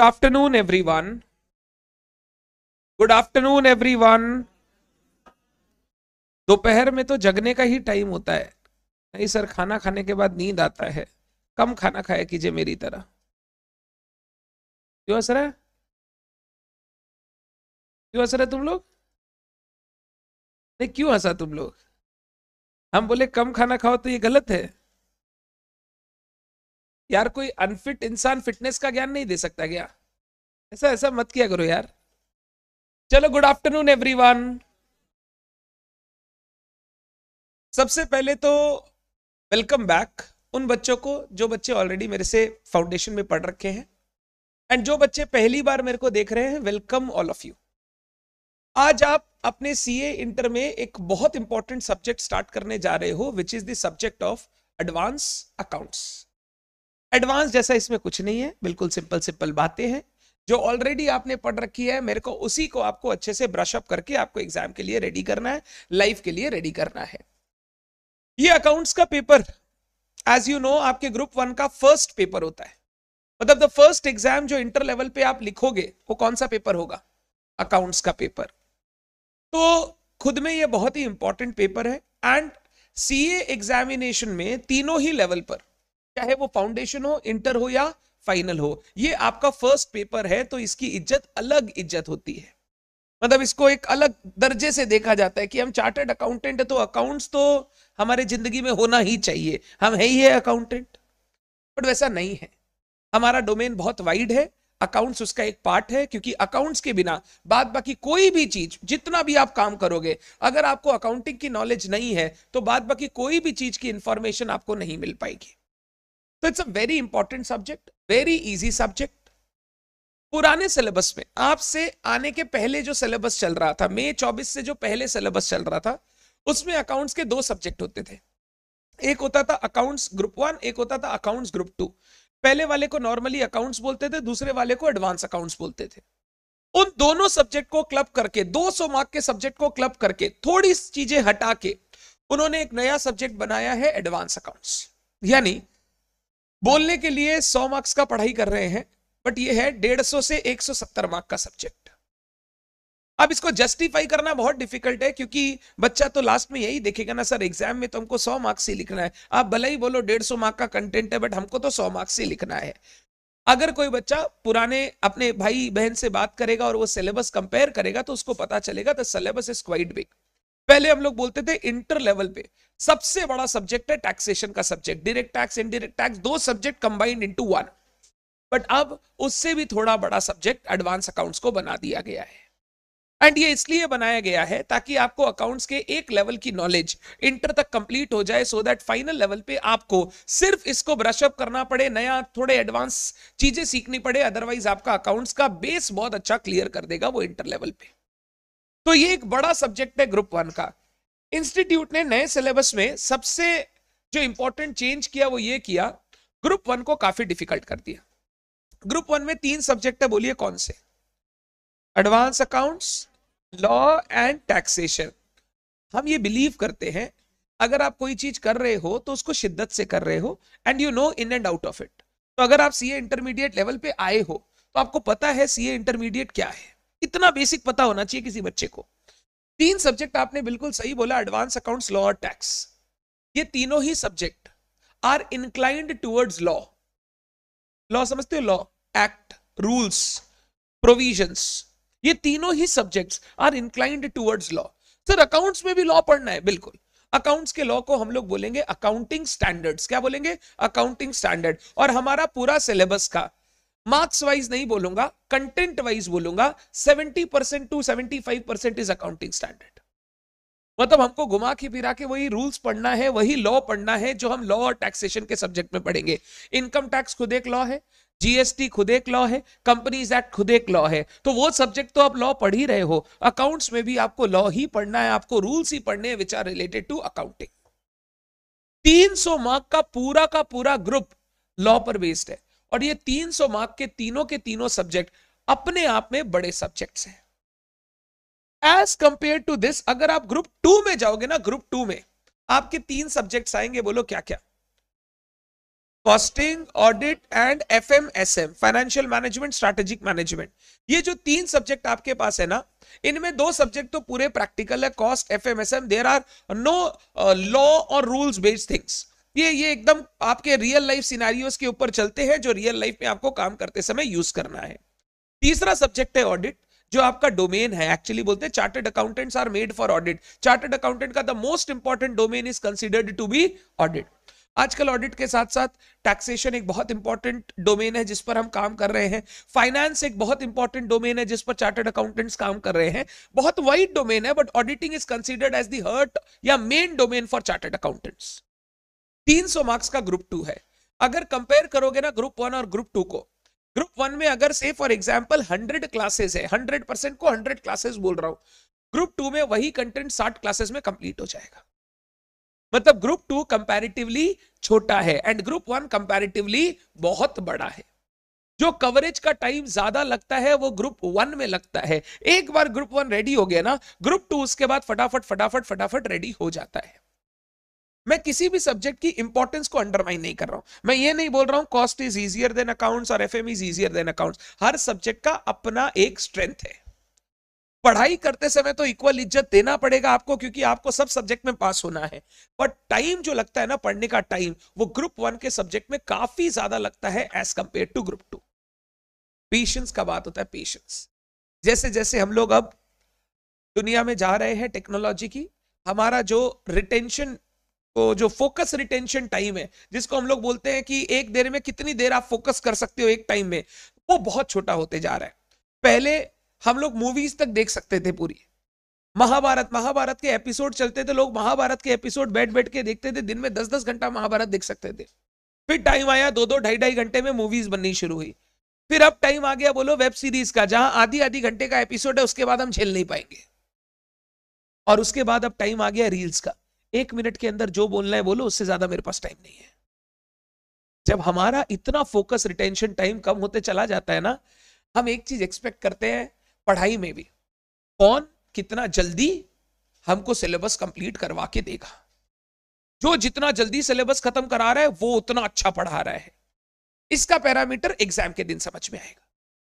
Afternoon everyone good afternoon everyone दोपहर में तो जगने का ही टाइम होता है नहीं सर खाना खाने के बाद नींद आता है कम खाना खाया कीजिए मेरी तरह क्यों असर है क्यों असर है तुम लोग नहीं क्यों हंसा तुम लोग हम बोले कम खाना खाओ तो ये गलत है यार कोई अनफिट इंसान फिटनेस का ज्ञान नहीं दे सकता क्या ऐसा ऐसा मत किया करो यार चलो गुड आफ्टरनून एवरीवन सबसे पहले तो वेलकम बैक उन बच्चों को जो बच्चे ऑलरेडी मेरे से फाउंडेशन में पढ़ रखे हैं एंड जो बच्चे पहली बार मेरे को देख रहे हैं वेलकम ऑल ऑफ यू आज आप अपने सीए इंटर में एक बहुत इंपॉर्टेंट सब्जेक्ट स्टार्ट करने जा रहे हो which is the subject of advance accounts advance जैसा इसमें कुछ नहीं है बिल्कुल सिंपल सिंपल बातें हैं जो ऑलरेडी आपने पढ़ रखी है मेरे को उसी को आपको अच्छे से ब्रश अप करके आपको एग्जाम के लिए रेडी करना है लाइफ के लिए रेडी करना है ये अकाउंट्स का पेपर एज यू नो आपके ग्रुप वन का फर्स्ट पेपर होता है मतलब द फर्स्ट एग्जाम जो इंटर लेवल पे आप लिखोगे वो कौन सा पेपर होगा अकाउंट्स का पेपर तो खुद में ये बहुत ही इंपॉर्टेंट पेपर है एंड सीए एग्जामिनेशन में तीनों ही लेवल पर चाहे वो फाउंडेशन हो इंटर हो या फाइनल हो ये आपका फर्स्ट पेपर है तो इसकी इज्जत अलग इज्जत होती है मतलब इसको एक अलग दर्जे से देखा जाता है कि हम चार्टर्ड अकाउंटेंट है तो अकाउंट्स तो हमारे जिंदगी में होना ही चाहिए हम है ही है अकाउंटेंट बट वैसा नहीं है हमारा डोमेन बहुत वाइड है अकाउंट्स उसका एक पार्ट है क्योंकि अकाउंट्स के बिना बाद बाकी कोई भी चीज जितना भी आप काम करोगे अगर आपको अकाउंटिंग की नॉलेज नहीं है तो बाद बाकी कोई भी चीज की इंफॉर्मेशन आपको नहीं मिल पाएगी तो it's a very important subject very easy subject पुराने सिलेबस में आपसे आने के पहले जो सिलेबस चल रहा था मई चौबीस से जो पहले सिलेबस चल रहा था उसमें अकाउंट्स के दो सब्जेक्ट होते थे एक होता था अकाउंट्स ग्रुप वन एक होता था अकाउंट्स ग्रुप टू पहले वाले को नॉर्मली अकाउंट्स बोलते थे दूसरे वाले को एडवांस अकाउंट्स बोलते थे उन दोनों सब्जेक्ट को क्लब करके 200 मार्क के सब्जेक्ट को क्लब करके थोड़ी चीजें हटा के उन्होंने एक नया सब्जेक्ट बनाया है एडवांस अकाउंट्स यानी बोलने के लिए सौ मार्क्स का पढ़ाई कर रहे हैं बट ये है डेढ़ सौ से एक सौ सत्तर मार्क का सब्जेक्ट अब इसको जस्टिफाई करना बहुत डिफिकल्ट है क्योंकि बच्चा तो लास्ट में यही देखेगा ना सर एग्जाम में तो हमको सौ मार्क्स ही लिखना है आप भले ही बोलो डेढ़ सौ मार्क का कंटेंट है बट हमको तो सौ मार्क्स ही लिखना है अगर कोई बच्चा पुराने अपने भाई बहन से बात करेगा और वो सिलेबस कंपेयर करेगा तो उसको पता चलेगा the syllabus is quite big पहले हम लोग बोलते थे इंटर लेवल पे सबसे बड़ा सब्जेक्ट है टैक्सेशन का subject direct tax indirect tax दो subject combined into one but अब उससे भी थोड़ा बड़ा सब्जेक्ट एडवांस अकाउंट्स को बना दिया गया है एंड ये इसलिए बनाया गया है ताकि आपको अकाउंट्स के एक लेवल की नॉलेज इंटर तक कंप्लीट हो जाए सो दैट फाइनल लेवल पे आपको सिर्फ इसको ब्रशअप करना पड़े नया थोड़े एडवांस चीजें सीखनी पड़े अदरवाइज आपका अकाउंट्स का बेस बहुत अच्छा क्लियर कर देगा वो इंटर लेवल पे तो ये एक बड़ा सब्जेक्ट है ग्रुप वन का इंस्टीट्यूट ने नए सिलेबस में सबसे जो इंपॉर्टेंट चेंज किया वो ये किया ग्रुप वन को काफी डिफिकल्ट कर दिया ग्रुप वन में तीन सब्जेक्ट है बोलिए कौन से advance accounts law and taxation हम ये बिलीव करते हैं अगर आप कोई चीज कर रहे हो तो उसको शिद्दत से कर रहे हो and you know in and out of it तो अगर आप सीए इंटरमीडिएट लेवल पे आए हो तो आपको पता है सीए इंटरमीडिएट क्या है इतना बेसिक पता होना चाहिए किसी बच्चे को तीन सब्जेक्ट आपने बिल्कुल सही बोला एडवांस अकाउंट्स लॉ और टैक्स ये तीनों ही subject are inclined towards law law समझते हो लॉ एक्ट रूल्स प्रोविजंस ये तीनों ही subjects are inclined towards law sir accounts में भी लॉ पढ़ना है बिल्कुल अकाउंट्स के लॉ को हम लोग बोलेंगे अकाउंटिंग स्टैंडर्ड्स क्या बोलेंगे अकाउंटिंग स्टैंडर्ड और हमारा पूरा सिलेबस का मार्क्स वाइज नहीं बोलूंगा कंटेंट वाइज बोलूंगा 70 percent to 75 percent is accounting standard मतलब हमको घुमा के फिरा के वही रूल्स पढ़ना है वही लॉ पढ़ना है जो हम लॉ और टैक्सेशन के सब्जेक्ट में पढ़ेंगे इनकम टैक्स खुद एक लॉ है जीएसटी खुद एक लॉ है कंपनीज एक्ट खुद एक लॉ है तो वो सब्जेक्ट तो आप लॉ पढ़ ही रहे हो अकाउंट्स में भी आपको लॉ ही पढ़ना है आपको रूल्स ही पढ़ने हैं which are related to accounting 300 mark का पूरा का पूरा ग्रुप लॉ पर बेस्ड है और ये 300 मार्क के तीनों के तीनों सब्जेक्ट अपने आप में बड़े सब्जेक्ट्स हैं एज कंपेयर टू दिस अगर आप ग्रुप टू में जाओगे ना ग्रुप टू में आपके तीन सब्जेक्ट्स आएंगे बोलो क्या क्या costing audit and F M S M financial management strategic management ये जो तीन सब्जेक्ट आपके पास है ना इनमें दो सब्जेक्ट तो पूरे प्रैक्टिकल है cost F M S M there are no law और रूल्स बेस्ड थिंग्स ये ये एकदम आपके रियल लाइफ सिनारियोज के ऊपर चलते हैं जो रियल लाइफ में आपको काम करते समय यूज करना है तीसरा सब्जेक्ट है ऑडिट जो आपका डोमेन है एक्चुअली बोलते हैं chartered accountants are made for audit chartered accountant का the most important domain is considered to be audit आजकल ऑडिट के साथ साथ टैक्सेशन एक बहुत इंपॉर्टेंट डोमेन है जिस पर हम काम कर रहे हैं फाइनेंस एक बहुत इंपॉर्टेंट डोमेन है जिस पर चार्टर्ड अकाउंटेंट्स काम कर रहे हैं बहुत वाइड डोमेन है but auditing is considered as the heart या main domain for chartered accountants 300 marks का ग्रुप टू है अगर कंपेयर करोगे ना ग्रुप वन और ग्रुप टू को ग्रुप वन में अगर से फॉर एग्जाम्पल हंड्रेड क्लासेस है हंड्रेड परसेंट को हंड्रेड क्लासेस बोल रहा हूँ ग्रुप टू में वही कंटेंट साठ क्लासेस में कंप्लीट हो जाएगा मतलब ग्रुप टू कंपैरेटिवली छोटा है एंड ग्रुप वन कंपैरेटिवली बहुत बड़ा है जो कवरेज का टाइम ज्यादा लगता है वो ग्रुप वन में लगता है एक बार ग्रुप वन रेडी हो गया ना ग्रुप टू उसके बाद फटाफट फटाफट फटाफट रेडी हो जाता है मैं किसी भी सब्जेक्ट की इंपॉर्टेंस को अंडरमाइन नहीं कर रहा हूं मैं ये नहीं बोल रहा हूं cost is easier than accounts और FM is easier than accounts हर सब्जेक्ट का अपना एक स्ट्रेंथ है पढ़ाई करते समय तो इक्वल इज्जत देना पड़ेगा आपको क्योंकि आपको सब सब्जेक्ट में पास होना है बट टाइम जो लगता है ना पढ़ने का टाइम वो ग्रुप वन के सब्जेक्ट में काफी ज्यादा लगता है as compare to group two patience का बात होता है पेशेंस जैसे जैसे हम लोग अब दुनिया में जा रहे हैं टेक्नोलॉजी की हमारा जो रिटेंशन तो जो फोकस रिटेंशन टाइम है जिसको हम लोग बोलते हैं कि एक देर में कितनी देर आप फोकस कर सकते हो एक टाइम में वो बहुत छोटा होते जा रहा है पहले हम लोग मूवीज तक देख सकते थे पूरी महाभारत महाभारत के एपिसोड चलते थे लोग महाभारत के एपिसोड बैठ बैठ के देखते थे दिन में दस दस घंटा महाभारत देख सकते थे फिर टाइम आया दो दो ढाई ढाई घंटे में मूवीज बननी शुरू हुई फिर अब टाइम आ गया बोलो वेब सीरीज का जहां आधी आधी घंटे का एपिसोड है उसके बाद हम झेल नहीं पाएंगे और उसके बाद अब टाइम आ गया रील्स का एक मिनट के अंदर जो बोलना है बोलो उससे ज्यादा मेरे पास टाइम नहीं है जब हमारा इतना फोकस रिटेंशन टाइम कम होते चला जाता है ना हम एक चीज एक्सपेक्ट करते हैं पढ़ाई में भी कौन कितना जल्दी हमको सिलेबस कंप्लीट करवा के देगा जो जितना जल्दी सिलेबस खत्म करा रहा है वो उतना अच्छा पढ़ा रहा है इसका पैरामीटर एग्जाम के दिन समझ में आएगा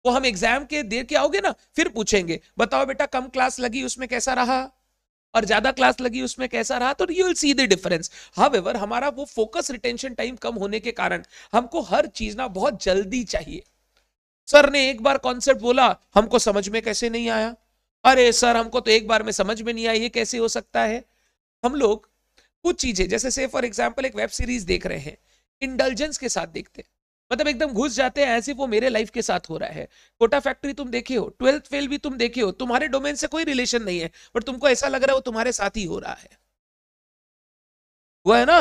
वो हम एग्जाम के दे के आओगे ना फिर पूछेंगे बताओ बेटा कम क्लास लगी उसमें कैसा रहा और ज्यादा क्लास लगी उसमें कैसा रहा तो you will see the difference however हमारा वो फोकस रिटेंशन टाइम कम होने के कारण हमको हर चीज ना बहुत जल्दी चाहिए सर ने एक बार कॉन्सेप्ट बोला हमको समझ में कैसे नहीं आया अरे सर हमको तो एक बार में समझ में नहीं आया ये कैसे हो सकता है हम लोग कुछ चीजें जैसे से फॉर एग्जाम्पल एक वेब सीरीज देख रहे हैं इंडलजेंस के साथ देखते हैं मतलब एकदम घुस जाते हैं ऐसे वो मेरे लाइफ के साथ हो रहा है कोटा फैक्ट्री तुम देखे हो ट्वेल्थ फेल भी तुम देखे हो तुम्हारे डोमेन से कोई रिलेशन नहीं है बट तुमको ऐसा लग रहा है वो तुम्हारे साथ ही हो रहा है वो है ना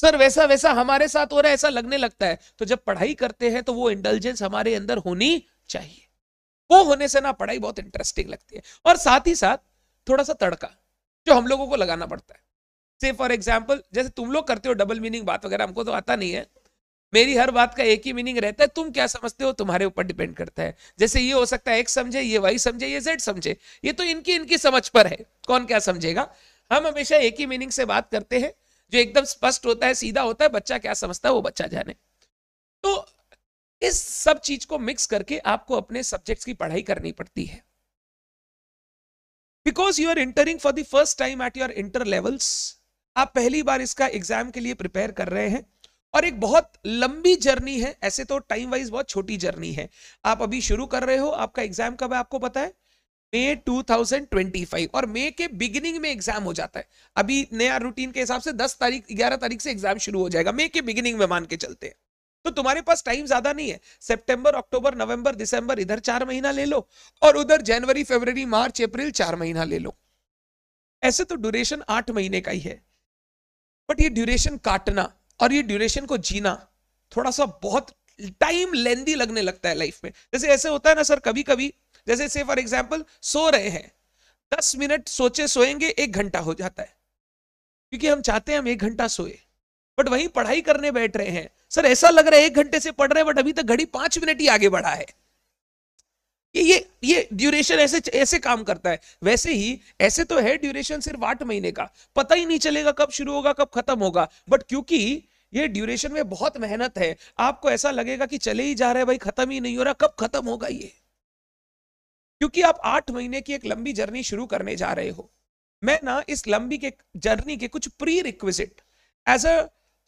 सर वैसा वैसा हमारे साथ हो रहा है ऐसा लगने लगता है तो जब पढ़ाई करते हैं तो वो इंटेलिजेंस हमारे अंदर होनी चाहिए वो होने से ना पढ़ाई बहुत इंटरेस्टिंग लगती है और साथ ही साथ थोड़ा सा तड़का जो हम लोगों को लगाना पड़ता है से फॉर एग्जाम्पल जैसे तुम लोग करते हो डबल मीनिंग बात वगैरह हमको तो आता नहीं है मेरी हर बात का एक ही मीनिंग रहता है तुम क्या समझते हो तुम्हारे ऊपर डिपेंड करता है जैसे ये हो सकता है एक समझे ये वाई समझे ये जेड समझे ये तो इनकी इनकी समझ पर है कौन क्या समझेगा हम हमेशा एक ही मीनिंग से बात करते हैं जो एकदम स्पष्ट होता है सीधा होता है बच्चा क्या समझता है वो बच्चा जाने तो इस सब चीज को मिक्स करके आपको अपने सब्जेक्ट की पढ़ाई करनी पड़ती है because you are entering for the first time at your inter levels आप पहली बार इसका एग्जाम के लिए प्रिपेयर कर रहे हैं और एक बहुत लंबी जर्नी है ऐसे तो टाइम वाइज बहुत छोटी जर्नी है आप अभी शुरू कर रहे हो आपका एग्जाम कब है आपको पता है मे 2025 और मे के बिगिनिंग में एग्जाम हो जाता है अभी नया रूटीन के हिसाब से 10 तारीख 11 तारीख से एग्जाम शुरू हो जाएगा मे के बिगिनिंग में मान के चलते हैं तो तुम्हारे पास टाइम ज्यादा नहीं है सितंबर अक्टूबर नवंबर दिसंबर इधर चार महीना ले लो और उधर जनवरी फरवरी मार्च अप्रैल चार महीना ले लो ऐसे तो ड्यूरेशन आठ महीने का ही है बट ये ड्यूरेशन काटना और ये ड्यूरेशन को जीना थोड़ा सा बहुत टाइम लेंदी लगने लगता है लाइफ में जैसे ऐसे होता है ना सर कभी कभी जैसे से फॉर एग्जाम्पल सो रहे हैं दस मिनट सोचे सोएंगे एक घंटा हो जाता है क्योंकि हम चाहते हैं हम एक घंटा सोए बट वहीं पढ़ाई करने बैठ रहे हैं सर ऐसा लग रहा है एक घंटे से पढ़ रहे हैं बट अभी तक घड़ी पांच मिनट ही आगे बढ़ा है ये ये ये ड्यूरेशन ऐसे ऐसे काम करता है वैसे ही ऐसे तो है ड्यूरेशन सिर्फ आठ महीने का पता ही नहीं चलेगा कब शुरू होगा कब खत्म होगा बट क्योंकि ये ड्यूरेशन में बहुत मेहनत है आपको ऐसा लगेगा कि चले ही जा रहा है भाई खत्म ही नहीं हो रहा कब खत्म होगा ये क्योंकि आप आठ महीने की एक लंबी जर्नी शुरू करने जा रहे हो मैं ना इस लंबी के जर्नी के कुछ prerequisite as a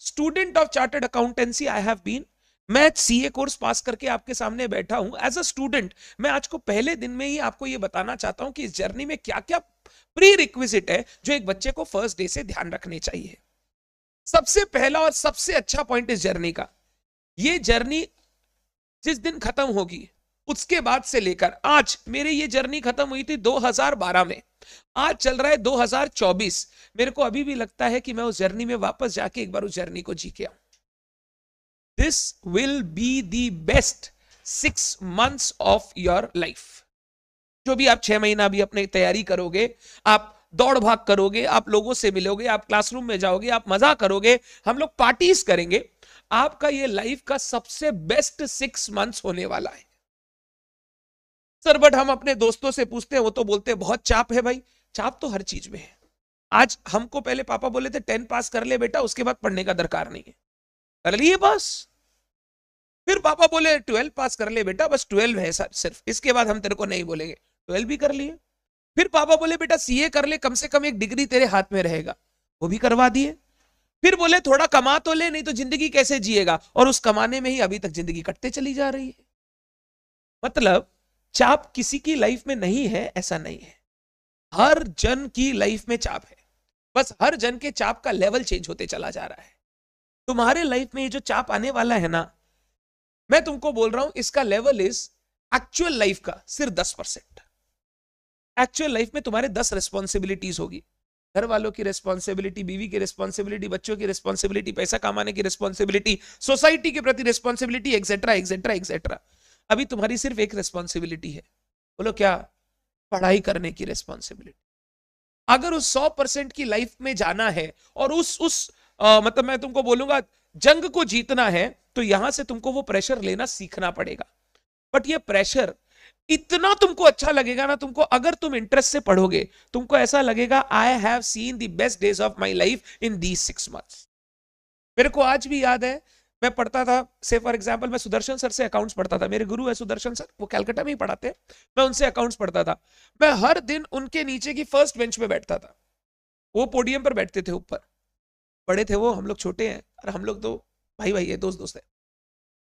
student of chartered accountancy I have been मैं सीए कोर्स पास करके आपके सामने बैठा हूं एज अ स्टूडेंट मैं आज को पहले दिन में ही आपको ये बताना चाहता हूं कि इस जर्नी में क्या क्या प्री रिक्विजिट है जो एक बच्चे को फर्स्ट डे से ध्यान रखने चाहिए सबसे पहला और सबसे अच्छा पॉइंट इस जर्नी का ये जर्नी जिस दिन खत्म होगी उसके बाद से लेकर आज मेरे ये जर्नी खत्म हुई थी 2012 में आज चल रहा है 2024 मेरे को अभी भी लगता है कि मैं उस जर्नी में वापस जाके एक बार उस जर्नी को जी के आऊ this will be the best six months of your life जो भी आप छह महीना भी अपने तैयारी करोगे आप दौड़ भाग करोगे आप लोगों से मिलोगे आप क्लासरूम में जाओगे आप मजा करोगे हम लोग पार्टीज करेंगे आपका ये लाइफ का सबसे बेस्ट सिक्स मंथ्स होने वाला है सर बट हम अपने दोस्तों से पूछते हैं वो तो बोलते हैं बहुत चाप है भाई चाप तो हर चीज में है आज हमको पहले पापा बोले थे टेन पास कर ले बेटा उसके बाद पढ़ने का दरकार नहीं है कर लिए बस फिर पापा बोले ट्वेल्व पास कर ले बेटा बस ट्वेल्व है सर सिर्फ इसके बाद हम तेरे को नहीं बोलेंगे ट्वेल्व भी कर लिए फिर पापा बोले बेटा सीए कर ले कम से कम एक डिग्री तेरे हाथ में रहेगा वो भी करवा दिए फिर बोले थोड़ा कमा तो ले नहीं तो जिंदगी कैसे जिएगा और उस कमाने में ही अभी तक जिंदगी कटते चली जा रही है मतलब चाप किसी की लाइफ में नहीं है ऐसा नहीं है हर जन की लाइफ में चाप है बस हर जन के चाप का लेवल चेंज होते चला जा रहा है तुम्हारे लाइफ में ये जो चाप आने वाला है ना मैं तुमको बोल रहा हूं इसका लेवल इज एक्चुअल लाइफ का सिर्फ दस परसेंट एक्चुअल लाइफ में तुम्हारे दस रेस्पॉन्सिबिलिटीज होगी घर वालों की रेस्पॉन्सिबिलिटी बीवी की रेस्पॉन्सिबिलिटी बच्चों की रेस्पॉन्सिबिलिटी पैसा कमाने की रेस्पॉन्सिबिलिटी सोसाइटी के प्रति रेस्पॉन्सिबिलिटी एक्सेट्रा एक्सेट्रा एक्सेट्रा अभी तुम्हारी सिर्फ एक रेस्पॉन्सिबिलिटी है बोलो क्या पढ़ाई करने की रेस्पॉन्सिबिलिटी अगर उस सौ परसेंट की लाइफ में जाना है और उस उस आ, मतलब मैं तुमको बोलूंगा जंग को जीतना है तो यहां से तुमको वो प्रेशर लेना सीखना पड़ेगा बट ये प्रेशर इतना तुमको अच्छा लगेगा ना तुमको अगर तुम इंटरेस्ट से पढ़ोगे तुमको ऐसा लगेगा I have seen the best days of my life in these six month मेरे को आज भी याद है मैं पढ़ता था से फॉर एग्जाम्पल मैं सुदर्शन सर से अकाउंट्स पढ़ता था मेरे गुरु है सुदर्शन सर वो कैलकटा में ही पढ़ाते हैं मैं उनसे अकाउंट्स पढ़ता था मैं हर दिन उनके नीचे की फर्स्ट बेंच पे बैठता था वो पोडियम पर बैठते थे ऊपर बड़े थे वो हम लोग छोटे हैं और हम लोग तो भाई भाई ये दोस्त दोस्त है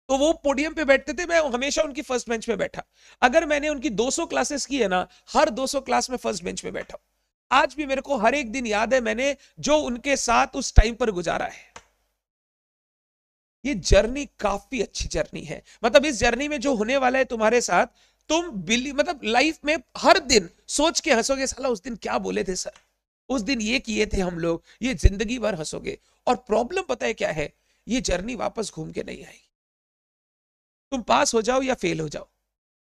तो वो पोडियम पे बैठते थे मैं हमेशा उनकी फर्स्ट बेंच पे बैठा अगर मैंने उनकी 200 क्लासेस की है ना हर 200 क्लास में फर्स्ट बेंच पे बैठा आज भी मेरे को हर एक दिन याद है मैंने जो उनके साथ उस टाइम पर गुजारा है ये जर्नी काफी अच्छी जर्नी है मतलब इस जर्नी में जो होने वाला है तुम्हारे साथ तुम बिली मतलब लाइफ में हर दिन सोच के हंसोगे साला उस दिन क्या बोले थे सर उस दिन ये किए थे हम लोग ये जिंदगी भर हंसोगे और प्रॉब्लम पता है क्या है ये जर्नी वापस घूम के नहीं आएगी तुम पास हो जाओ या फेल हो जाओ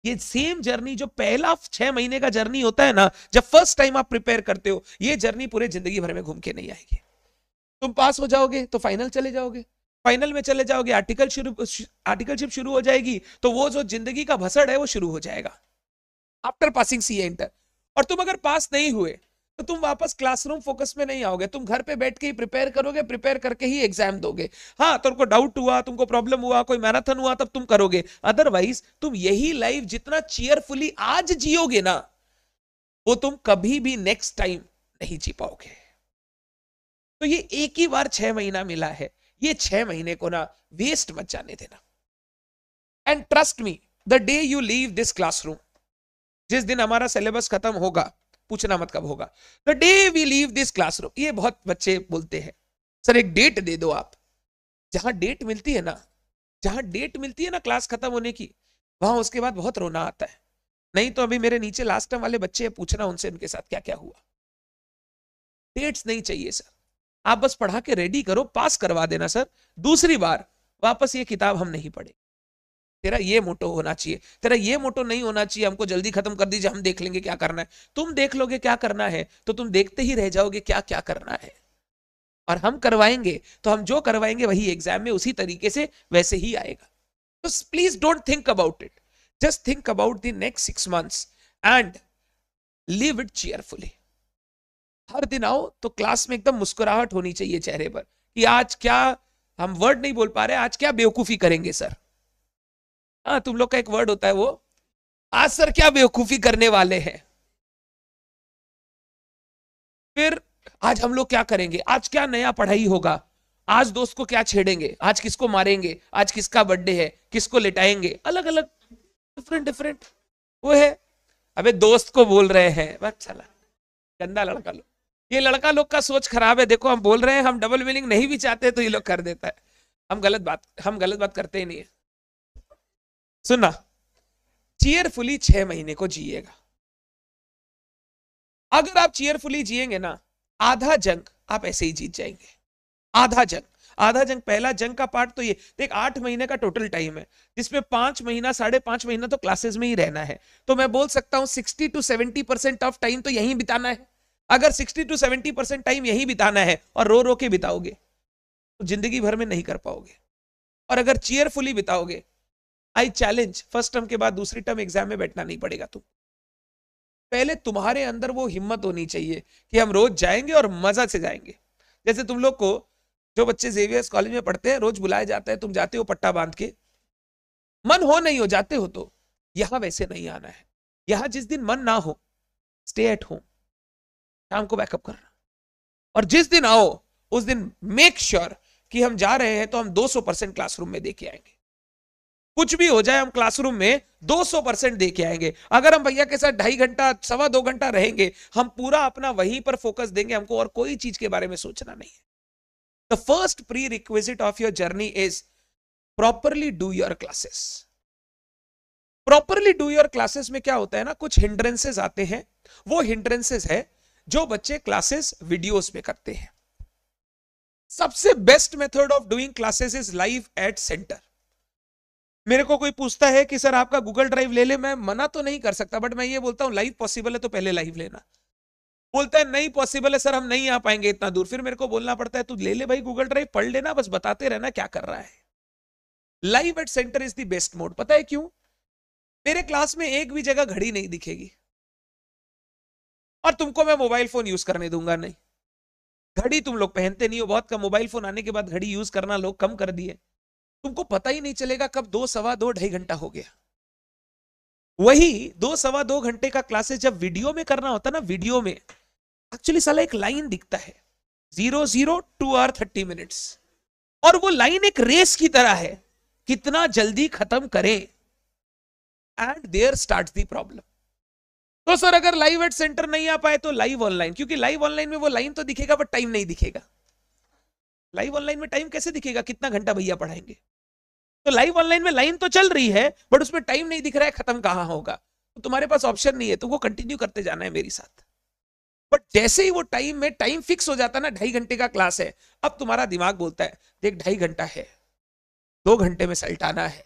ये सेम जर्नी जो पहला छह महीने का जर्नी होता है ना जब फर्स्ट टाइम आप प्रिपेयर करते हो ये जर्नी पूरे जिंदगी भर में घूम के नहीं आएगी तुम पास हो जाओगे तो फाइनल चले जाओगे फाइनल में चले जाओगे आर्टिकल शुरू आर्टिकलशिप शुरू हो जाएगी तो वो जो जिंदगी का भसड़ है वो शुरू हो जाएगा आफ्टर पासिंग सी एंटर और तुम अगर पास नहीं हुए तो तुम वापस क्लासरूम फोकस में नहीं आओगे तुम घर पे बैठ के ही प्रिपेयर करोगे प्रिपेयर करके ही एग्जाम दोगे हाँ तुमको तो डाउट हुआ तुमको प्रॉब्लम हुआ कोई मैराथन हुआ तब तुम करोगे अदरवाइज तुम यही लाइफ जितना चेयरफुली आज जियोगे ना वो तुम कभी भी नेक्स्ट टाइम नहीं जी पाओगे तो ये एक ही बार छह महीना मिला है ये छह महीने को ना वेस्ट मत जाने देना and trust me the day you leave this classroom जिस दिन हमारा सिलेबस खत्म होगा पूछना मत कब होगा the day we leave this classroom ये बहुत बच्चे बोलते हैं सर एक डेट दे दो आप जहां डेट मिलती है ना जहां डेट मिलती है ना क्लास खत्म होने की वहां उसके बाद बहुत रोना आता है नहीं तो अभी मेरे नीचे लास्ट टाइम वाले बच्चे पूछना उनसे उनके साथ क्या क्या हुआ डेट्स नहीं चाहिए सर आप बस पढ़ा के रेडी करो पास करवा देना सर दूसरी बार वापस ये किताब हम नहीं पढ़े तेरा ये मोटो होना चाहिए तेरा ये मोटो नहीं होना चाहिए हमको जल्दी खत्म कर दीजिए हम देख लेंगे क्या करना है तुम देख लोगे क्या करना है तो तुम देखते ही रह जाओगे क्या क्या करना है और हम करवाएंगे तो हम जो करवाएंगे वही एग्जाम में उसी तरीके से वैसे ही आएगा तो please don't think about it just think about the next six months and live it cheerfully हर दिन आओ तो क्लास में एकदम मुस्कुराहट होनी चाहिए चेहरे पर कि आज क्या हम वर्ड नहीं बोल पा रहे आज क्या बेवकूफी करेंगे सर हाँ तुम लोग का एक वर्ड होता है वो आज सर क्या बेवकूफी करने वाले हैं फिर आज हम लोग क्या करेंगे आज क्या नया पढ़ाई होगा आज दोस्त को क्या छेड़ेंगे आज किसको मारेंगे आज किसका बर्थडे है किसको लिटाएंगे अलग अलग डिफरेंट डिफरेंट वो है अबे दोस्त को बोल रहे हैं चला अच्छा गंदा लड़का लोग ये लड़का लोग का सोच खराब है देखो हम बोल रहे हैं हम डबल मीनिंग नहीं भी चाहते तो ये लोग कर देता है हम गलत बात हम गलत बात करते ही नहीं है सुनना चेयरफुली छह महीने को जिएगा अगर आप चेयरफुली जिएंगे ना आधा जंग आप ऐसे ही जीत जाएंगे आधा जंग आधा जंग पहला जंग का पार्ट तो ये देख आठ महीने का टोटल टाइम है जिसमें पांच महीना साढ़े पांच महीना तो क्लासेस में ही रहना है तो मैं बोल सकता हूं sixty to seventy percent of time तो यहीं बिताना है अगर sixty to seventy percent time यहीं बिताना है और रो रो के बिताओगे तो जिंदगी भर में नहीं कर पाओगे और अगर चेयरफुली बिताओगे आई चैलेंज फर्स्ट टर्म के बाद दूसरी टर्म एग्जाम में बैठना नहीं पड़ेगा तुम पहले तुम्हारे अंदर वो हिम्मत होनी चाहिए कि हम रोज जाएंगे और मजा से जाएंगे जैसे तुम लोग को जो बच्चे जेवियर्स कॉलेज में पढ़ते हैं रोज बुलाया जाता है तुम जाते हो पट्टा बांध के मन हो नहीं हो जाते हो तो यहाँ वैसे नहीं आना है यहाँ जिस दिन मन ना हो स्टे एट होम शाम को बैकअप करना और जिस दिन आओ उस दिन मेक श्योर sure कि हम जा रहे हैं तो हम 200 परसेंट क्लासरूम में देके आएंगे कुछ भी हो जाए हम क्लासरूम में 200 परसेंट दे के आएंगे अगर हम भैया के साथ ढाई घंटा सवा दो घंटा रहेंगे हम पूरा अपना वहीं पर फोकस देंगे हमको और कोई चीज के बारे में सोचना नहीं है the first prerequisite of your journey is properly do your classes properly do your classes में क्या होता है ना कुछ हिंड्रेंसेस आते हैं वो हिंड्रेंसेस है जो बच्चे क्लासेस वीडियोस में करते हैं सबसे best method of doing classes is live at centre मेरे को कोई पूछता है कि सर आपका गूगल ड्राइव ले ले मैं मना तो नहीं कर सकता बट मैं ये बोलता हूँ लाइव पॉसिबल है तो पहले लाइव लेना बोलता है नहीं पॉसिबल है सर हम नहीं आ पाएंगे इतना दूर फिर मेरे को बोलना पड़ता है तू ले ले भाई गूगल ड्राइव पढ़ लेना बस बताते रहना क्या कर रहा है live at centre is the best mode पता है क्यों मेरे क्लास में एक भी जगह घड़ी नहीं दिखेगी और तुमको मैं मोबाइल फोन यूज करने दूंगा नहीं घड़ी तुम लोग पहनते नहीं हो बहुत कम मोबाइल फोन आने के बाद घड़ी यूज करना लोग कम कर दिए तुमको पता ही नहीं चलेगा कब दो सवा दो ढाई घंटा हो गया वही दो सवा दो घंटे का क्लासेस जब वीडियो में करना होता ना वीडियो में एक्चुअली साला एक लाइन दिखता है zero zero two or thirty minutes और वो लाइन एक रेस की तरह है कितना जल्दी खत्म करें and there start the problem तो सर अगर लाइव एट सेंटर नहीं आ पाए तो लाइव ऑनलाइन क्योंकि लाइव ऑनलाइन में वो लाइन तो दिखेगा बट टाइम नहीं दिखेगा लाइव ऑनलाइन में टाइम कैसे दिखेगा कितना घंटा भैया पढ़ाएंगे तो लाइव ऑनलाइन में लाइन तो चल रही है बट उसमें टाइम नहीं दिख रहा है खत्म कहाँ होगा तो तुम्हारे पास ऑप्शन नहीं है तो वो कंटिन्यू करते जाना है मेरे साथ बट जैसे ही वो टाइम में टाइम फिक्स हो जाता है ना ढाई घंटे का क्लास है अब तुम्हारा दिमाग बोलता है देख ढाई घंटा है दो घंटे में सल्टाना है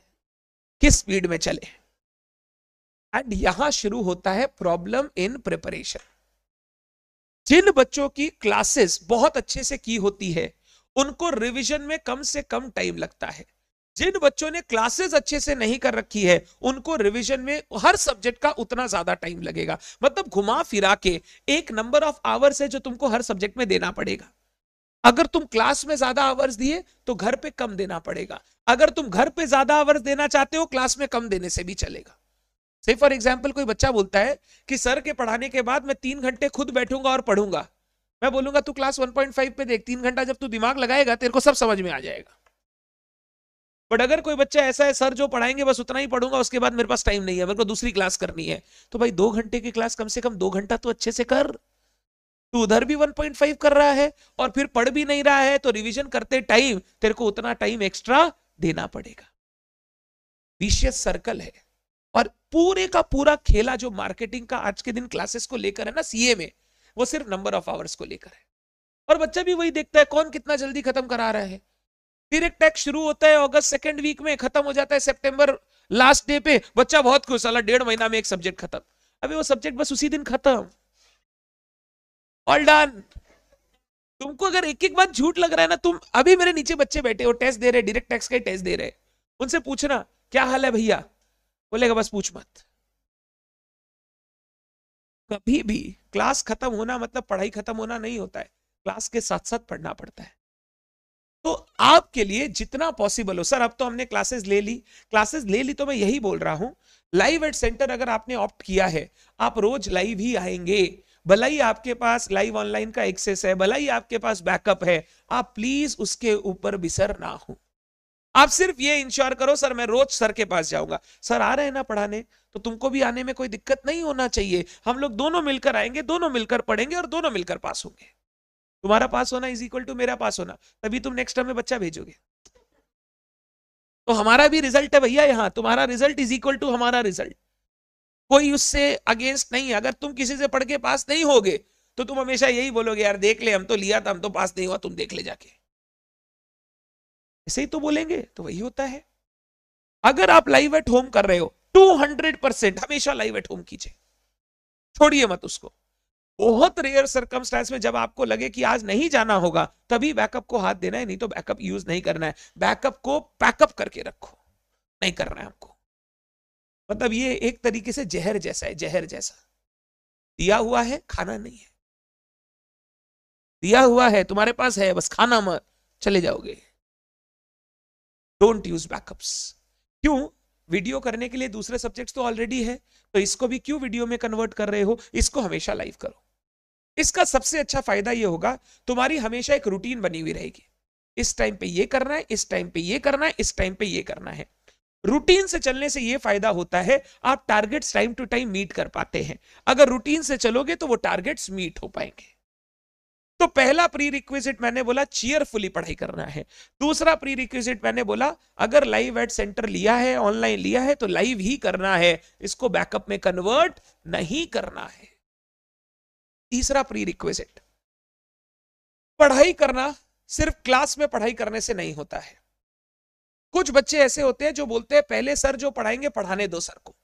किस स्पीड में चले एंड यहां शुरू होता है प्रॉब्लम इन प्रिपरेशन जिन बच्चों की क्लासेस बहुत अच्छे से की होती है उनको रिवीजन में कम से कम टाइम लगता है जिन बच्चों ने क्लासेस अच्छे से नहीं कर रखी है उनको रिवीजन में हर सब्जेक्ट का उतना ज्यादा टाइम लगेगा मतलब घुमा फिरा के एक नंबर ऑफ आवर्स है जो तुमको हर सब्जेक्ट में देना पड़ेगा अगर तुम क्लास में ज्यादा आवर्स दिए तो घर पे कम देना पड़ेगा अगर तुम घर पे ज्यादा आवर्स देना चाहते हो क्लास में कम देने से भी चलेगा से फॉर एग्जाम्पल कोई बच्चा बोलता है कि सर के पढ़ाने के बाद मैं तीन घंटे खुद बैठूंगा और पढ़ूंगा मैं बोलूंगा तू क्लास वन पे देख तीन घंटा जब तू दिमाग लगाएगा तेरे को सब समझ में आ जाएगा बट अगर कोई बच्चा ऐसा है सर जो पढ़ाएंगे बस उतना ही पढ़ूंगा उसके बाद मेरे पास टाइम नहीं है मेरे को दूसरी क्लास करनी है तो भाई दो घंटे की क्लास कम से कम दो घंटा तो अच्छे से कर तो उधर भी 1.5 कर रहा है और फिर पढ़ भी नहीं रहा है तो रिविजन करते टाइम तेरे को उतना टाइम एक्स्ट्रा देना पड़ेगा विशियस सर्कल है और पूरे का पूरा खेला जो मार्केटिंग का आज के दिन क्लासेस को लेकर है ना सीए में वो सिर्फ नंबर ऑफ आवर्स को लेकर है और बच्चा भी वही देखता है कौन कितना जल्दी खत्म करा रहा है फिर एक टैक्स शुरू होता है अगस्त सेकेंड वीक में खत्म हो जाता है सेप्टेम्बर लास्ट डे पे बच्चा बहुत खुश साला डेढ़ महीना में एक सब्जेक्ट खत्म अभी वो सब्जेक्ट बस उसी दिन खत्म ऑल डन तुमको अगर एक एक बात झूठ लग रहा है ना तुम अभी मेरे नीचे बच्चे बैठे हो टेस्ट दे रहे डायरेक्ट टैक्स का टेस्ट दे रहे उनसे पूछना क्या हाल है भैया बोलेगा बस पूछ मत कभी भी क्लास खत्म होना मतलब पढ़ाई खत्म होना नहीं होता है क्लास के साथ साथ पढ़ना पड़ता है तो आपके लिए जितना पॉसिबल हो सर अब तो हमने क्लासेस ले ली क्लासेस ले ली तो मैं यही बोल रहा हूं लाइव एट सेंटर अगर आपने ऑप्ट किया है आप रोज लाइव ही आएंगे भला ही आपके पास लाइव ऑनलाइन का एक्सेस है भला ही आपके पास बैकअप है आप प्लीज उसके ऊपर बिसर ना हो आप सिर्फ ये इंश्योर करो सर मैं रोज सर के पास जाऊंगा सर आ रहे हैं ना पढ़ाने तो तुमको भी आने में कोई दिक्कत नहीं होना चाहिए हम लोग दोनों मिलकर आएंगे दोनों मिलकर पढ़ेंगे और दोनों मिलकर पास होंगे तुम्हारा पास होना इज इक्वल टू मेरा पास होना तभी तुम नेक्स्ट टर्म में बच्चा भेजोगे तो हमारा भी रिजल्ट है भैया यहाँ तुम्हारा रिजल्ट इज इक्वल टू हमारा रिजल्ट कोई उससे अगेंस्ट नहीं है अगर तुम किसी से पढ़ के पास नहीं होगे तो तुम हमेशा यही बोलोगे यार देख ले हम तो लिया था हम तो पास नहीं हुआ तुम देख ले जाके ऐसे ही तो बोलेंगे तो वही होता है अगर आप लाइव एट होम कर रहे हो 200 परसेंट हमेशा लाइव एट होम कीजिए छोड़िए मत उसको बहुत रेयर सर्कमस्टांस में जब आपको लगे कि आज नहीं जाना होगा तभी बैकअप को हाथ देना है नहीं तो बैकअप यूज नहीं करना है बैकअप को पैकअप करके रखो नहीं करना है आपको मतलब ये एक तरीके से जहर जैसा है जहर जैसा दिया हुआ है खाना नहीं है दिया हुआ है तुम्हारे पास है बस खाना मत चले जाओगे डोंट यूज बैकअप्स क्यों वीडियो करने के लिए दूसरे सब्जेक्ट्स तो ऑलरेडी है तो इसको भी क्यों वीडियो में कन्वर्ट कर रहे हो इसको हमेशा लाइव करो इसका सबसे अच्छा फायदा ये होगा तुम्हारी हमेशा एक रूटीन बनी हुई रहेगी इस टाइम पे ये करना है इस टाइम पे ये करना है इस टाइम पे ये करना है रूटीन से चलने से ये फायदा होता है आप targets time to time meet कर पाते हैं अगर रूटीन से चलोगे तो वो टारगेट्स मीट हो पाएंगे तो पहला प्री रिक्विजिट मैंने बोला चीयरफुली पढ़ाई करना है दूसरा प्री रिक्विजिट मैंने बोला अगर लाइव एड सेंटर लिया है ऑनलाइन लिया है तो लाइव ही करना है इसको बैकअप में कन्वर्ट नहीं करना है तीसरा प्री रिक्वेजिट पढ़ाई करना सिर्फ क्लास में पढ़ाई करने से नहीं होता है कुछ बच्चे ऐसे होते हैं जो बोलते हैं पहले सर जो पढ़ाएंगे पढ़ाने दो सर को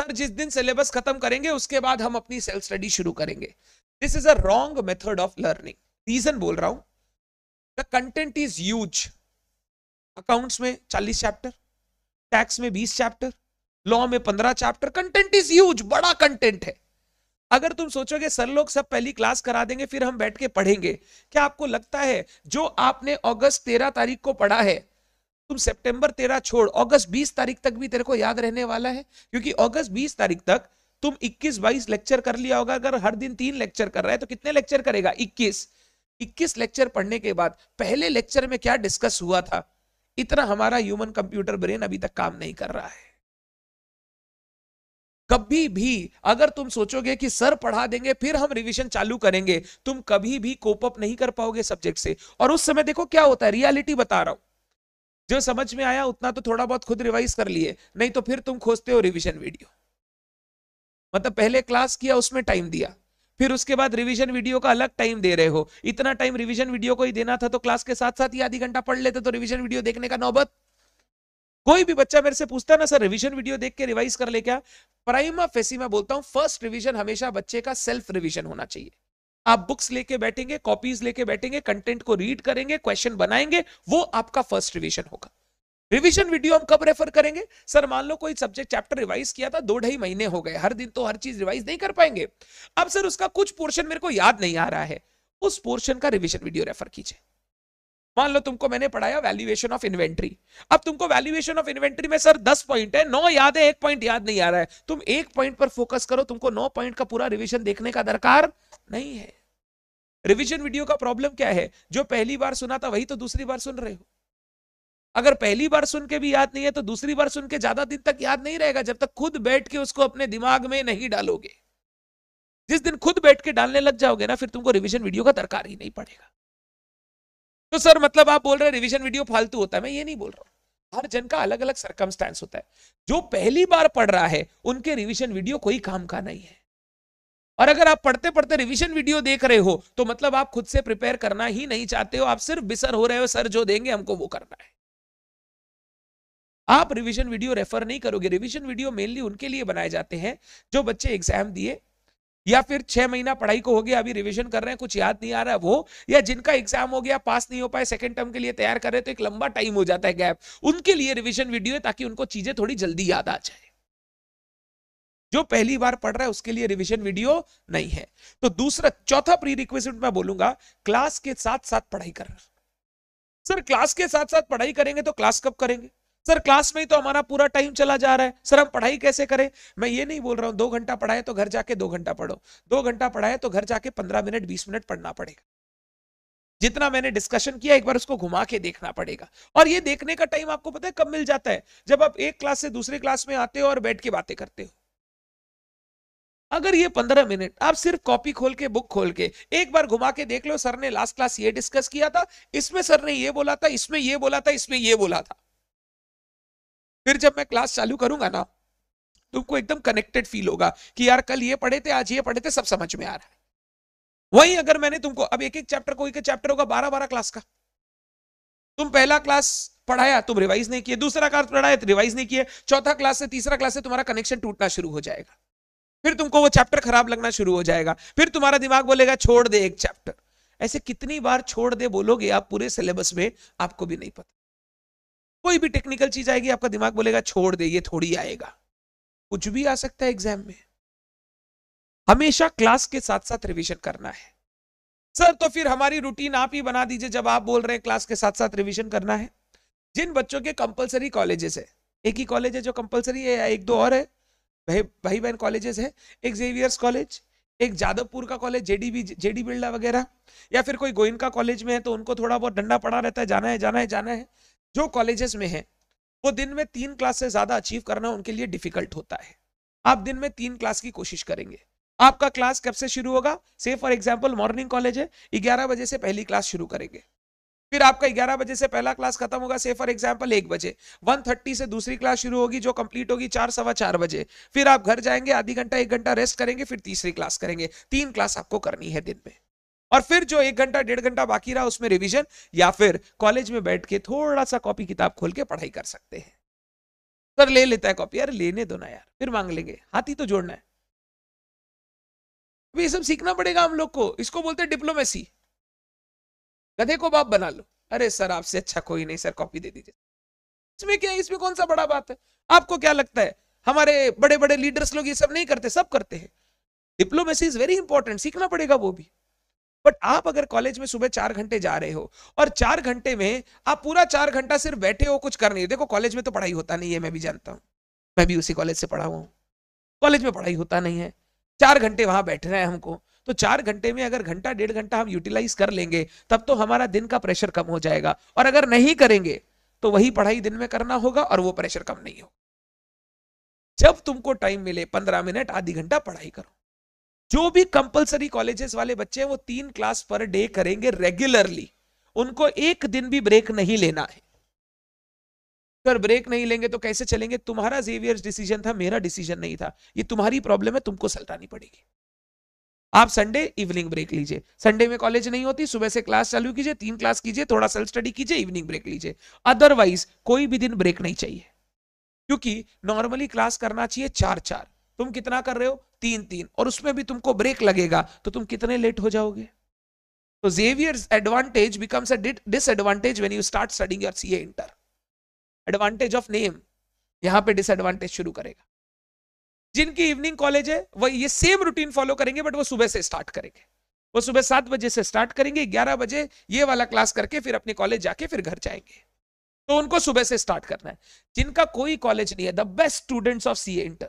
सर जिस दिन सिलेबस खत्म करेंगे उसके बाद हम अपनी सेल्फ स्टडी शुरू करेंगे this is a wrong method of learning reason बोल रहा हूं the content is huge accounts में 40 चैप्टर टैक्स में 20 चैप्टर लॉ में 15 चैप्टर कंटेंट इज यूज बड़ा कंटेंट है अगर तुम सोचोगे सर लोग सब पहली क्लास करा देंगे फिर हम बैठ के पढ़ेंगे क्या आपको लगता है जो आपने अगस्त तेरह तारीख को पढ़ा है तुम सितंबर तेरह छोड़ अगस्त बीस तारीख तक भी तेरे को याद रहने वाला है क्योंकि अगस्त बीस तारीख तक तुम इक्कीस बाईस लेक्चर कर लिया होगा अगर हर दिन तीन लेक्चर कर रहा है तो कितने लेक्चर करेगा इक्कीस इक्कीस लेक्चर पढ़ने के बाद पहले लेक्चर में क्या डिस्कस हुआ था इतना हमारा ह्यूमन कंप्यूटर ब्रेन अभी तक काम नहीं कर रहा है कभी भी अगर तुम सोचोगे कि सर पढ़ा देंगे फिर हम रिवीजन चालू करेंगे तुम कभी भी कोप अप नहीं कर पाओगे सब्जेक्ट से और उस समय देखो क्या होता है रियलिटी बता रहा हूं जो समझ में आया उतना तो थोड़ा बहुत खुद रिवाइज कर लिए नहीं तो फिर तुम खोजते हो रिविजन वीडियो मतलब पहले क्लास किया उसमें टाइम दिया फिर उसके बाद रिवीजन वीडियो का अलग टाइम दे रहे हो इतना टाइम रिवीजन वीडियो को ही देना था तो क्लास के साथ साथ ही आधी घंटा पढ़ लेते तो रिवीजन वीडियो देखने का नौबत कोई भी बच्चा मेरे से पूछता है ना सर रिवीजन वीडियो देख के रिवाइज कर ले क्या प्राइमा फेसी मैं बोलता हूं फर्स्ट रिवीजन हमेशा बच्चे का सेल्फ रिवीजन होना चाहिए आप बुक्स लेके बैठेंगे कॉपीज लेके बैठेंगे कंटेंट को रीड करेंगे क्वेश्चन बनाएंगे वो आपका फर्स्ट रिवीजन होगा रिवीजन वीडियो हम कब रेफर करेंगे सर मान लो कोई सब्जेक्ट चैप्टर रिवाइज किया था दो ढाई महीने हो गए हर दिन तो हर चीज रिवाइज नहीं कर पाएंगे अब सर उसका कुछ पोर्शन मेरे को याद नहीं आ रहा है उस पोर्शन का रिवीजन वीडियो रेफर कीजिए मान लो तुमको मैंने पढ़ाया वैल्यूएशन ऑफ इन्वेंट्री अब तुमको वैल्यूएशन ऑफ इन्वेंट्री में सर दस पॉइंट है नौ याद है एक पॉइंट याद नहीं आ रहा है तुम एक पॉइंट पर फोकस करो तुमको नौ पॉइंट का पूरा रिविजन देखने का दरकार नहीं है रिविजन वीडियो का प्रॉब्लम क्या है जो पहली बार सुना था वही तो दूसरी बार सुन रहे हो अगर पहली बार सुन के भी याद नहीं है तो दूसरी बार सुन के ज्यादा दिन तक याद नहीं रहेगा जब तक खुद बैठ के उसको अपने दिमाग में नहीं डालोगे जिस दिन खुद बैठ के डालने लग जाओगे ना फिर तुमको रिवीजन वीडियो का दरकार ही नहीं पड़ेगा तो सर मतलब आप बोल रहे रिविजन वीडियो फालतू होता है मैं ये नहीं बोल रहा हूँ हर जन का अलग अलग सर्कमस्टेंस होता है जो पहली बार पढ़ रहा है उनके रिविजन वीडियो कोई काम का नहीं है और अगर आप पढ़ते पढ़ते रिविजन वीडियो देख रहे हो तो मतलब आप खुद से प्रिपेयर करना ही नहीं चाहते हो आप सिर्फ बिसर हो रहे हो सर जो देंगे हमको वो करना है आप रिविजन वीडियो रेफर नहीं करोगे रिविजन वीडियो मेनली उनके लिए बनाए जाते हैं जो बच्चे एग्जाम दिए या फिर छह महीना पढ़ाई को हो गया अभी रिविजन कर रहे हैं कुछ याद नहीं आ रहा है वो या जिनका एग्जाम हो गया पास नहीं हो पाए सेकंड टर्म के लिए तैयार कर रहे तो एक लंबा टाइम हो जाता है गैप उनके लिए रिविजन वीडियो है ताकि उनको चीजें थोड़ी जल्दी याद आ जाए जो पहली बार पढ़ रहा है उसके लिए रिविजन वीडियो नहीं है तो दूसरा चौथा प्री रिक्वेस्ट मैं बोलूंगा क्लास के साथ साथ पढ़ाई कर सर क्लास के साथ साथ पढ़ाई करेंगे तो क्लास कब करेंगे सर क्लास में ही तो हमारा पूरा टाइम चला जा रहा है सर हम पढ़ाई कैसे करें मैं ये नहीं बोल रहा हूँ दो घंटा पढ़ाए तो घर जाके दो घंटा पढ़ो दो घंटा पढ़ाए तो घर जाके पंद्रह मिनट बीस मिनट पढ़ना पड़ेगा जितना मैंने डिस्कशन किया एक बार उसको घुमा के देखना पड़ेगा और ये देखने का टाइम आपको पता है कब मिल जाता है जब आप एक क्लास से दूसरी क्लास में आते हो और बैठ के बातें करते हो अगर ये पंद्रह मिनट आप सिर्फ कॉपी खोल के बुक खोल के एक बार घुमा के देख लो सर ने लास्ट क्लास ये डिस्कस किया था इसमें सर ने ये बोला था इसमें ये बोला था इसमें ये बोला था फिर जब मैं क्लास चालू करूंगा ना तुमको एकदम कनेक्टेड फील होगा कि यार कल ये पढ़े थे आज ये पढ़े थे सब समझ में आ रहा है वही अगर मैंने तुमको अब एक एक चैप्टर को एक चैप्टर होगा बारह बारह क्लास का तुम पहला क्लास पढ़ाया तुम रिवाइज नहीं किए दूसरा क्लास पढ़ाया रिवाइज तो नहीं किए चौथा क्लास से तीसरा क्लास से तुम्हारा कनेक्शन टूटना शुरू हो जाएगा फिर तुमको वो चैप्टर खराब लगना शुरू हो जाएगा फिर तुम्हारा दिमाग बोलेगा छोड़ दे एक चैप्टर ऐसे कितनी बार छोड़ दे बोलोगे आप पूरे सिलेबस में आपको भी नहीं पता कोई भी टेक्निकल चीज आएगी आपका दिमाग बोलेगा छोड़ दे ये थोड़ी आएगा कुछ भी आ सकता है एग्जाम में हमेशा क्लास के साथ साथ रिवीजन करना है सर तो फिर हमारी रूटीन आप ही बना दीजिए जब आप बोल रहे हैं क्लास के साथ साथ रिवीजन करना है जिन बच्चों के कंपलसरी कॉलेजेस है एक ही कॉलेज है जो कंपलसरी है या एक दो और है भाई भाई बहन कॉलेजेस है एक जेवियर्स कॉलेज एक जादवपुर का कॉलेज जेडीबी जेडी बिल्डा वगैरह या फिर कोई गोइन का कॉलेज में है तो उनको थोड़ा बहुत डंडा पड़ा रहता है जाना है जाना है जाना है जाना है जो कॉलेजेस में है वो दिन में तीन क्लास से ज्यादा अचीव करना उनके लिए डिफिकल्ट होता है आप दिन में तीन क्लास की कोशिश करेंगे आपका क्लास कब से शुरू होगा से फॉर एग्जाम्पल मॉर्निंग कॉलेज है ग्यारह बजे से पहली क्लास शुरू करेंगे फिर आपका ग्यारह बजे से पहला क्लास खत्म होगा से फॉर एग्जाम्पल एक बजे वन थर्टी से दूसरी क्लास शुरू होगी जो कंप्लीट होगी चार सवा चार बजे फिर आप घर जाएंगे आधी घंटा एक घंटा रेस्ट करेंगे फिर तीसरी क्लास करेंगे तीन क्लास आपको करनी है दिन में और फिर जो एक घंटा डेढ़ घंटा बाकी रहा उसमें रिवीजन या फिर कॉलेज में बैठ के थोड़ा सा कॉपी किताब खोल के पढ़ाई कर सकते हैं सर ले लेता है कॉपी यार लेने दो ना यार फिर मांग लेंगे हाथी तो जोड़ना है ये सब सीखना पड़ेगा हम लोग को इसको बोलते हैं डिप्लोमेसी गधे को बाप बना लो अरे सर आपसे अच्छा कोई नहीं सर कॉपी दे दीजिए इसमें क्या है इसमें कौन सा बड़ा बात है आपको क्या लगता है हमारे बड़े बड़े लीडर्स लोग ये सब नहीं करते सब करते हैं डिप्लोमेसी इज वेरी इंपॉर्टेंट सीखना पड़ेगा वो भी बट आप अगर कॉलेज में सुबह चार घंटे जा रहे हो और चार घंटे में आप पूरा चार घंटा सिर्फ बैठे हो कुछ कर नहीं देखो कॉलेज में तो पढ़ाई होता नहीं है मैं भी जानता हूँ मैं भी उसी कॉलेज से पढ़ा हुआ कॉलेज में पढ़ाई होता नहीं है चार घंटे वहां बैठना है हमको तो चार घंटे में अगर घंटा डेढ़ घंटा हम यूटिलाइज कर लेंगे तब तो हमारा दिन का प्रेशर कम हो जाएगा और अगर नहीं करेंगे तो वही पढ़ाई दिन में करना होगा और वो प्रेशर कम नहीं होगा जब तुमको टाइम मिले पंद्रह मिनट आधी घंटा पढ़ाई करो जो भी कंपलसरी कॉलेजेस वाले बच्चे हैं वो तीन क्लास पर डे करेंगे रेगुलरली उनको एक दिन भी ब्रेक नहीं लेना है अगर ब्रेक नहीं लेंगे तो कैसे चलेंगे तुम्हारा जेवियर डिसीजन था मेरा डिसीजन नहीं था ये तुम्हारी प्रॉब्लम है तुमको सलटानी पड़ेगी आप संडे इवनिंग ब्रेक लीजिए संडे में कॉलेज नहीं होती सुबह से क्लास चालू कीजिए तीन क्लास कीजिए थोड़ा सेल्फ स्टडी कीजिए इवनिंग ब्रेक लीजिए अदरवाइज कोई भी दिन ब्रेक नहीं चाहिए क्योंकि नॉर्मली क्लास करना चाहिए चार चार तुम कितना कर रहे हो तीन तीन और उसमें भी तुमको ब्रेक लगेगा तो तुम कितने लेट हो जाओगे तो Xavier's advantage becomes disadvantage when you start studying your CA inter advantage of name यहां पे डिसएडवांटेज शुरू करेगा जिनकी इवनिंग कॉलेज है वह ये सेम रूटीन फॉलो करेंगे बट वो सुबह से स्टार्ट करेंगे वो सुबह सात बजे से स्टार्ट करेंगे ग्यारह बजे ये वाला क्लास करके फिर अपने कॉलेज जाके फिर घर जाएंगे तो उनको सुबह से स्टार्ट करना है जिनका कोई कॉलेज नहीं है the best students of C inter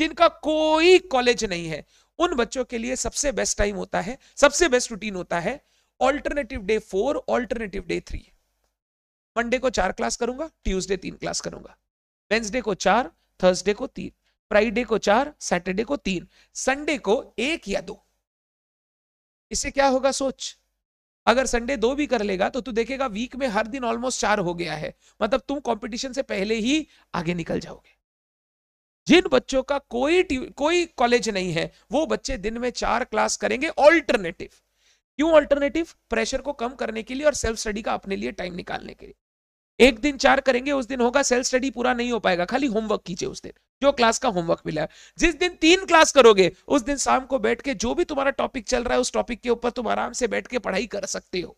जिनका कोई कॉलेज नहीं है उन बच्चों के लिए सबसे बेस्ट टाइम होता है सबसे बेस्ट रूटीन होता है alternative day four alternative day three Monday को चार क्लास करूंगा ट्यूसडे तीन क्लास करूंगा वेंसडे को चार थर्सडे को तीन फ्राइडे को चार सैटरडे को तीन संडे को एक या दो इससे क्या होगा सोच अगर संडे दो भी कर लेगा तो तू देखेगा वीक में हर दिन ऑलमोस्ट चार हो गया है मतलब तुम कंपटीशन से पहले ही आगे निकल जाओगे जिन बच्चों का कोई कोई कॉलेज नहीं है वो बच्चे दिन में चार क्लास करेंगे ऑल्टरनेटिव क्यों ऑल्टरनेटिव प्रेशर को कम करने के लिए और सेल्फ स्टडी का अपने लिए टाइम निकालने के लिए एक दिन चार करेंगे उस दिन होगा सेल्फ स्टडी पूरा नहीं हो पाएगा खाली होमवर्क कीजिए उस दिन जो क्लास का होमवर्क मिला है जिस दिन तीन क्लास करोगे उस दिन शाम को बैठ के जो भी तुम्हारा टॉपिक चल रहा है उस टॉपिक के ऊपर तुम आराम से बैठ के पढ़ाई कर सकते हो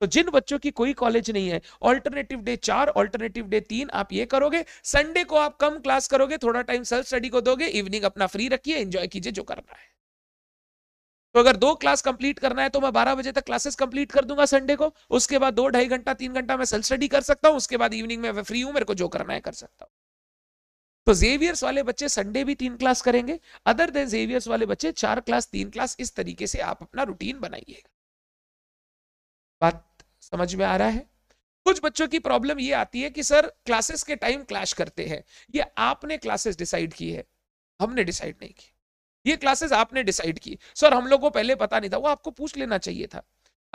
तो जिन बच्चों की कोई कॉलेज नहीं है ऑल्टरनेटिव डे चार ऑल्टरनेटिव डे तीन आप ये करोगे संडे को आप कम क्लास करोगे थोड़ा टाइम सेल्फ स्टडी को दोगे इवनिंग अपना फ्री रखिए एंजॉय कीजिए जो करना है तो अगर दो क्लास कंप्लीट करना है तो मैं बारह बजे तक क्लासेस कंप्लीट कर दूंगा संडे को उसके बाद दो ढाई घंटा तीन घंटा मैं सेल्फ स्टडी कर सकता हूँ उसके बाद इवनिंग में फ्री हूं मेरे को जो करना है कर सकता हूँ तो जेवियर्स वाले बच्चे संडे भी तीन क्लास करेंगे अदर देन जेवियर्स वाले बच्चे चार क्लास तीन क्लास इस तरीके से आप अपना रूटीन बनाइएगा बात समझ में आ रहा है कुछ बच्चों की प्रॉब्लम ये आती है कि सर क्लासेस के टाइम क्लैश करते हैं ये आपने क्लासेस डिसाइड की है हमने डिसाइड नहीं की ये क्लासेस आपने डिसाइड की सर हम लोग को पहले पता नहीं था वो आपको पूछ लेना चाहिए था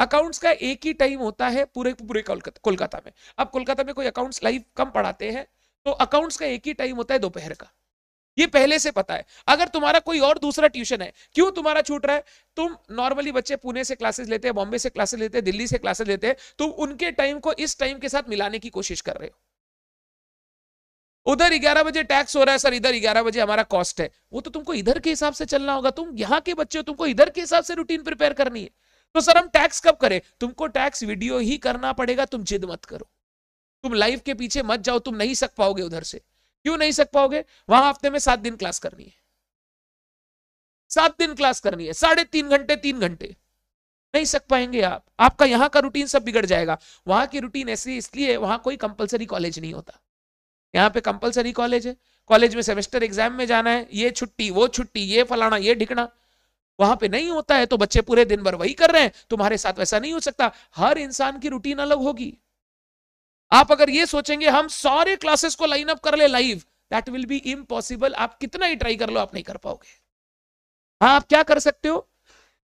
अकाउंट्स का एक ही टाइम होता है पूरे पूरे कोलकाता कोलकाता में अब कोलकाता में कोई अकाउंट्स लाइव कम पढ़ाते हैं तो अकाउंट्स का एक ही टाइम होता है दोपहर का ये पहले से पता है अगर तुम्हारा कोई और दूसरा ट्यूशन है क्यों तुम्हारा छूट रहा है तुम नॉर्मली बच्चे पुणे से क्लासेस लेते हैं बॉम्बे से क्लासेस लेते हैं दिल्ली से क्लासेस लेते हैं तुम उनके टाइम को इस टाइम के साथ मिलाने की कोशिश कर रहे हो उधर ग्यारह बजे टैक्स हो रहा है सर इधर ग्यारह बजे हमारा कॉस्ट है वो तो तुमको इधर के हिसाब से चलना होगा तुम यहाँ के बच्चे हो तुमको इधर के हिसाब से रूटीन प्रिपेयर करनी है तो सर हम टैक्स कब करें तुमको टैक्स वीडियो ही करना पड़ेगा तुम जिद मत करो तुम लाइफ के पीछे मत जाओ तुम नहीं सक पाओगे उधर से क्यों नहीं सीख पाओगे वहां हफ्ते में सात दिन क्लास करनी है सात दिन क्लास करनी है साढ़े तीन घंटे तीन घंटे नहीं सक पाएंगे आप आपका यहां का रूटीन सब बिगड़ जाएगा वहां की रूटीन ऐसी इसलिए वहां कोई कंपलसरी कॉलेज नहीं होता यहाँ पे कंपलसरी कॉलेज है कॉलेज में सेमेस्टर एग्जाम में जाना है ये छुट्टी वो छुट्टी ये फलाना ये ढिकना वहां पे नहीं होता है तो बच्चे पूरे दिन भर वही कर रहे हैं तुम्हारे साथ वैसा नहीं हो सकता हर इंसान की रूटीन अलग होगी आप अगर ये सोचेंगे हम सारे क्लासेस को लाइन अप कर ले live that will be impossible आप कितना ही ट्राई कर लो आप नहीं कर पाओगे हाँ आप क्या कर सकते हो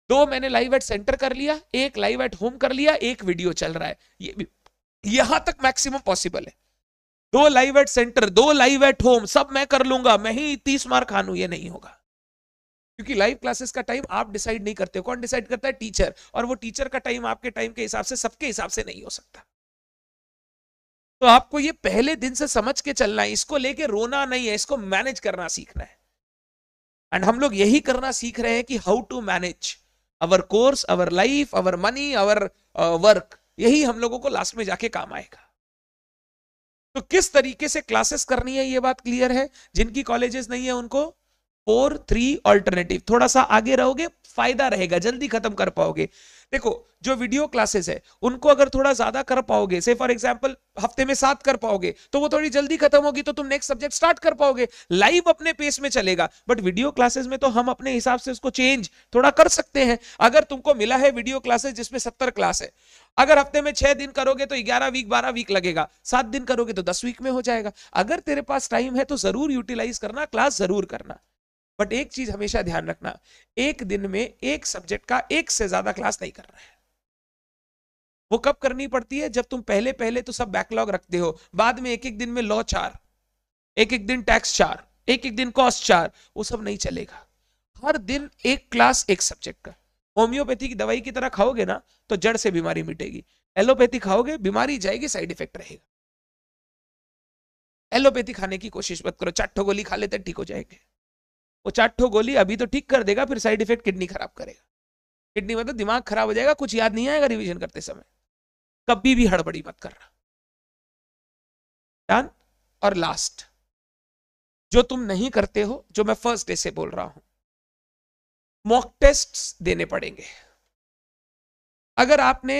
दो मैंने लाइव एट सेंटर कर लिया एक लाइव एट होम कर लिया एक वीडियो चल रहा है ये भी यहां तक मैक्सिमम पॉसिबल है दो लाइव एट सेंटर दो लाइव एट होम सब मैं कर लूंगा मैं ही तीस मार खानू ये नहीं होगा क्योंकि लाइव क्लासेस का टाइम आप डिसाइड नहीं करते कौन डिसाइड करता है टीचर और वो टीचर का टाइम आपके टाइम के हिसाब से सबके हिसाब से नहीं हो सकता तो आपको ये पहले दिन से समझ के चलना है इसको लेके रोना नहीं है इसको मैनेज करना सीखना है एंड हम लोग यही करना सीख रहे हैं कि how to manage our course our life our money our work यही हम लोगों को लास्ट में जाके काम आएगा तो किस तरीके से क्लासेस करनी है ये बात क्लियर है जिनकी कॉलेजेस नहीं है उनको फोर थ्री ऑल्टरनेटिव थोड़ा सा आगे रहोगे फायदा रहेगा जल्दी खत्म कर पाओगे देखो जो वीडियो क्लासेस है उनको अगर थोड़ा ज्यादा कर पाओगे से फॉर एग्जाम्पल हफ्ते में सात कर पाओगे तो वो थोड़ी जल्दी खत्म होगी तो तुम नेक्स्ट सब्जेक्ट स्टार्ट कर पाओगे लाइव अपने पेस में चलेगा बट वीडियो क्लासेस में तो हम अपने हिसाब से उसको चेंज थोड़ा कर सकते हैं अगर तुमको मिला है वीडियो क्लासेस जिसमें सत्तर क्लास है अगर हफ्ते में छह दिन करोगे तो ग्यारह वीक बारह वीक लगेगा सात दिन करोगे तो दस वीक में हो जाएगा अगर तेरे पास टाइम है तो जरूर यूटिलाइज करना क्लास जरूर करना बट एक चीज हमेशा ध्यान रखना एक दिन में एक सब्जेक्ट का एक से ज्यादा क्लास नहीं कर रहा है वो कब करनी पड़ती है जब तुम पहले पहले तो सब बैकलॉग रखते हो बाद में एक एक दिन में लॉ चार एक एक दिन टैक्स चार एक एक दिन कॉस्ट चार वो सब नहीं चलेगा हर दिन एक क्लास एक सब्जेक्ट का होम्योपैथी की दवाई की तरह खाओगे ना तो जड़ से बीमारी मिटेगी एलोपैथी खाओगे बीमारी जाएगी साइड इफेक्ट रहेगा एलोपैथी खाने की कोशिश मत करो चार गोली खा लेते ठीक हो जाएंगे वो चार गोली अभी तो ठीक कर देगा फिर साइड इफेक्ट किडनी खराब करेगा किडनी मतलब तो दिमाग खराब हो जाएगा कुछ याद नहीं आएगा रिविजन करते समय कभी भी हड़बड़ी मत कर रहा और लास्ट जो तुम नहीं करते हो जो मैं फर्स्ट डे से बोल रहा हूं मॉक टेस्ट देने पड़ेंगे अगर आपने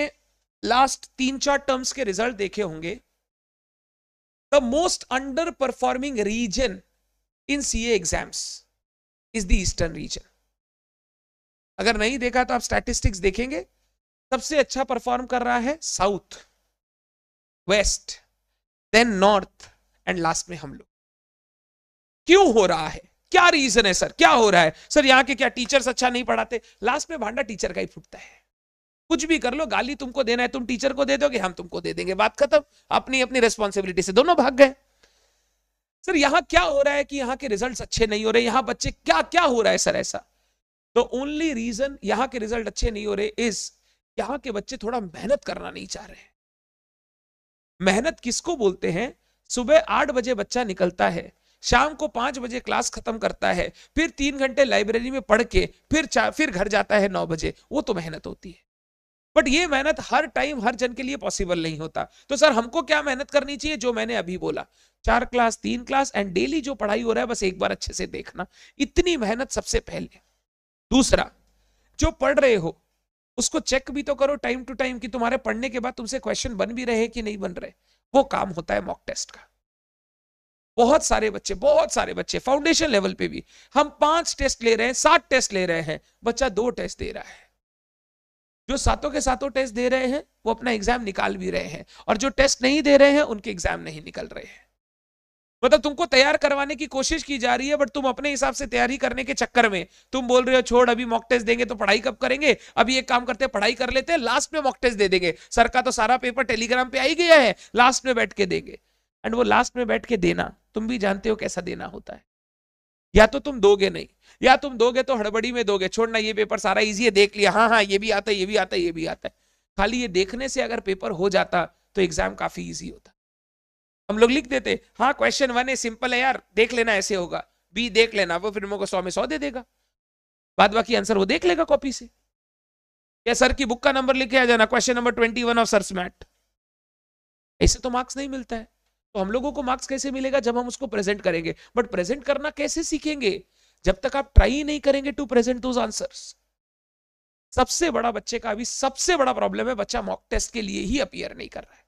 लास्ट तीन चार टर्म्स के रिजल्ट देखे होंगे the most under performing region in CA exams is the eastern region अगर नहीं देखा तो आप स्टैटिस्टिक्स देखेंगे सबसे अच्छा परफॉर्म कर रहा है south west then north and last में हम लोग क्यों हो रहा है क्या रीजन है सर क्या हो रहा है सर यहाँ के क्या टीचर्स अच्छा नहीं पढ़ाते लास्ट में भांडा टीचर का ही फूटता है कुछ भी कर लो गाली तुमको देना है तुम टीचर को दे दोगे हम तुमको दे देंगे बात खत्म अपनी अपनी रिस्पॉन्सिबिलिटी से दोनों भाग गए सर यहाँ क्या हो रहा है कि यहाँ के रिजल्ट अच्छे नहीं हो रहे यहाँ बच्चे क्या क्या हो रहा है सर ऐसा तो ओनली रीजन यहाँ के रिजल्ट अच्छे नहीं हो रहे इस यहाँ के बच्चे थोड़ा मेहनत करना नहीं चाह रहे मेहनत किसको बोलते हैं सुबह आठ बजे बच्चा निकलता है शाम को पांच बजे क्लास खत्म करता है फिर तीन घंटे लाइब्रेरी में पढ़ के फिर फिर घर जाता है नौ बजे वो तो मेहनत होती है बट ये मेहनत हर टाइम हर जन के लिए पॉसिबल नहीं होता तो सर हमको क्या मेहनत करनी चाहिए जो मैंने अभी बोला चार क्लास तीन क्लास एंड डेली जो पढ़ाई हो रहा है बस एक बार अच्छे से देखना इतनी मेहनत सबसे पहले दूसरा जो पढ़ रहे हो उसको चेक भी तो करो टाइम टू टाइम कि तुम्हारे पढ़ने के बाद तुमसे क्वेश्चन बन भी रहे कि नहीं बन रहे वो काम होता है मॉक टेस्ट का बहुत सारे बच्चे बहुत सारे बच्चे फाउंडेशन लेवल पे भी हम पांच टेस्ट ले रहे हैं सात टेस्ट ले रहे हैं बच्चा दो टेस्ट दे रहा है जो सातों के सातों टेस्ट दे रहे हैं वो अपना एग्जाम निकाल भी रहे हैं और जो टेस्ट नहीं दे रहे हैं उनके एग्जाम नहीं निकल रहे हैं मतलब तुमको तैयार करवाने की कोशिश की जा रही है बट तुम अपने हिसाब से तैयारी करने के चक्कर में तुम बोल रहे हो छोड़ अभी मॉक टेस्ट देंगे तो पढ़ाई कब करेंगे अभी एक काम करते हैं पढ़ाई कर लेते हैं लास्ट में मॉक टेस्ट दे देंगे सर का तो सारा पेपर टेलीग्राम पे आ ही गया है लास्ट में बैठ के देंगे एंड वो लास्ट में बैठ के देना तुम भी जानते हो कैसा देना होता है या तो तुम दोगे नहीं या तुम दोगे तो हड़बड़ी में दोगे छोड़ना ये पेपर सारा ईजी है देख लिया हाँ हाँ ये भी आता है ये भी आता है ये भी आता है खाली ये देखने से अगर पेपर हो जाता तो एग्जाम काफी ईजी होता हम लोग लिख देते हाँ क्वेश्चन वन है सिंपल है यार देख लेना ऐसे होगा बी देख लेना वो फिर मेरे सौ में सौ दे देगा बाद बाकी आंसर वो देख लेगा कॉपी से या सर की बुक का नंबर लिखे आ जाना question number twenty one of sir स्मैट ऐसे तो मार्क्स नहीं मिलता है तो हम लोगों को मार्क्स कैसे मिलेगा जब हम उसको प्रेजेंट करेंगे बट प्रेजेंट करना कैसे सीखेंगे जब तक आप ट्राई नहीं करेंगे टू प्रेजेंट दोज आंसर सबसे बड़ा बच्चे का अभी सबसे बड़ा प्रॉब्लम है बच्चा मॉक टेस्ट के लिए ही अपियर नहीं कर रहा है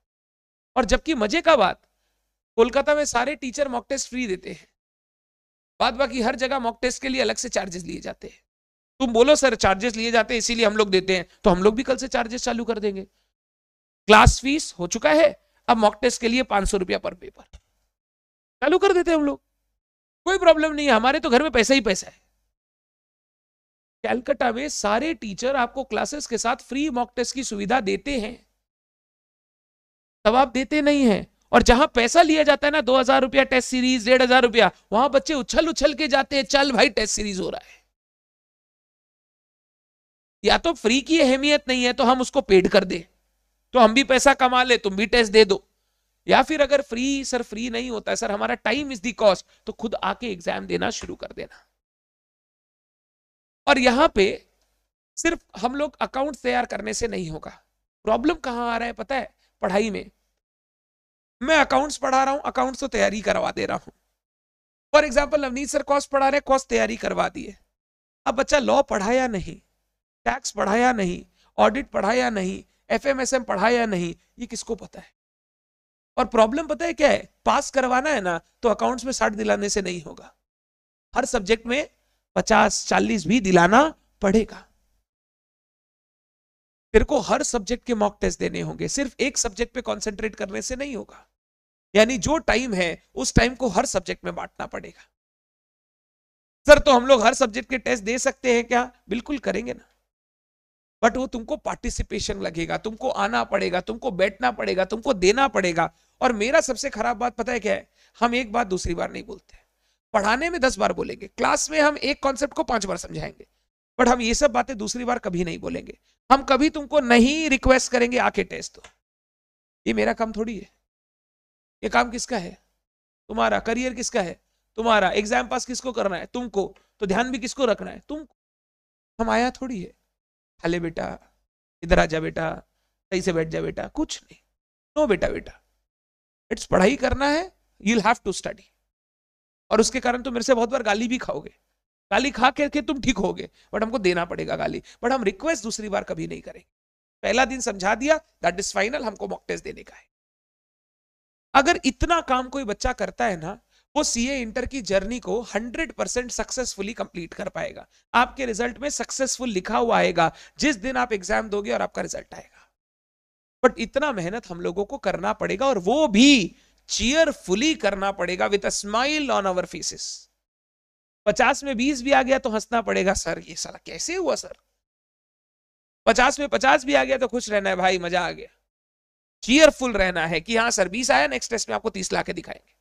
और जबकि मजे का बात कोलकाता में सारे टीचर मॉक टेस्ट फ्री देते हैं बाद बाकी हर जगह मॉक टेस्ट के लिए अलग से चार्जेस लिए जाते हैं तुम बोलो सर चार्जेस लिए जाते हैं इसीलिए हम लोग देते हैं तो हम लोग भी कल से चार्जेस चालू कर देंगे क्लास फीस हो चुका है अब मॉक टेस्ट के लिए पांच सौ रुपया पर पेपर चालू कर देते हैं हम लोग कोई प्रॉब्लम नहीं है हमारे तो घर में पैसा ही पैसा है कैलकटा में सारे टीचर आपको क्लासेस के साथ फ्री मॉक टेस्ट की सुविधा देते हैं तब आप देते नहीं हैं और जहां पैसा लिया जाता है ना दो हजार रुपया टेस्ट सीरीज डेढ़ हजार रुपया वहां बच्चे उछल उछल के जाते हैं चल भाई टेस्ट सीरीज हो रहा है या तो फ्री की अहमियत नहीं है तो हम उसको पेड कर दे तो हम भी पैसा कमा ले तुम भी टेस्ट दे दो या फिर अगर फ्री सर फ्री नहीं होता है सर हमारा टाइम इज दी कॉस्ट तो खुद आके एग्जाम देना शुरू कर देना और यहाँ पे सिर्फ हम लोग अकाउंट तैयार करने से नहीं होगा प्रॉब्लम कहाँ आ रहा है पता है पढ़ाई में मैं अकाउंट्स पढ़ा रहा हूँ अकाउंट्स तो तैयारी करवा दे रहा हूँ for example Navneet sir cost पढ़ा रहे कॉस्ट तैयारी करवा दिए अब बच्चा लॉ पढ़ाया नहीं टैक्स पढ़ाया नहीं ऑडिट पढ़ाया नहीं एफ पढ़ाया नहीं ये किसको पता है और प्रॉब्लम पता है क्या है पास करवाना है ना तो अकाउंट्स में साठ दिलाने से नहीं होगा हर सब्जेक्ट में पचास चालीस भी दिलाना पड़ेगा तेरे को हर सब्जेक्ट के मॉक टेस्ट देने होंगे सिर्फ एक सब्जेक्ट पे कॉन्सेंट्रेट करने से नहीं होगा यानी जो टाइम है उस टाइम को हर सब्जेक्ट में बांटना पड़ेगा सर तो हम लोग हर सब्जेक्ट के टेस्ट दे सकते हैं क्या बिल्कुल करेंगे ना बट वो तुमको पार्टिसिपेशन लगेगा तुमको आना पड़ेगा तुमको बैठना पड़ेगा तुमको देना पड़ेगा और मेरा सबसे खराब बात पता है क्या है हम एक बात दूसरी बार नहीं बोलते पढ़ाने में दस बार बोलेंगे क्लास में हम एक कॉन्सेप्ट को पांच बार समझाएंगे बट हम ये सब बातें दूसरी बार कभी नहीं बोलेंगे हम कभी तुमको नहीं रिक्वेस्ट करेंगे आके टेस्ट दो ये मेरा काम थोड़ी है ये काम किसका है तुम्हारा करियर किसका है तुम्हारा एग्जाम पास किसको करना है तुमको तो ध्यान भी किसको रखना है तुमको हम आया थोड़ी है हले बेटा इधर आ जा बेटा सही से बैठ जा बेटा कुछ नहीं नो बेटा बेटा इट्स पढ़ाई करना है यू हैव टू स्टडी और उसके कारण तुम तो मेरे से बहुत बार गाली भी खाओगे गाली खा करके तुम ठीक होगे बट हमको देना पड़ेगा गाली बट हम रिक्वेस्ट दूसरी बार कभी नहीं करेंगे पहला दिन समझा दिया दैट इज फाइनल हमको मॉक टेस्ट देने का है अगर इतना काम कोई बच्चा करता है ना वो सीए इंटर की जर्नी को 100 परसेंट सक्सेसफुली कंप्लीट कर पाएगा आपके रिजल्ट में सक्सेसफुल लिखा हुआ आएगा जिस दिन आप एग्जाम दोगे और आपका रिजल्ट आएगा बट इतना मेहनत हम लोगों को करना पड़ेगा और वो भी चीयरफुली करना पड़ेगा with a smile on our faces पचास में बीस भी आ गया तो हंसना पड़ेगा सर ये सारा कैसे हुआ सर पचास में पचास भी आ गया तो खुश रहना है भाई मजा आ गया चीयरफुल रहना है कि हाँ सर बीस आया नेक्स्ट टेस्ट में आपको तीस ला के दिखाएंगे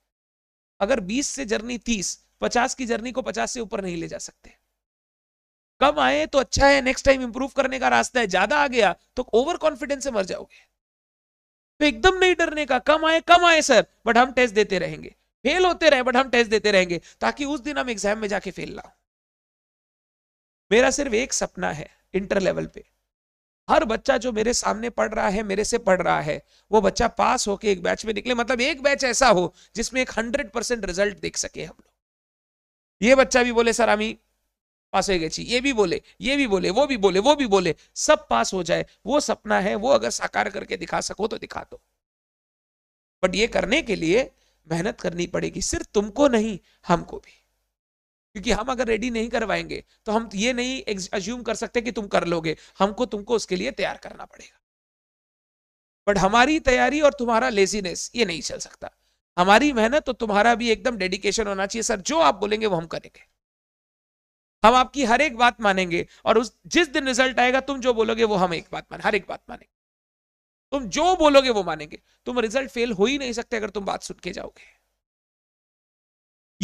अगर बीस से जर्नी तीस पचास की जर्नी को पचास से ऊपर नहीं ले जा सकते कम आए तो अच्छा है नेक्स्ट टाइम इंप्रूव करने का रास्ता है ज्यादा आ गया तो ओवर कॉन्फिडेंस से मर जाओगे तो एकदम नहीं डरने का कम आए कम आए सर बट हम टेस्ट देते रहेंगे फेल होते रहे बट हम टेस्ट देते रहेंगे ताकि उस दिन हम एग्जाम में जाके फेल ना मेरा सिर्फ एक सपना है इंटर लेवल पे हर बच्चा जो मेरे सामने पढ़ रहा है मेरे से पढ़ रहा है वो बच्चा पास होके एक बैच में निकले मतलब एक बैच ऐसा हो जिसमें एक हंड्रेड परसेंट रिजल्ट देख सके हम लोग ये बच्चा भी बोले सर अमी पास हो गई ये भी बोले ये भी बोले वो भी बोले वो भी बोले सब पास हो जाए वो सपना है वो अगर साकार करके दिखा सको तो दिखा दो बट ये करने के लिए मेहनत करनी पड़ेगी सिर्फ तुमको नहीं हमको भी क्योंकि हम अगर रेडी नहीं करवाएंगे तो हम ये नहीं एज्यूम कर सकते कि तुम कर लोगे हमको तुमको उसके लिए तैयार करना पड़ेगा बट हमारी तैयारी और तुम्हारा लेजीनेस ये नहीं चल सकता हमारी मेहनत तो तुम्हारा भी एकदम डेडिकेशन होना चाहिए सर जो आप बोलेंगे वो हम करेंगे हम आपकी हर एक बात मानेंगे और उस जिस दिन रिजल्ट आएगा तुम जो बोलोगे वो हम एक बात माने हर एक बात मानेंगे तुम जो बोलोगे वो मानेंगे तुम रिजल्ट फेल हो ही नहीं सकते अगर तुम बात सुन के जाओगे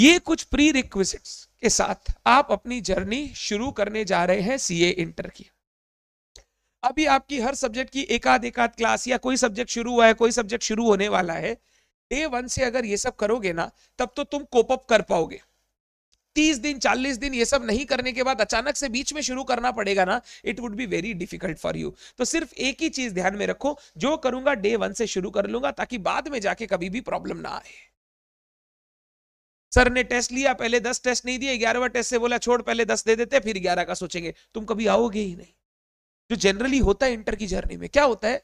ये कुछ प्री रिक्विजिट्स के साथ आप अपनी जर्नी शुरू करने जा रहे हैं सीए इंटर की अभी आपकी हर सब्जेक्ट की एकाध एकाध क्लास या कोई सब्जेक्ट शुरू हुआ है कोई सब्जेक्ट शुरू होने वाला है डे वन से अगर ये सब करोगे ना तब तो तुम कोप अप कर पाओगे तीस दिन चालीस दिन ये सब नहीं करने के बाद अचानक से बीच में शुरू करना पड़ेगा ना it would be very difficult for you तो सिर्फ एक ही चीज ध्यान में रखो जो करूंगा डे वन से शुरू कर लूंगा ताकि बाद में जाके कभी भी प्रॉब्लम ना आए सर ने टेस्ट लिया पहले दस टेस्ट नहीं दिए ग्यारहवा टेस्ट से बोला छोड़ पहले दस दे देते फिर ग्यारह का सोचेंगे तुम कभी आओगे ही नहीं जो जनरली होता है इंटर की जर्नी में क्या होता है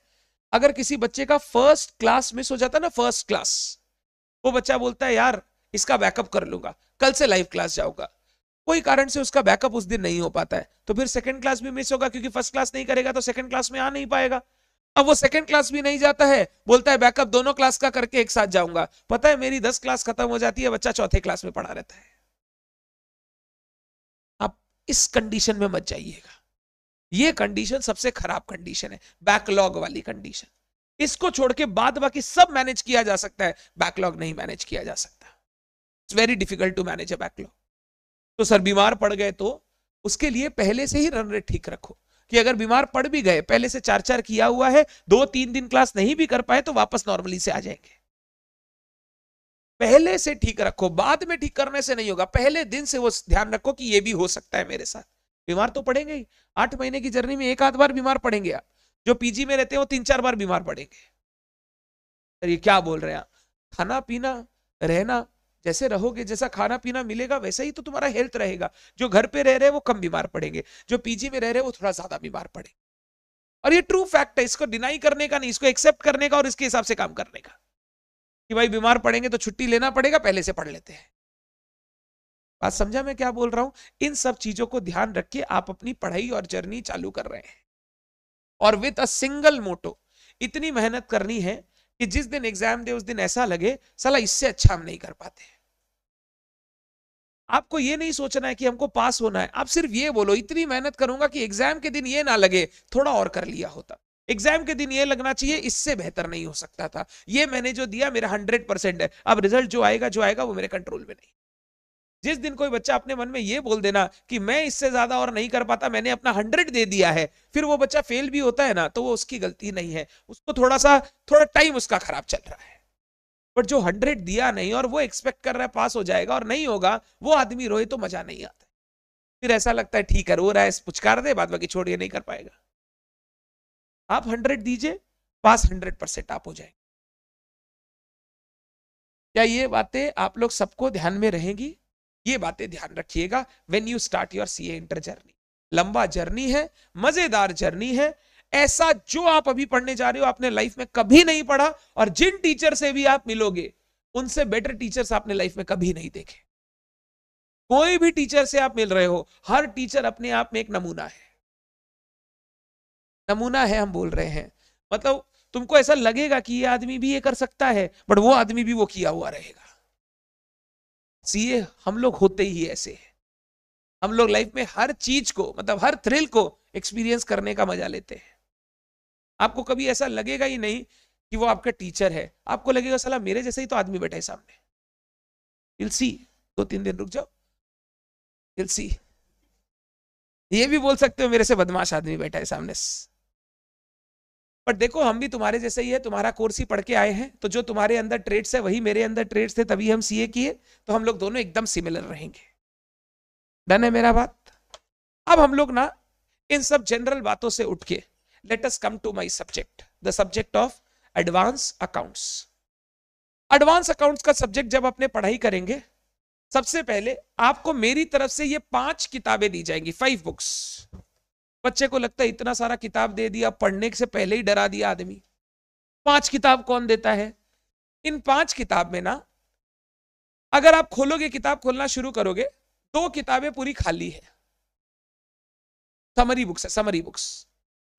अगर किसी बच्चे का फर्स्ट क्लास मिस हो जाता है ना फर्स्ट क्लास वो बच्चा बोलता है यार इसका बैकअप कर लूंगा कल से लाइव क्लास जाऊंगा कोई कारण से उसका बैकअप उस दिन नहीं हो पाता है तो फिर सेकंड क्लास भी मिस होगा क्योंकि फर्स्ट क्लास नहीं करेगा तो सेकंड क्लास में आ नहीं पाएगा अब वो सेकंड क्लास भी नहीं जाता है बोलता है बैकअप दोनों क्लास का करके एक साथ जाऊंगा पता है मेरी दस क्लास खत्म हो जाती है बच्चा चौथे क्लास में पढ़ा रहता है आप इस कंडीशन में मत जाइएगा ये कंडीशन सबसे खराब कंडीशन है बैकलॉग वाली कंडीशन इसको छोड़ के बाद बाकी सब मैनेज किया जा सकता है बैकलॉग नहीं मैनेज किया जा सकता it's very difficult to manage a backlog तो सर बीमार पड़ गए तो उसके लिए पहले से ही रन रेट ठीक रखो कि अगर बीमार पड़ भी गए पहले से चार चार किया हुआ है दो तीन दिन क्लास नहीं भी कर पाए तो वापस नॉर्मली से आ जाएंगे पहले से ठीक रखो बाद में ठीक करने से नहीं होगा पहले दिन से वो ध्यान रखो कि ये भी हो सकता है मेरे साथ बीमार तो पड़ेंगे ही आठ महीने की जर्नी में एक आध बार बीमार पड़ेंगे आप जो पीजी में रहते हैं वो तीन चार बार बीमार पड़ेंगे तो ये क्या बोल रहे हैं खाना पीना रहना जैसे रहोगे जैसा खाना पीना मिलेगा वैसा ही तो तुम्हारा हेल्थ रहेगा जो घर पे रह रहे वो कम बीमार पड़ेंगे जो पीजी में रह रहे वो थोड़ा ज्यादा बीमार पड़ेंगे और ये ट्रू फैक्ट है इसको डिनाई करने का नहीं इसको एक्सेप्ट करने का और इसके हिसाब से काम करने का कि भाई बीमार पड़ेंगे तो छुट्टी लेना पड़ेगा पहले से पढ़ लेते हैं बात समझा मैं क्या बोल रहा हूं इन सब चीजों को ध्यान रख के आप अपनी पढ़ाई और जर्नी चालू कर रहे हैं और विथ अ सिंगल मोटो इतनी मेहनत करनी है कि जिस दिन एग्जाम दे उस दिन ऐसा लगे सला इससे अच्छा हम नहीं कर पाते आपको ये नहीं सोचना है कि हमको पास होना है आप सिर्फ ये बोलो इतनी मेहनत करूंगा कि एग्जाम के दिन ये ना लगे थोड़ा और कर लिया होता एग्जाम के दिन ये लगना चाहिए इससे बेहतर नहीं हो सकता था ये मैंने जो दिया मेरा हंड्रेड परसेंट है अब रिजल्ट जो आएगा जो आएगा वो मेरे कंट्रोल में नहीं जिस दिन कोई बच्चा अपने मन में ये बोल देना कि मैं इससे ज्यादा और नहीं कर पाता मैंने अपना हंड्रेड दे दिया है फिर वो बच्चा फेल भी होता है ना तो वो उसकी गलती नहीं है उसको थोड़ा सा थोड़ा टाइम उसका खराब चल रहा है बट जो हंड्रेड दिया नहीं और वो एक्सपेक्ट कर रहा है पास हो जाएगा और नहीं होगा वो आदमी रोए तो मजा नहीं आता फिर ऐसा लगता है ठीक है रो रहा है पुचकार दे बाद बाकी छोड़िए नहीं कर पाएगा आप हंड्रेड दीजिए पास हंड्रेड परसेंट आप हो जाएंगे क्या ये बातें आप लोग सबको ध्यान में रहेंगी ये बातें ध्यान रखिएगा when you start your CA inter journey लंबा जर्नी है मजेदार जर्नी है ऐसा जो आप अभी पढ़ने जा रहे हो आपने लाइफ में कभी नहीं पढ़ा और जिन टीचर से भी आप मिलोगे उनसे बेटर टीचर्स आपने लाइफ में कभी नहीं देखे कोई भी टीचर से आप मिल रहे हो हर टीचर अपने आप में एक नमूना है नमूना है हम बोल रहे हैं मतलब तुमको ऐसा लगेगा कि ये आदमी भी ये कर सकता है बट वो आदमी भी वो किया हुआ रहेगा सीए हम लोग होते ही ऐसे हैं हम लोग लाइफ में हर चीज को मतलब हर थ्रिल को एक्सपीरियंस करने का मजा लेते हैं आपको कभी ऐसा लगेगा ही नहीं कि वो आपका टीचर है आपको लगेगा सलाह मेरे जैसे ही तो आदमी बैठा है सामने सी दो तीन दिन रुक जाओ सी ये भी बोल सकते हो मेरे से बदमाश आदमी बैठा है सामने पर देखो हम भी तुम्हारे जैसे ही है तुम्हारा कोर्स ही पढ़ के आए हैं तो जो तुम्हारे अंदर ट्रेड्स है वही मेरे अंदर ट्रेड्स थे तभी हम सीए किए तो हम लोग दोनों एकदम सिमिलर रहेंगे डन है मेरा बात अब हम लोग ना इन सब जनरल बातों से उठ के let us come to my subject the subject of advance accounts advance accounts का subject जब आपने पढ़ाई करेंगे सबसे पहले आपको मेरी तरफ से ये पांच किताबें दी जाएंगी फाइव बुक्स बच्चे को लगता है इतना सारा किताब दे दिया पढ़ने से पहले ही डरा दिया आदमी पांच किताब कौन देता है इन पांच किताब में ना अगर आप खोलोगे किताब खोलना शुरू करोगे दो किताबें पूरी खाली है समरी बुक्स है समरी बुक्स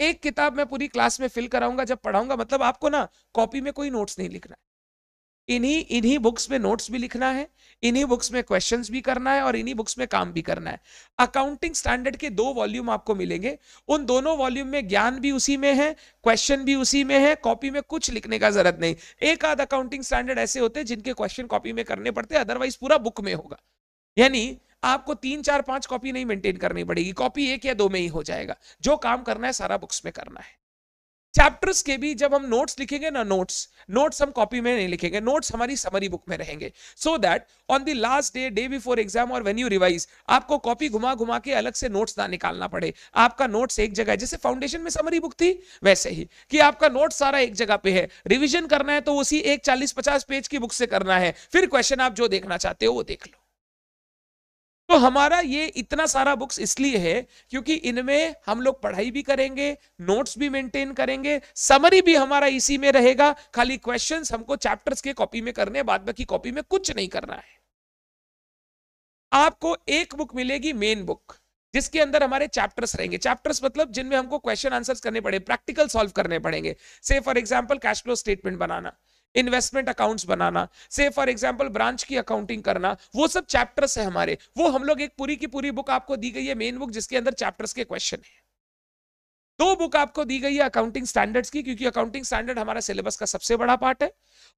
एक किताब मैं पूरी क्लास में फिल कराऊंगा जब पढ़ाऊंगा मतलब आपको ना कॉपी में कोई नोट्स नहीं लिखना है इन्हीं इन्हीं बुक्स में नोट्स भी लिखना है इन्हीं बुक्स में क्वेश्चंस भी करना है और इन्हीं बुक्स में काम भी करना है अकाउंटिंग स्टैंडर्ड के दो वॉल्यूम आपको मिलेंगे उन दोनों वॉल्यूम में ज्ञान भी उसी में है क्वेश्चन भी उसी में है कॉपी में कुछ लिखने का जरूरत नहीं एक आध अकाउंटिंग स्टैंडर्ड ऐसे होते हैं जिनके क्वेश्चन कॉपी में करने पड़ते हैं अदरवाइज पूरा बुक में होगा यानी आपको तीन चार पांच कॉपी नहीं मेंटेन करनी पड़ेगी कॉपी एक या दो में ही हो जाएगा जो काम करना है सारा बुक्स में करना है चैप्टर्स के भी जब हम नोट्स लिखेंगे ना नोट्स नोट्स हम कॉपी में नहीं लिखेंगे नोट्स हमारी समरी बुक में रहेंगे so that on the last day day before exam और वेन यू रिवाइज आपको कॉपी घुमा घुमा के अलग से नोट्स ना निकालना पड़े आपका नोट्स एक जगह है जैसे फाउंडेशन में समरी बुक थी वैसे ही कि आपका नोट सारा एक जगह पे है रिविजन करना है तो उसी एक चालीस पचास पेज की बुक से करना है फिर क्वेश्चन आप जो देखना चाहते हो वो देख लो तो हमारा ये इतना सारा बुक्स इसलिए है क्योंकि इनमें हम लोग पढ़ाई भी करेंगे नोट्स भी मेंटेन करेंगे समरी भी हमारा इसी में रहेगा खाली क्वेश्चन हमको चैप्टर्स के कॉपी में करने बाद बाकी कॉपी में कुछ नहीं करना है आपको एक बुक मिलेगी मेन बुक जिसके अंदर हमारे चैप्टर्स रहेंगे चैप्टर्स मतलब जिनमें हमको क्वेश्चन आंसर्स करने पड़े प्रैक्टिकल सॉल्व करने पड़ेंगे say for example cash flow statement बनाना इन्वेस्टमेंट अकाउंट्स बनाना से फॉर एग्जाम्पल ब्रांच की अकाउंटिंग करना वो सब चैप्टर्स है हमारे वो हम लोग एक पूरी की पूरी बुक आपको दी गई है मेन बुक जिसके अंदर चैप्टर्स के क्वेश्चन है दो बुक आपको दी गई है अकाउंटिंग स्टैंडर्ड्स की क्योंकि अकाउंटिंग स्टैंडर्ड हमारा सिलेबस का सबसे बड़ा पार्ट है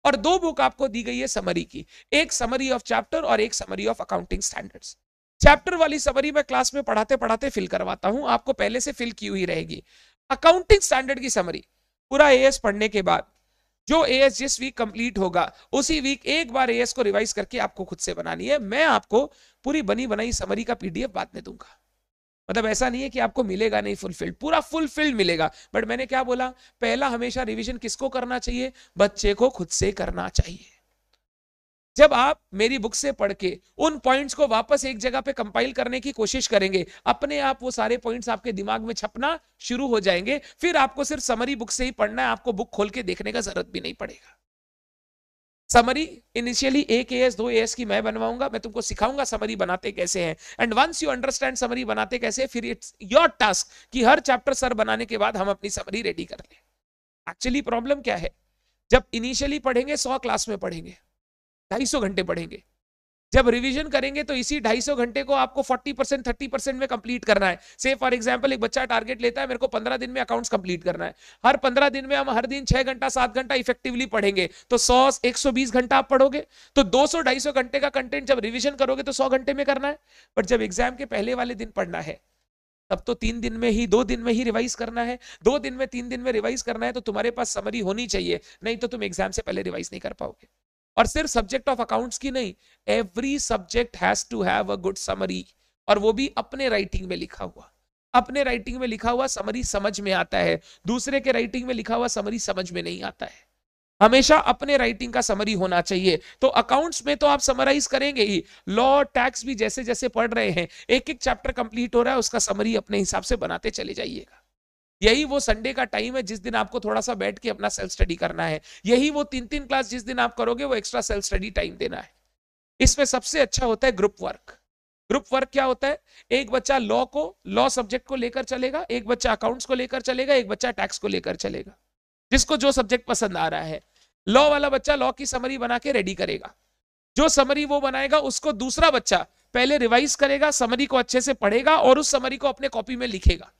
और दो बुक आपको दी गई है समरी की एक समरी ऑफ चैप्टर और एक summary of accounting standards chapter वाली समरी मैं क्लास में पढ़ाते पढ़ाते फिल करवाता हूं आपको पहले से फिल की हुई रहेगी अकाउंटिंग स्टैंडर्ड की समरी पूरा ए पढ़ने के बाद जो ए एस जिस वीक कंप्लीट होगा उसी वीक एक बार ए एस को रिवाइज करके आपको खुद से बनानी है मैं आपको पूरी बनी बनाई समरी का पीडीएफ बाद में दूंगा मतलब ऐसा नहीं है कि आपको मिलेगा नहीं फुलफिल्ड पूरा फुलफिल्ड मिलेगा बट मैंने क्या बोला पहला हमेशा रिविजन किसको करना चाहिए बच्चे को खुद से करना चाहिए जब आप मेरी बुक से पढ़ के उन पॉइंट्स को वापस एक जगह पे कंपाइल करने की कोशिश करेंगे अपने आप वो सारे पॉइंट्स आपके दिमाग में छपना शुरू हो जाएंगे फिर आपको सिर्फ समरी बुक से ही पढ़ना है आपको बुक खोल के देखने का जरूरत भी नहीं पड़ेगा समरी इनिशियली एक एस दो एस की मैं बनवाऊंगा मैं तुमको सिखाऊंगा समरी बनाते कैसे हैं and once you understand summary बनाते कैसे फिर इट्स योर टास्क कि हर चैप्टर सर बनाने के बाद हम अपनी समरी रेडी कर लें एक्चुअली प्रॉब्लम क्या है जब इनिशियली पढ़ेंगे सौ क्लास में पढ़ेंगे ढाई सौ घंटे पढ़ेंगे जब रिवीजन करेंगे तो इसी ढाई सौ घंटे को आपको 40 परसेंट थर्टी परसेंट में कंप्लीट करना है से फॉर एग्जाम्पल एक बच्चा टारगेट लेता है मेरे को पंद्रह दिन में अकाउंट्स कंप्लीट करना है हर पंद्रह दिन में हम हर दिन छह घंटा सात घंटा इफेक्टिवली पढ़ेंगे तो सौ एक सौ बीस घंटा आप पढ़ोगे तो दो सौ ढाई सौ घंटे का कंटेंट जब रिविजन करोगे तो सौ घंटे में करना है बट जब एग्जाम के पहले वाले दिन पढ़ना है तब तो तीन दिन में ही दो दिन में ही रिवाइज करना है दो दिन में तीन दिन में रिवाइज करना है तो तुम्हारे पास समरी होनी चाहिए नहीं तो तुम एग्जाम से पहले रिवाइज नहीं कर पाओगे और सिर्फ सब्जेक्ट ऑफ अकाउंट्स की नहीं every subject has to have a good summary और वो भी अपने राइटिंग में लिखा हुआ अपने राइटिंग में लिखा हुआ समरी समझ में आता है दूसरे के राइटिंग में लिखा हुआ समरी समझ में नहीं आता है हमेशा अपने राइटिंग का समरी होना चाहिए तो अकाउंट्स में तो आप समराइज करेंगे ही लॉ टैक्स भी जैसे जैसे पढ़ रहे हैं एक एक चैप्टर कंप्लीट हो रहा है उसका समरी अपने हिसाब से बनाते चले जाइएगा यही वो संडे का टाइम है जिस दिन आपको थोड़ा सा बैठ के अपना सेल्फ स्टडी करना है यही वो तीन तीन क्लास जिस दिन आप करोगे वो एक्स्ट्रा सेल्फ स्टडी टाइम देना है इसमें सबसे अच्छा होता है ग्रुप वर्क ग्रुप वर्क क्या होता है एक बच्चा लॉ को लॉ सब्जेक्ट को लेकर चलेगा एक बच्चा अकाउंट्स को लेकर चलेगा एक बच्चा टैक्स को लेकर चलेगा जिसको जो सब्जेक्ट पसंद आ रहा है लॉ वाला बच्चा लॉ की समरी बना के रेडी करेगा जो समरी वो बनाएगा उसको दूसरा बच्चा पहले रिवाइज करेगा समरी को अच्छे से पढ़ेगा और उस समरी को अपने कॉपी में लिखेगा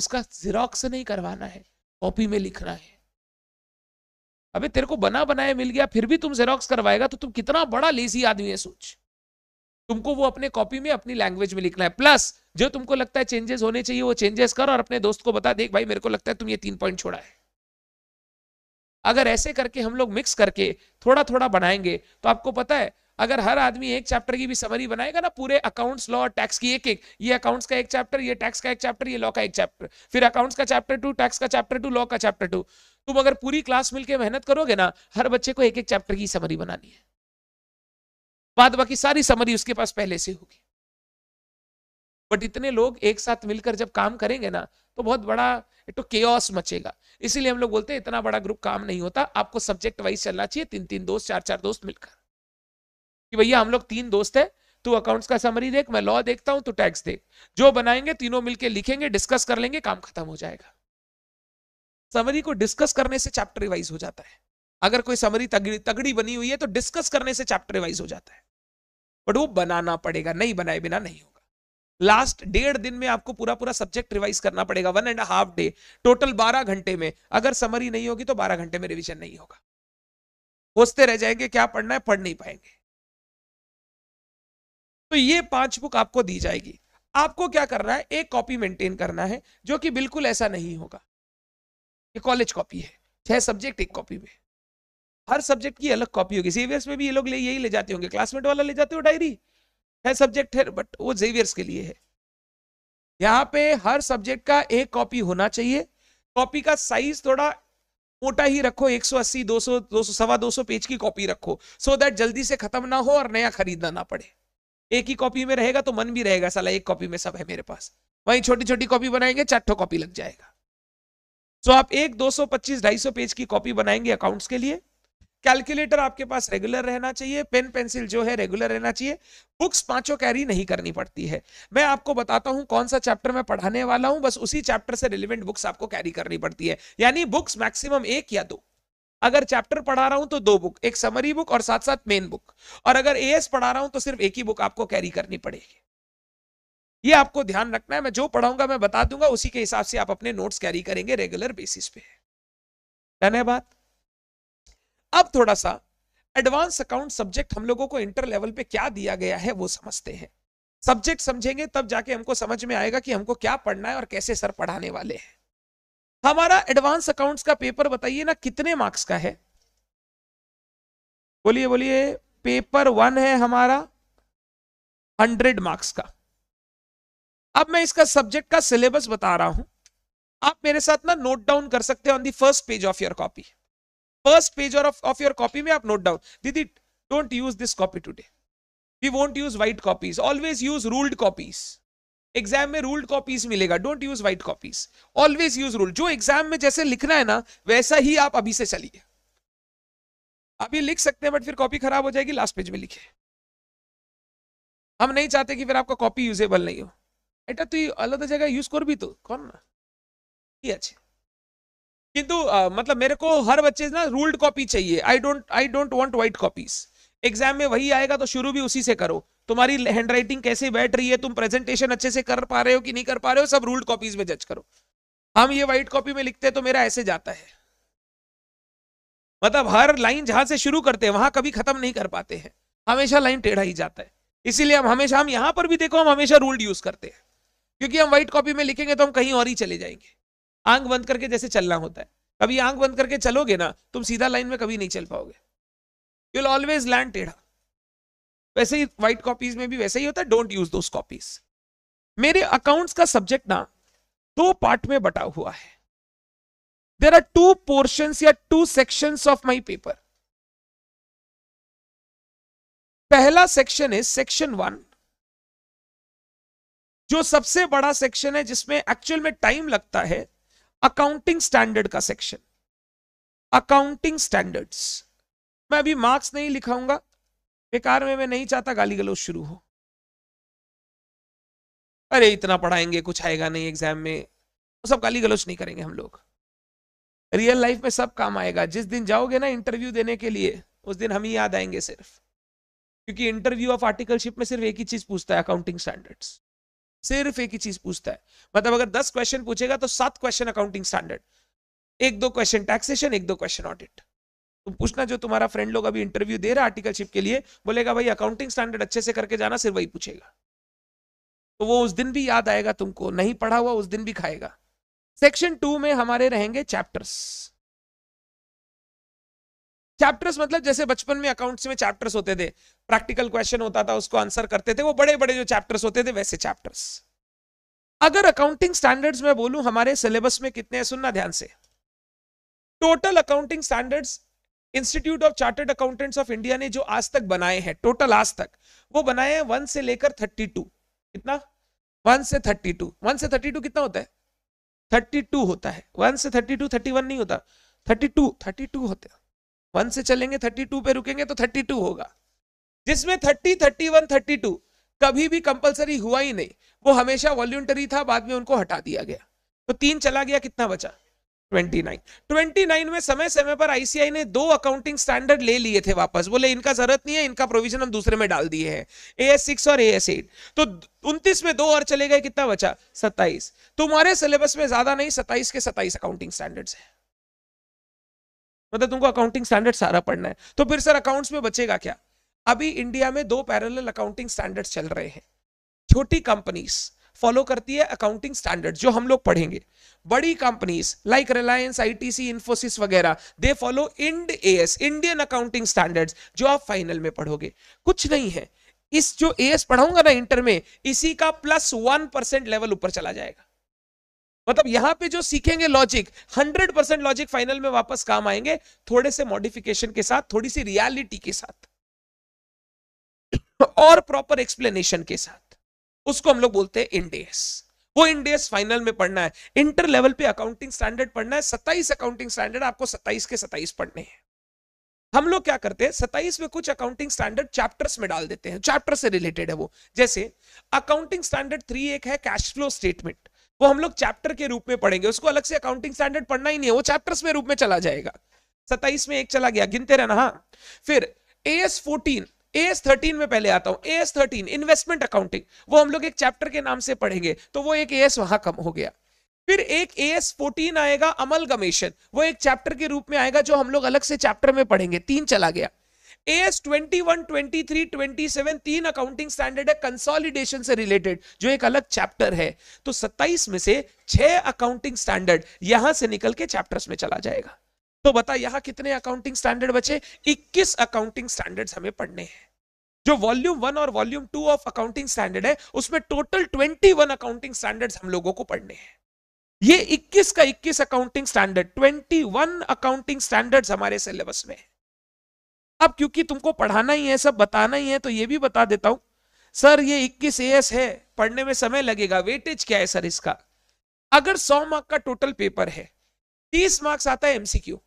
उसका जिरोक्स नहीं करवाना है कॉपी में लिखना है अबे तेरे को बना बनाए मिल गया फिर भी तुम जेरोक्स करवाएगा तो तुम कितना बड़ा लेजी आदमी है सोच तुमको वो अपने कॉपी में अपनी लैंग्वेज में लिखना है प्लस जो तुमको लगता है चेंजेस होने चाहिए वो चेंजेस कर और अपने दोस्त को बता देख भाई मेरे को लगता है तुम ये तीन पॉइंट छोड़ा है अगर ऐसे करके हम लोग मिक्स करके थोड़ा थोड़ा बनाएंगे तो आपको पता है अगर हर आदमी एक चैप्टर की भी समरी बनाएगा ना पूरे अकाउंट्स लॉ और टैक्स की एक एक ये अकाउंट्स का एक चैप्टर ये टैक्स का एक चैप्टर ये लॉ का एक चैप्टर फिर अकाउंट्स का चैप्टर टू टैक्स का चैप्टर टू लॉ का चैप्टर टू तुम अगर पूरी क्लास मिलकर मेहनत करोगे ना हर बच्चे को एक एक चैप्टर की समरी बनानी है बाद बाकी सारी समरी उसके पास पहले से होगी बट इतने लोग एक साथ मिलकर जब काम करेंगे ना तो बहुत बड़ा तो केस मचेगा इसीलिए हम लोग बोलते हैं इतना बड़ा ग्रुप काम नहीं होता आपको सब्जेक्ट वाइज चलना चाहिए तीन तीन दोस्त चार चार दोस्त मिलकर कि भैया हम लोग तीन दोस्त है तू अकाउंट्स का समरी देख मैं लॉ देखता हूं तू टैक्स देख जो बनाएंगे तीनों मिलके लिखेंगे डिस्कस कर लेंगे काम खत्म हो जाएगा समरी को डिस्कस करने से चैप्टर रिवाइज हो जाता है अगर कोई समरी तगड़ी तगड़ी बनी हुई है तो डिस्कस करने से चैप्टर रिवाइज हो जाता है बट वो बनाना पड़ेगा नहीं बनाए बिना नहीं होगा लास्ट डेढ़ दिन में आपको पूरा पूरा सब्जेक्ट रिवाइज करना पड़ेगा one and half day total बारह घंटे में अगर समरी नहीं होगी तो बारह घंटे में रिविजन नहीं होगा सोचते रह जाएंगे क्या पढ़ना है पढ़ नहीं पाएंगे तो ये पांच बुक आपको दी जाएगी आपको क्या करना है एक कॉपी मेंटेन करना है जो कि बिल्कुल ऐसा नहीं होगा ये कॉलेज कॉपी है छह सब्जेक्ट एक कॉपी में हर सब्जेक्ट की अलग कॉपी होगी जेवियर्स में भी ये लोग ले यही ले जाते होंगे क्लासमेट वाला ले जाते हो डायरी छह सब्जेक्ट है बट वो जेवियर्स के लिए है यहाँ पे हर सब्जेक्ट का एक कॉपी होना चाहिए कॉपी का साइज थोड़ा मोटा ही रखो 180, 200, 200 सवा 200 पेज की कॉपी रखो सो so दैट जल्दी से खत्म ना हो और नया खरीदना ना पड़े एक ही कॉपी में रहेगा तो मन भी रहेगा साला एक कॉपी में सब है मेरे पास वहीं छोटी छोटी कॉपी बनाएंगे चार कॉपी लग जाएगा सो आप एक ढाई सौ पेज की कॉपी बनाएंगे अकाउंट्स के लिए कैलकुलेटर आपके पास रेगुलर रहना चाहिए पेन पेंसिल जो है रेगुलर रहना चाहिए बुक्स पांचों कैरी नहीं करनी पड़ती है मैं आपको बताता हूं कौन सा चैप्टर मैं पढ़ाने वाला हूं बस उसी चैप्टर से रिलेवेंट बुक्स आपको कैरी करनी पड़ती है यानी बुक्स मैक्सिमम एक या दो अगर चैप्टर पढ़ा रहा हूं तो दो बुक एक समरी बुक और साथ साथ मेन बुक और अगर ए पढ़ा रहा हूं तो सिर्फ एक ही बुक आपको कैरी करनी पड़ेगी ये आपको ध्यान रखना है मैं जो पढ़ाऊंगा मैं बता दूंगा उसी के हिसाब से आप अपने नोट्स कैरी करेंगे रेगुलर बेसिस पे डन है बात अब थोड़ा सा एडवांस अकाउंट सब्जेक्ट हम लोगों को इंटर लेवल पे क्या दिया गया है वो समझते हैं सब्जेक्ट समझेंगे तब जाके हमको समझ में आएगा कि हमको क्या पढ़ना है और कैसे सर पढ़ाने वाले हैं हमारा एडवांस अकाउंट्स का पेपर बताइए ना कितने मार्क्स का है बोलिए बोलिए पेपर वन है हमारा हंड्रेड मार्क्स का अब मैं इसका सब्जेक्ट का सिलेबस बता रहा हूं आप मेरे साथ ना नोट डाउन कर सकते हैं on the first page of your copy first page of your copy में आप नोट डाउन दीदी don't use this copy today we won't use white copies always use ruled copies exam में ruled copies मिलेगा don't use white copies always use rule जो exam में जैसे लिखना है ना वैसा ही आप अभी से चलिए आप ये लिख सकते हैं बट फिर कॉपी खराब हो जाएगी लास्ट पेज में लिखे हम नहीं चाहते कि फिर आपका कॉपी यूजेबल नहीं हो এটা তুই আলাদা জায়গায় ইউজ করবি তো কর না কি আছে কিন্তু मतलब मेरे को हर बच्चे ना रूल्ड कॉपी चाहिए I don't I don't want white copies exam में वही आएगा तो शुरू भी उसी से करो तुम्हारी हैंडराइटिंग कैसे बैठ रही है तुम प्रेजेंटेशन अच्छे से कर पा रहे हो कि नहीं कर पा रहे हो सब रूल्ड कॉपीज में जज करो हम ये व्हाइट कॉपी में लिखते हैं तो मेरा ऐसे जाता है मतलब हर लाइन जहां से शुरू करते हैं वहां कभी खत्म नहीं कर पाते हैं हमेशा लाइन टेढ़ा ही जाता है इसीलिए हम हमेशा हम यहां पर भी देखो हम हमेशा रूल्ड यूज करते हैं क्योंकि हम व्हाइट कॉपी में लिखेंगे तो हम कहीं और ही चले जाएंगे आंख बंद करके जैसे चलना होता है कभी आंख बंद करके चलोगे ना तुम सीधा लाइन में कभी नहीं चल पाओगे यूल ऑलवेज लैंड टेढ़ा वैसे ही व्हाइट कॉपीज में भी वैसे ही होता है डोंट यूज दोज कॉपीज मेरे अकाउंट्स का सब्जेक्ट ना दो पार्ट में बटा हुआ है देर आर टू पोर्शन या two section of my paper पहला सेक्शन है सेक्शन वन जो सबसे बड़ा सेक्शन है जिसमें एक्चुअल में टाइम लगता है अकाउंटिंग स्टैंडर्ड का सेक्शन अकाउंटिंग स्टैंडर्ड्स मैं अभी मार्क्स नहीं लिखाऊंगा बेकार में मैं नहीं चाहता गाली गलोच शुरू हो अरे इतना पढ़ाएंगे कुछ आएगा नहीं एग्जाम में वो सब गाली गलोच नहीं करेंगे हम लोग रियल लाइफ में सब काम आएगा जिस दिन जाओगे ना इंटरव्यू देने के लिए उस दिन हम ही याद आएंगे सिर्फ क्योंकि इंटरव्यू ऑफ आर्टिकलशिप में सिर्फ एक ही चीज पूछता है अकाउंटिंग स्टैंडर्ड्स सिर्फ एक ही चीज पूछता है मतलब अगर दस क्वेश्चन पूछेगा तो सात क्वेश्चन अकाउंटिंग स्टैंडर्ड एक दो क्वेश्चन टैक्सेशन एक दो क्वेश्चन ऑडिट तो पूछना जो तुम्हारा फ्रेंड लोग अभी इंटरव्यू दे रहा है आर्टिकलशिप के लिए बोलेगा भाई अकाउंटिंग स्टैंडर्ड अच्छे से करके जाना सिर्फ वही पूछेगा तो वो उस दिन भी याद आएगा तुमको नहीं पढ़ा हुआ उस दिन भी खाएगा सेक्शन टू में हमारे रहेंगे चैप्टर्स चैप्टर्स मतलब जैसे बचपन में अकाउंट्स में चैप्टर्स होते थे प्रैक्टिकल क्वेश्चन होता था उसको आंसर करते थे वो बड़े बड़े जो चैप्टर्स होते थे वैसे चैप्टर्स अगर अकाउंटिंग स्टैंडर्ड्स में बोलूं हमारे सिलेबस में कितने हैं सुनना ध्यान से total accounting standards Institute of chartered accountants of India ने जो आज तक बनाए हैं टोटल आज तक वो बनाए हैं वन से लेकर थर्टी टू कितना वन से थर्टी टू वन से थर्टी टू कितना होता है थर्टी टू होता है वन से थर्टी टू थर्टी वन नहीं होता थर्टी टू थर्टी टू होते हैं वन से चलेंगे थर्टी टू पे रुकेंगे तो थर्टी टू होगा जिसमें thirty thirty one thirty two कभी भी कंपलसरी हुआ ही नहीं वो हमेशा वॉल्यूंटरी था बाद में उनको हटा दिया गया तो तीन चला गया कितना बचा 29 29 में समय समय पर आईसीआई ने दो अकाउंटिंग स्टैंडर्ड ले लिए थे वापस बोले इनका जरूरत नहीं है इनका प्रोविजन हम दूसरे में डाल दिए हैं ए एस सिक्स और ए एस एट तो उन्तीस में दो और चले गए कितना बचा सत्ताईस तुम्हारे सिलेबस में ज्यादा नहीं सत्ताईस के सत्ताईस अकाउंटिंग स्टैंडर्ड्स है मतलब तुमको अकाउंटिंग स्टैंडर्ड सारा पढ़ना है तो फिर सर अकाउंट्स में बचेगा क्या अभी इंडिया में दो पैरेलल अकाउंटिंग स्टैंडर्ड चल रहे हैं छोटी कंपनीज फॉलो करती है अकाउंटिंग स्टैंडर्ड जो हम लोग पढ़ेंगे बड़ी companies like Reliance ITC Infosys वगैरह they follow Ind AS Indian accounting standards जो आप फाइनल में पढ़ोगे कुछ नहीं है इस जो एएस पढ़ाऊंगा ना इंटर में इसी का प्लस वन परसेंट लेवल ऊपर चला जाएगा मतलब यहां पे जो सीखेंगे logic hundred percent logic final में वापस काम आएंगे थोड़े से मॉडिफिकेशन के साथ थोड़ी सी रियलिटी के साथ और प्रॉपर एक्सप्लेनेशन के साथ उसको हम लोग बोलते हैं इंडेस वो इंडेस फाइनल में पढ़ना है इंटर लेवल पे अकाउंटिंग स्टैंडर्ड पढ़ना है सत्ताईस अकाउंटिंग स्टैंडर्ड आपको सत्ताईस के सत्ताईस पढ़ने हैं हम लोग क्या करते हैं सत्ताईस में कुछ अकाउंटिंग स्टैंडर्ड चैप्टर्स में डाल देते हैं चैप्टर से रिलेटेड है वो जैसे अकाउंटिंग स्टैंडर्ड थ्री एक है कैश फ्लो स्टेटमेंट वो हम लोग चैप्टर के रूप में पढ़ेंगे उसको अलग से अकाउंटिंग स्टैंडर्ड पढ़ना ही नहीं है वो चैप्टर्स में रूप में चला जाएगा सत्ताईस में एक चला गया गिनते रहना हाँ फिर A S fourteen S thirteen में पहले आता हूं एस थर्टीन इन्वेस्टमेंट अकाउंटिंग वो हम लोग एक चैप्टर के नाम से पढ़ेंगे तो वो एक एस वहां कम हो गया फिर एक ए एस फोर्टीन आएगा अमल गमेशन वो एक चैप्टर के रूप में आएगा जो हम लोग अलग से चैप्टर में पढ़ेंगे तीन चला गया A S twenty one twenty three twenty seven तीन अकाउंटिंग स्टैंडर्ड है कंसोलिडेशन से रिलेटेड जो एक अलग चैप्टर है तो सत्ताईस में से छह अकाउंटिंग स्टैंडर्ड यहां से निकल के चैप्टर्स में चला जाएगा तो बता यहां कितने अकाउंटिंग स्टैंडर्ड बचे 21 अकाउंटिंग स्टैंडर्ड हमें पढ़ने हैं जो वॉल्यूम वन और volume two of accounting standard है उसमें टोटल 21 अकाउंटिंग स्टैंडर्ड्स हम लोगों को पढ़ने हैं ये 21 का 21 अकाउंटिंग स्टैंडर्ड 21 अकाउंटिंग स्टैंडर्ड्स हमारे सिलेबस में अब क्योंकि तुमको पढ़ाना ही है सब बताना ही है तो ये भी बता देता हूं सर ये 21 एएस है पढ़ने में समय लगेगा वेटेज क्या है सर इसका अगर 100 मार्क का टोटल पेपर है 30 मार्क्स आता है एमसीक्यू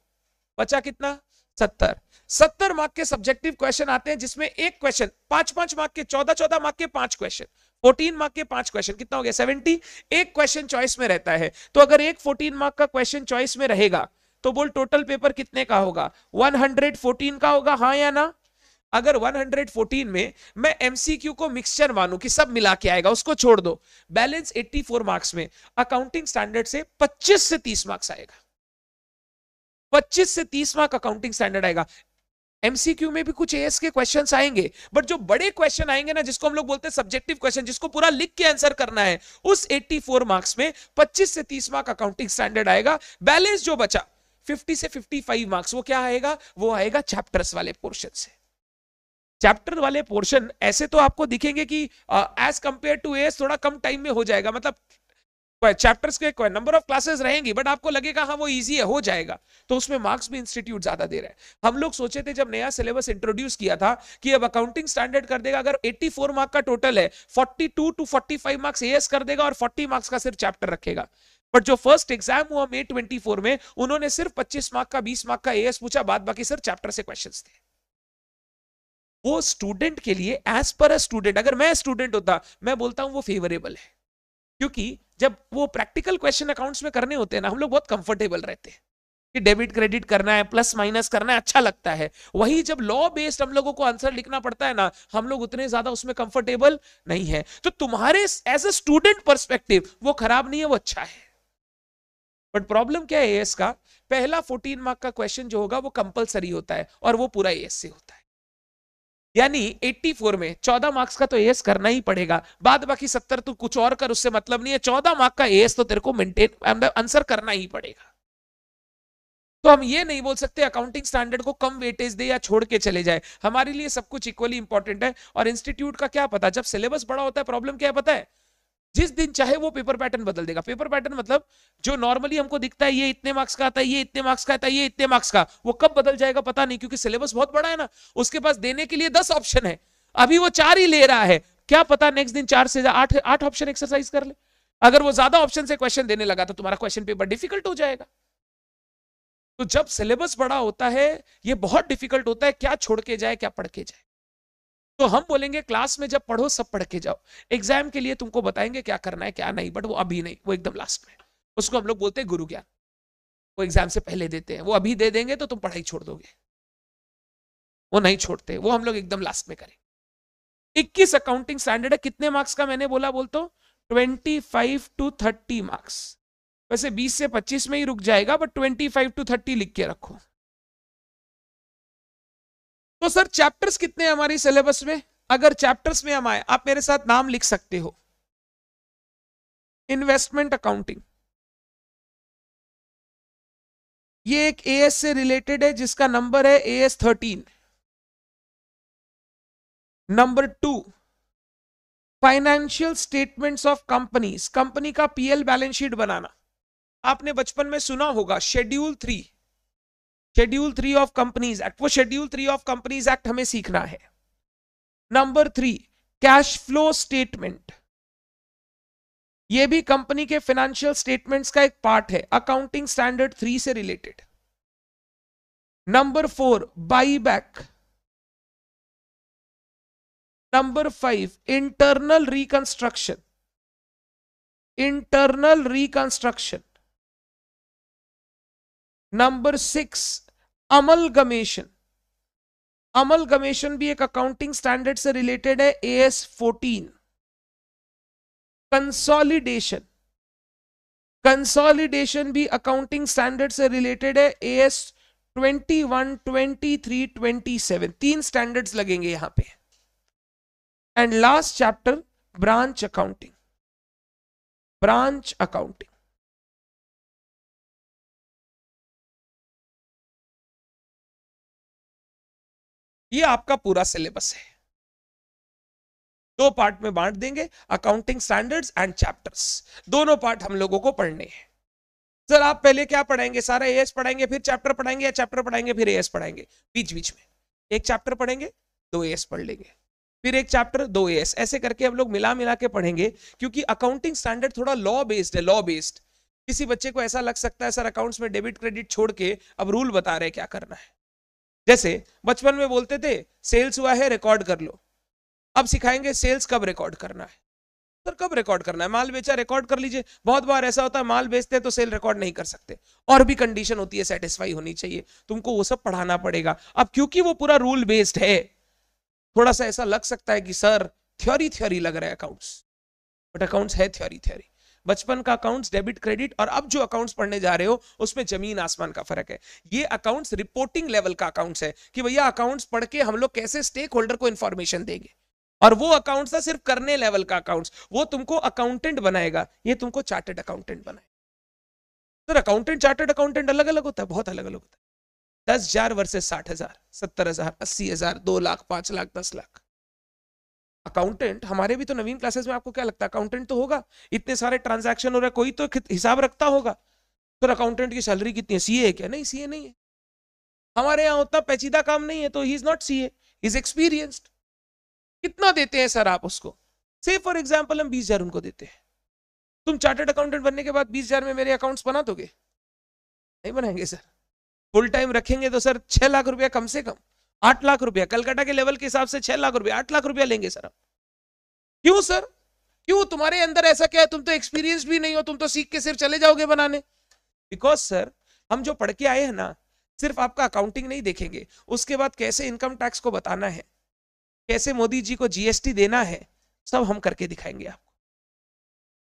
बचा कितना सत्तर सत्तर मार्क के सब्जेक्टिव क्वेश्चन आते हैं जिसमें एक क्वेश्चन पांच पांच मार्क के चौदह चौदह मार्क के पांच क्वेश्चन फोर्टीन मार्क के पांच क्वेश्चन कितना हो गया सेवेंटी एक क्वेश्चन चॉइस में रहता है तो अगर एक फोर्टीन मार्क का क्वेश्चन चॉइस में रहेगा तो बोल टोटल पेपर कितने का होगा 114 का होगा हाँ या ना अगर 114 में मैं एमसीक्यू को मिक्सचर मानू कि सब मिला के आएगा उसको छोड़ दो बैलेंस 84 मार्क्स में अकाउंटिंग स्टैंडर्ड से 25 से 30 मार्क्स आएगा 25 से 30 मार्क अकाउंटिंग स्टैंडर्ड आएगा एमसीक्यू में भी कुछ एएस के क्वेश्चन आएंगे बट जो बड़े क्वेश्चन आएंगे ना जिसको हम लोग बोलते हैं सब्जेक्टिव क्वेश्चन जिसको पूरा लिख के आंसर करना है उस 84 मार्क्स में 25 से 30 मार्क अकाउंटिंग स्टैंडर्ड आएगा बैलेंस जो बचा 50 से 55 मार्क्स वो क्या आएगा वो आएगा चैप्टर्स वाले पोर्शन से चैप्टर वाले पोर्शन ऐसे तो आपको दिखेंगे कि एज कंपेयर टू एस थोड़ा कम टाइम में हो जाएगा मतलब चैप्टर्स के नंबर ऑफ क्लासेस रहेंगी बट आपको लगेगा हाँ वो इजी है हो जाएगा तो उसमें मार्क्स भी इंस्टीट्यूट ज्यादा दे रहा है हम लोग सोचे थे जब नया सिलेबस इंट्रोड्यूस किया था कि अब अकाउंटिंग स्टैंडर्ड कर देगा अगर 84 मार्क का टोटल है 42 टू 45 मार्क्स एएस कर देगा और 40 मार्क्स का सिर्फ चैप्टर रखेगा बट जो फर्स्ट एग्जाम हुआ मे ट्वेंटी में उन्होंने सिर्फ पच्चीस मार्क का बीस मार्क का ए पूछा बाद बाकी सिर्फ चैप्टर से क्वेश्चन थे वो स्टूडेंट के लिए एज पर अ स्टूडेंट अगर मैं स्टूडेंट होता मैं बोलता हूं वो फेवरेबल है क्योंकि जब वो प्रैक्टिकल क्वेश्चन अकाउंट्स में करने होते हैं ना हम लोग बहुत कंफर्टेबल रहते हैं कि डेबिट क्रेडिट करना है प्लस माइनस करना है अच्छा लगता है वही जब लॉ बेस्ड हम लोगों को आंसर लिखना पड़ता है ना हम लोग उतने ज्यादा उसमें कंफर्टेबल नहीं है तो तुम्हारे एज अ स्टूडेंट परस्पेक्टिव वो खराब नहीं है वो अच्छा है बट प्रॉब्लम क्या है एस का पहला फोर्टीन मार्क का क्वेश्चन जो होगा वो कंपल्सरी होता है और वो पूरा एस से होता है यानी 84 में 14 मार्क्स का तो एस करना ही पड़ेगा बाद बाकी 70 तो कुछ और कर उससे मतलब नहीं है 14 मार्क का एस तो तेरे को मेंटेन मतलब आंसर करना ही पड़ेगा तो हम ये नहीं बोल सकते अकाउंटिंग स्टैंडर्ड को कम वेटेज दे या छोड़ के चले जाए हमारे लिए सब कुछ इक्वली इंपॉर्टेंट है और इंस्टीट्यूट का क्या पता जब सिलेबस बड़ा होता है प्रॉब्लम क्या पता है जिस दिन चाहे वो पेपर पैटर्न बदल देगा पेपर पैटर्न मतलब जो नॉर्मली हमको दिखता है ये इतने मार्क्स का आता है ये इतने मार्क्स का आता है ये इतने मार्क्स का वो कब बदल जाएगा पता नहीं क्योंकि सिलेबस बहुत बड़ा है ना उसके पास देने के लिए दस ऑप्शन है अभी वो चार ही ले रहा है क्या पता नेक्स्ट दिन चार से आठ आठ ऑप्शन एक्सरसाइज कर ले अगर वो ज्यादा ऑप्शन से क्वेश्चन देने लगा तो तुम्हारा क्वेश्चन पेपर डिफिकल्ट हो जाएगा तो जब सिलेबस बड़ा होता है ये बहुत डिफिकल्ट होता है क्या छोड़ के जाए क्या पढ़ के जाए तो हम बोलेंगे क्लास में जब पढ़ो सब पढ़ के जाओ एग्जाम के लिए तुमको बताएंगे क्या करना है क्या नहीं बट वो अभी नहीं वो एकदम लास्ट में उसको हम लोग बोलते हैं गुरु ज्ञान वो एग्जाम से पहले देते हैं वो अभी दे देंगे तो तुम पढ़ाई छोड़ दोगे वो नहीं छोड़ते वो हम लोग एकदम लास्ट में करें इक्कीस अकाउंटिंग स्टैंडर्ड है कितने मार्क्स का मैंने बोला बोल तो फाइव टू थर्टी मार्क्स वैसे बीस से पच्चीस में ही रुक जाएगा but twenty five to thirty लिख के रखो तो सर चैप्टर्स कितने हैं हमारी सिलेबस में अगर चैप्टर्स में हम आए आप मेरे साथ नाम लिख सकते हो इन्वेस्टमेंट अकाउंटिंग ये एक एएस से रिलेटेड है जिसका नंबर है AS thirteen number two financial statements of companies company का पीएल बैलेंस शीट बनाना आपने बचपन में सुना होगा schedule three schedule three of Companies Act वो schedule three of Companies Act हमें सीखना है number three cash flow statement ये भी कंपनी के फाइनेंशियल स्टेटमेंट्स का एक पार्ट है अकाउंटिंग स्टैंडर्ड थ्री से related number four buy back number five internal reconstruction internal reconstruction number six amalgamation amalgamation भी एक अकाउंटिंग स्टैंडर्ड से रिलेटेड है A S fourteen consolidation consolidation भी अकाउंटिंग स्टैंडर्ड से रिलेटेड है A S twenty one twenty three twenty seven तीन standards लगेंगे यहां पे and last chapter branch accounting branch accounting ये आपका पूरा सिलेबस है दो पार्ट में बांट देंगे अकाउंटिंग स्टैंडर्ड्स एंड चैप्टर्स दोनों पार्ट हम लोगों को पढ़ने हैं सर आप पहले क्या पढ़ाएंगे सारा एएस पढ़ाएंगे फिर चैप्टर पढ़ाएंगे या चैप्टर पढ़ाएंगे फिर एएस पढ़ाएंगे बीच बीच में एक चैप्टर पढ़ेंगे दो एएस पढ़ लेंगे फिर एक चैप्टर दो एएस ऐसे करके हम लोग मिला मिला के पढ़ेंगे क्योंकि अकाउंटिंग स्टैंडर्ड थोड़ा लॉ बेस्ड है लॉ बेस्ड किसी बच्चे को ऐसा लग सकता है सर अकाउंट्स में डेबिट क्रेडिट छोड़ के अब रूल बता रहे क्या करना है जैसे बचपन में बोलते थे सेल्स हुआ है रिकॉर्ड कर लो अब सिखाएंगे सेल्स कब रिकॉर्ड करना है सर कब रिकॉर्ड करना है माल बेचा रिकॉर्ड कर लीजिए बहुत बार ऐसा होता है माल बेचते हैं तो सेल रिकॉर्ड नहीं कर सकते और भी कंडीशन होती है सेटिस्फाई होनी चाहिए तुमको वो सब पढ़ाना पड़ेगा अब क्योंकि वो पूरा रूल बेस्ड है थोड़ा सा ऐसा लग सकता है कि सर थ्योरी थ्योरी लग रहा है अकाउंट्स बट अकाउंट्स है थ्योरी थ्योरी बचपन का अकाउंट्स डेबिट क्रेडिट और अब जो अकाउंट्स पढ़ने जा रहे हो उसमें जमीन आसमान का फर्क है ये अकाउंट्स रिपोर्टिंग लेवल का अकाउंट्स है कि भैया अकाउंट्स पढ़ के हम लोग कैसे स्टेक होल्डर को इन्फॉर्मेशन देंगे और वो अकाउंट्स था सिर्फ करने लेवल का अकाउंट्स वो तुमको अकाउंटेंट बनाएगा ये तुमको चार्टेड अकाउंटेंट बनाएगा सर अकाउंटेंट चार्टेड अकाउंटेंट अलग अलग होता है बहुत अलग अलग होता है दस हजार वर्सेज साठ हजार सत्तर हजार अस्सी हजार दो लाख पांच लाख दस लाख अकाउंटेंट हमारे भी तो नवीन क्लासेस में आपको क्या लगता है अकाउंटेंट तो होगा इतने सारे ट्रांजैक्शन हो रहे कोई तो हिसाब रखता होगा फिर तो अकाउंटेंट की सैलरी कितनी है सीए है क्या नहीं सीए नहीं है हमारे यहाँ उतना पेचीदा काम नहीं है तो he is not CA is experienced कितना देते हैं सर आप उसको से फॉर एग्जाम्पल हम बीस हजार उनको देते हैं तुम चार्टर्ड अकाउंटेंट बनने के बाद बीस हजार में मेरे अकाउंट्स बना दोगे नहीं बनाएंगे सर फुल टाइम रखेंगे तो सर छह लाख रुपया कम से कम आठ लाख रुपया कलकत्ता के लेवल के हिसाब से छह लाख रुपया आठ लाख रुपया लेंगे सर क्यों सर क्यों तुम्हारे अंदर ऐसा क्या है तुम तो एक्सपीरियंस भी नहीं हो तुम तो सीख के सिर्फ चले जाओगे बनाने बिकॉज सर हम जो पढ़ के आए हैं ना सिर्फ आपका अकाउंटिंग नहीं देखेंगे उसके बाद कैसे इनकम टैक्स को बताना है कैसे मोदी जी को जीएसटी देना है सब हम करके दिखाएंगे आपको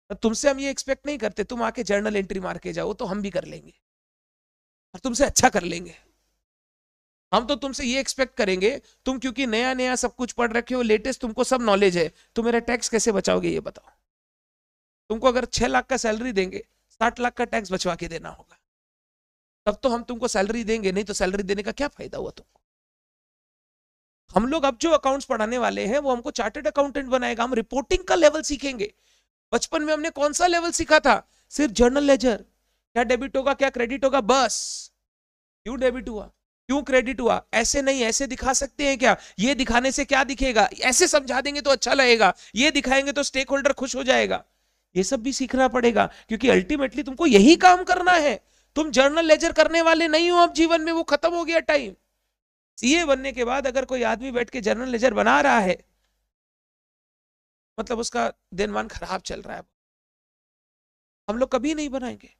तो तुमसे हम ये एक्सपेक्ट नहीं करते तुम आके जर्नल एंट्री मार के जाओ तो हम भी कर लेंगे और तुमसे अच्छा कर लेंगे हम तो तुमसे ये एक्सपेक्ट करेंगे तुम क्योंकि नया नया सब कुछ पढ़ रखे हो लेटेस्ट तुमको सब नॉलेज है तो मेरा टैक्स कैसे बचाओगे ये बताओ तुमको अगर छह लाख का सैलरी देंगे साठ लाख का टैक्स बचवा के देना होगा तब तो हम तुमको सैलरी देंगे नहीं तो सैलरी देने का क्या फायदा हुआ तुमको हम लोग अब जो अकाउंट्स पढ़ाने वाले हैं वो हमको चार्टेड अकाउंटेंट बनाएगा हम रिपोर्टिंग का लेवल सीखेंगे बचपन में हमने कौन सा लेवल सीखा था सिर्फ जर्नल लेजर क्या डेबिट होगा क्या क्रेडिट होगा बस क्यों डेबिट हुआ क्यों क्रेडिट हुआ ऐसे नहीं ऐसे दिखा सकते हैं क्या ये दिखाने से क्या दिखेगा ऐसे समझा देंगे तो अच्छा लगेगा ये दिखाएंगे तो स्टेक होल्डर खुश हो जाएगा ये सब भी सीखना पड़ेगा क्योंकि अल्टीमेटली तुमको यही काम करना है तुम जर्नल लेजर करने वाले नहीं हो अब जीवन में वो खत्म हो गया टाइम सीए बनने के बाद अगर कोई आदमी बैठ के जर्नल लेजर बना रहा है मतलब उसका मन खराब चल रहा है हम लोग कभी नहीं बनाएंगे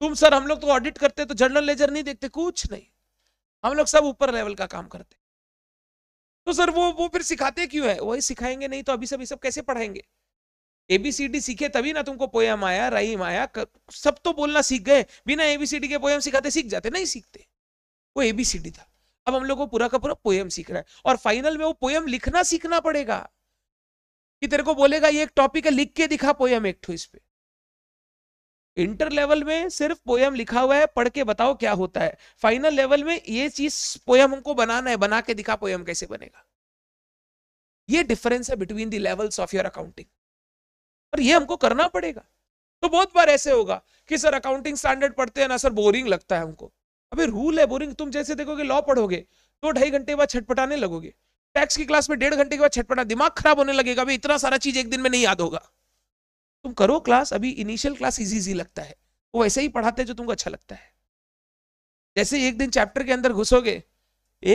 तुम सर हम लोग तो ऑडिट करते तो जर्नल लेजर नहीं देखते कुछ नहीं हम लोग सब ऊपर लेवल का काम करते तो सर वो वो फिर सिखाते क्यों है वही सिखाएंगे नहीं तो अभी सब ये सब कैसे पढ़ाएंगे एबीसीडी सीखे तभी ना तुमको पोयम आया राइम आया सब तो बोलना सीख गए बिना एबीसीडी के पोयम सिखाते सीख जाते नहीं सीखते वो एबीसीडी था अब हम लोग को पूरा का पूरा पोयम रहा है और फाइनल में वो पोयम लिखना सीखना पड़ेगा कि तेरे को बोलेगा ये एक टॉपिक है लिख के दिखा पोयम एक ठो इस पे इंटर लेवल में सिर्फ पोयम लिखा हुआ है पढ़ के बताओ क्या होता है फाइनल लेवल में ये चीज पोयम हमको बनाना है बना के दिखा पोयम कैसे बनेगा ये डिफरेंस है between the levels of your accounting और ये हमको करना पड़ेगा तो बहुत बार ऐसे होगा कि सर अकाउंटिंग स्टैंडर्ड पढ़ते हैं ना सर बोरिंग लगता है हमको अभी रूल है बोरिंग तुम जैसे देखोगे लॉ पढ़ोगे तो ढाई घंटे बाद छटपटाने लगोगे टैक्स की क्लास में डेढ़ घंटे के बाद छटपटा दिमाग खराब होने लगेगा अभी इतना सारा चीज एक दिन में नहीं याद होगा तुम करो क्लास अभी इनिशियल क्लास इजी इजी लगता है वो ऐसे ही पढ़ाते हैं जो तुमको अच्छा लगता है जैसे एक दिन चैप्टर के अंदर घुसोगे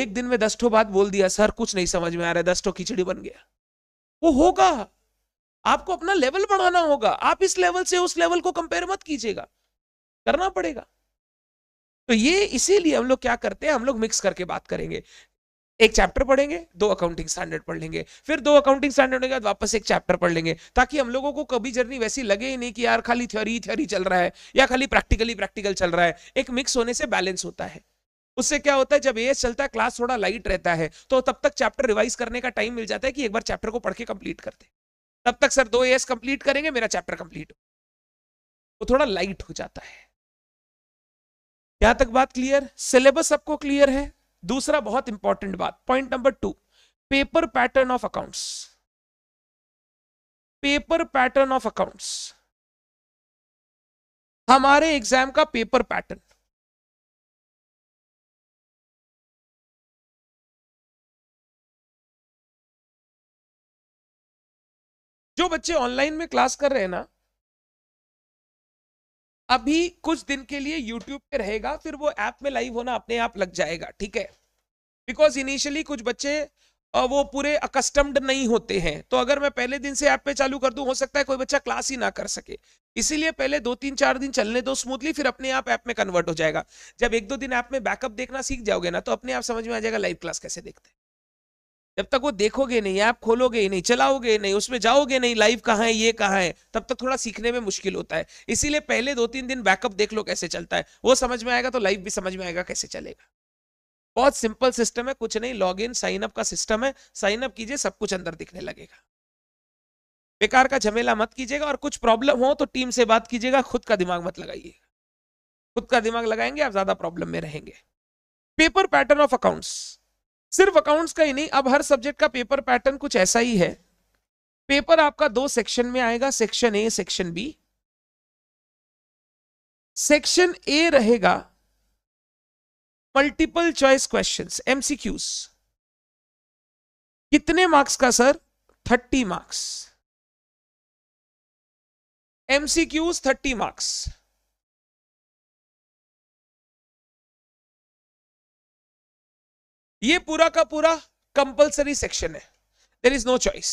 एक दिन में दस ठो बात बोल दिया सर कुछ नहीं समझ में आ रहा है दस ठो खिचड़ी बन गया वो होगा आपको अपना लेवल बढ़ाना होगा आप इस लेवल से उस लेवल को कंपेयर मत कीजिएगा करना पड़ेगा तो ये इसीलिए हम लोग क्या करते हैं हम लोग मिक्स करके बात करेंगे एक चैप्टर पढ़ेंगे दो अकाउंटिंग स्टैंडर्ड पढ़ लेंगे फिर दो अकाउंटिंग स्टैंडर्ड के बाद वापस एक चैप्टर पढ़ लेंगे ताकि हम लोगों को कभी जर्नी वैसी लगे ही नहीं कि यार खाली थ्योरी थ्योरी चल रहा है या खाली प्रैक्टिकली प्रैक्टिकल चल रहा है एक मिक्स होने से बैलेंस होता है उससे क्या होता है जब ए चलता है क्लास थोड़ा लाइट रहता है तो तब तक चैप्टर रिवाइज करने का टाइम मिल जाता है कि एक बार चैप्टर को पढ़ के कंप्लीट करते तब तक सर दो ए कंप्लीट करेंगे मेरा चैप्टर कंप्लीट वो थोड़ा लाइट हो जाता है यहां तक बात क्लियर सिलेबस सबको क्लियर है दूसरा बहुत इंपॉर्टेंट बात point number two paper pattern of accounts paper pattern of accounts हमारे एग्जाम का पेपर पैटर्न जो बच्चे ऑनलाइन में क्लास कर रहे हैं ना अभी कुछ दिन के लिए यूट्यूब पे रहेगा फिर वो ऐप में लाइव होना अपने आप लग जाएगा ठीक है बिकॉज इनिशियली कुछ बच्चे वो पूरे अकस्टम्ड नहीं होते हैं तो अगर मैं पहले दिन से ऐप पे चालू कर दूं हो सकता है कोई बच्चा क्लास ही ना कर सके इसीलिए पहले दो तीन चार दिन चलने दो स्मूथली फिर अपने आप ऐप में कन्वर्ट हो जाएगा जब एक दो दिन ऐप में बैकअप देखना सीख जाओगे ना तो अपने आप समझ में आ जाएगा लाइव क्लास कैसे देखते हैं जब तक वो देखोगे नहीं ऐप खोलोगे नहीं चलाओगे नहीं उसमें जाओगे नहीं लाइव कहाँ है ये कहाँ है तब तक थोड़ा सीखने में मुश्किल होता है इसीलिए पहले दो तीन दिन बैकअप देख लो कैसे चलता है वो समझ में आएगा तो लाइव भी समझ में आएगा कैसे चलेगा बहुत सिंपल सिस्टम है कुछ नहीं लॉग इन साइन अप का सिस्टम है साइन अप कीजिए सब कुछ अंदर दिखने लगेगा बेकार का झमेला मत कीजिएगा और कुछ प्रॉब्लम हो तो टीम से बात कीजिएगा खुद का दिमाग मत लगाइएगा खुद का दिमाग लगाएंगे आप ज्यादा प्रॉब्लम में रहेंगे पेपर पैटर्न ऑफ अकाउंट्स सिर्फ अकाउंट्स का ही नहीं अब हर सब्जेक्ट का पेपर पैटर्न कुछ ऐसा ही है पेपर आपका दो सेक्शन में आएगा section A section B section A रहेगा मल्टीपल चॉइस क्वेश्चंस एमसीक्यूज कितने मार्क्स का sir thirty marks MCQs thirty marks ये पूरा का पूरा कंपलसरी सेक्शन है देर इज नो चॉइस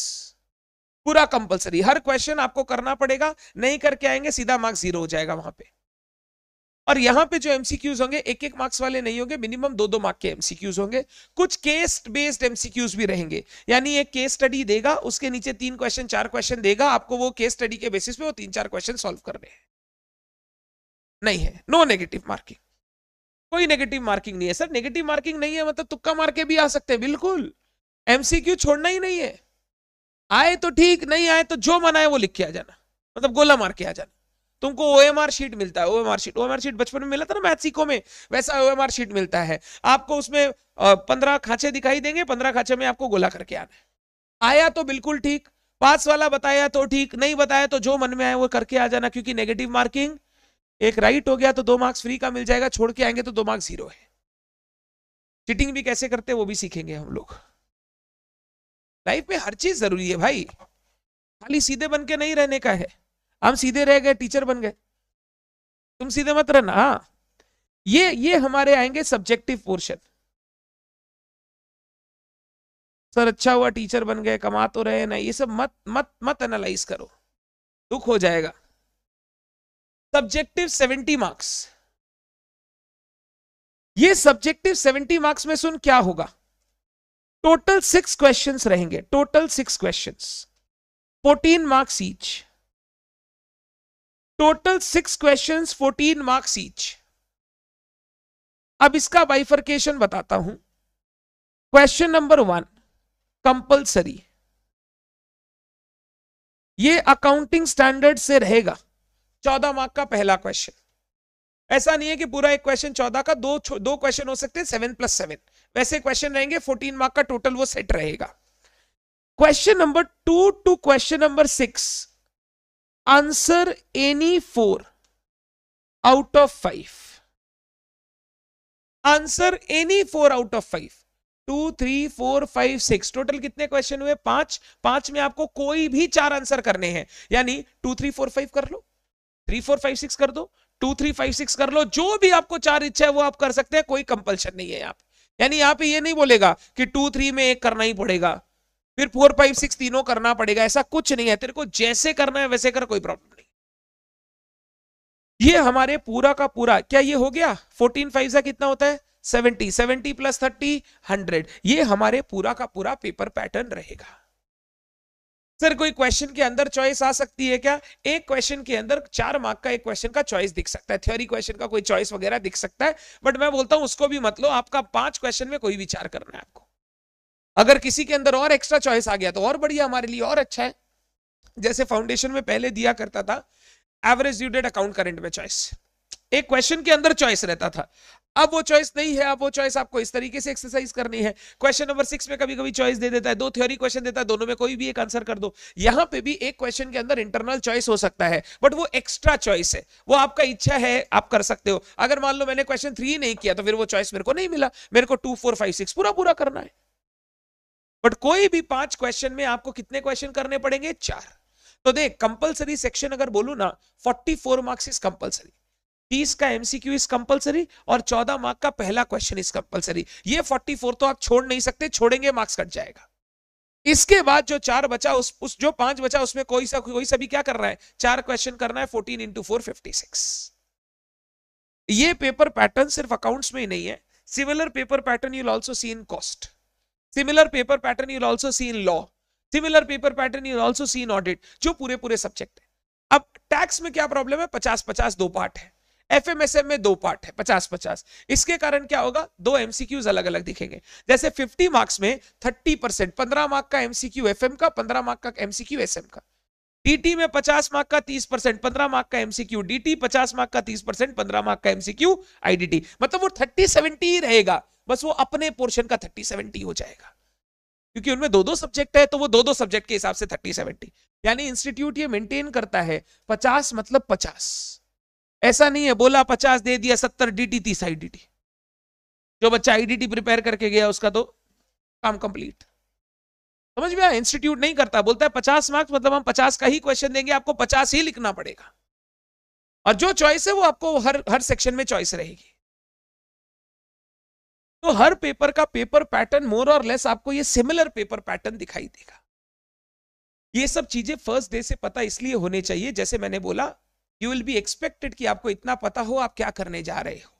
पूरा कंपलसरी हर क्वेश्चन आपको करना पड़ेगा नहीं करके आएंगे सीधा मार्क्स जीरो हो जाएगा वहां पे और यहां पे जो एमसीक्यूज होंगे एक एक मार्क्स वाले नहीं होंगे मिनिमम दो दो मार्क के एमसीक्यूज होंगे कुछ केस बेस्ड एमसीक्यूज भी रहेंगे यानी एक केस स्टडी देगा उसके नीचे तीन क्वेश्चन चार क्वेश्चन देगा आपको वो केस स्टडी के बेसिस पे वो तीन चार क्वेश्चन सॉल्व करने हैं नहीं है नो नेगेटिव मार्किंग कोई नेगेटिव मार्किंग नहीं है सर नेगेटिव मार्किंग नहीं है मतलब तुक्का मार के भी आ सकते हैं बिल्कुल एमसीक्यू छोड़ना ही नहीं है आए तो ठीक नहीं आए तो जो मन आए वो लिख के आ जाना मतलब गोला मार के आ जाना तुमको ओ शीट मिलता है ओ शीट ओ शीट बचपन में मिला था ना मैथ सीखो में वैसा ओ शीट मिलता है आपको उसमें पंद्रह खांचे दिखाई देंगे पंद्रह खांचे में आपको गोला करके आना है आया तो बिल्कुल ठीक पास वाला बताया तो ठीक नहीं बताया तो जो मन में आया वो करके आ जाना क्योंकि नेगेटिव मार्किंग एक राइट हो गया तो दो मार्क्स फ्री का मिल जाएगा छोड़ के आएंगे तो दो मार्क्स जीरो है चिटिंग भी कैसे करते हैं वो भी सीखेंगे हम लोग लाइफ में हर चीज जरूरी है भाई खाली सीधे बन के नहीं रहने का है हम सीधे रह गए टीचर बन गए तुम सीधे मत रहना हाँ ये ये हमारे आएंगे सब्जेक्टिव पोर्शन सर अच्छा हुआ टीचर बन गए कमा तो रहे ना ये सब मत मत मत एनालाइज करो दुख हो जाएगा सब्जेक्टिव सेवेंटी मार्क्स ये सब्जेक्टिव सेवेंटी मार्क्स में सुन क्या होगा टोटल सिक्स क्वेश्चंस रहेंगे total six questions fourteen marks each total six questions fourteen marks each अब इसका बाइफर्केशन बताता हूं क्वेश्चन नंबर वन कंपल्सरी ये अकाउंटिंग स्टैंडर्ड से रहेगा चौदह मार्क का पहला क्वेश्चन ऐसा नहीं है कि पूरा एक क्वेश्चन चौदह का दो दो क्वेश्चन हो सकते हैं सेवन प्लस सेवन वैसे क्वेश्चन रहेंगे फोर्टीन मार्क का टोटल वो सेट रहेगा question number two to question number six answer any four out of five answer any four out of five two three four five six total कितने question हुए पांच पांच में आपको कोई भी चार आंसर करने हैं यानी टू थ्री फोर फाइव कर लो थ्री फोर फाइव सिक्स कर दो टू थ्री फाइव सिक्स कर लो जो भी आपको चार इच्छा है वो आप कर सकते हैं कोई कंपल्शन नहीं है यहाँ पे यानी यहाँ पे ये नहीं बोलेगा कि टू थ्री में एक करना ही पड़ेगा फिर फोर फाइव सिक्स तीनों करना पड़ेगा ऐसा कुछ नहीं है तेरे को जैसे करना है वैसे कर कोई प्रॉब्लम नहीं ये हमारे पूरा का पूरा क्या ये हो गया फोर्टीन फाइव सा कितना होता है seventy seventy plus thirty hundred ये हमारे पूरा का पूरा पेपर पैटर्न रहेगा सर कोई क्वेश्चन के अंदर चॉइस आ सकती है क्या एक क्वेश्चन के अंदर चार मार्क का एक क्वेश्चन का चॉइस दिख सकता है थ्योरी क्वेश्चन का कोई चॉइस वगैरह दिख सकता है बट मैं बोलता हूं उसको भी मत लो आपका पांच क्वेश्चन में कोई विचार करना है आपको अगर किसी के अंदर और एक्स्ट्रा चॉइस आ गया तो और बढ़िया हमारे लिए और अच्छा है जैसे फाउंडेशन में पहले दिया करता था एवरेज ड्यूडेड अकाउंट करेंट में चॉइस एक क्वेश्चन के अंदर चॉइस रहता था अब वो चॉइस नहीं है अब वो चॉइस आपको इस तरीके से एक्सरसाइज करनी है क्वेश्चन नंबर सिक्स में कभी कभी चॉइस दे देता है दो थ्योरी क्वेश्चन देता है दोनों में कोई भी एक आंसर कर दो यहां पे भी एक क्वेश्चन के अंदर इंटरनल चॉइस हो सकता है बट वो एक्स्ट्रा चॉइस है वो आपका इच्छा है आप कर सकते हो अगर मान लो मैंने क्वेश्चन थ्री नहीं किया तो फिर वो चॉइस मेरे को नहीं मिला मेरे को टू फोर फाइव सिक्स पूरा पूरा करना है बट कोई भी पांच क्वेश्चन में आपको कितने क्वेश्चन करने पड़ेंगे चार तो देख कंपलसरी सेक्शन अगर बोलू ना 44 मार्क्स इज कंपलसरी तीस का एमसीक्यू इज कंपलसरी और चौदह मार्क का पहला क्वेश्चन इज कंपलसरी ये फोर्टी फोर तो आप छोड़ नहीं सकते छोड़ेंगे मार्क्स कट जाएगा इसके बाद जो चार बचा उस, उस जो पांच बचा उसमें कोई सा कोई सभी क्या कर रहा है चार क्वेश्चन करना है fourteen into four fifty six ये पेपर पैटर्न सिर्फ अकाउंट्स में ही नहीं है similar paper pattern you'll also see in cost similar paper pattern you'll also see in law similar paper pattern you'll also see in audit जो पूरे पूरे subject है अब टैक्स में क्या प्रॉब्लम है पचास पचास दो पार्ट है एफ में दो पार्ट है पचास पचास इसके कारण क्या होगा दो एमसीक्यूज अलग अलग दिखेंगे जैसे 50 मार्क्स में 30 परसेंट पंद्रह मार्क का एमसीक्यू एफ का पंद्रह मार्क का एमसीक्यू एस का डीटी में 50 मार्क का 30 परसेंट पंद्रह मार्क का एमसीक्यू डीटी 50 मार्क का 30 परसेंट पंद्रह मार्क का एमसीक्यू आईडीटी मतलब वो थर्टी सेवेंटी ही रहेगा बस वो अपने पोर्शन का थर्टी सेवेंटी हो जाएगा क्योंकि उनमें दो दो सब्जेक्ट है तो वो दो दो सब्जेक्ट के हिसाब से थर्टी सेवेंटी यानी इंस्टीट्यूट ये मेंटेन करता है 50 मतलब 50 ऐसा नहीं है बोला पचास दे दिया सत्तर डीटी तीस आईडीटी जो बच्चा आईडीटी प्रिपेयर करके गया उसका तो काम कंप्लीट समझ में आया इंस्टीट्यूट नहीं करता बोलता है पचास मार्क्स मतलब हम पचास का ही क्वेश्चन देंगे आपको पचास ही लिखना पड़ेगा और जो चॉइस है वो आपको हर हर सेक्शन में चॉइस रहेगी तो हर पेपर का पेपर पैटर्न मोर और लेस आपको ये सिमिलर पेपर पैटर्न दिखाई देगा ये सब चीजें फर्स्ट डे से पता इसलिए होने चाहिए जैसे मैंने बोला यू विल बी एक्सपेक्टेड कि आपको इतना पता हो आप क्या करने जा रहे हो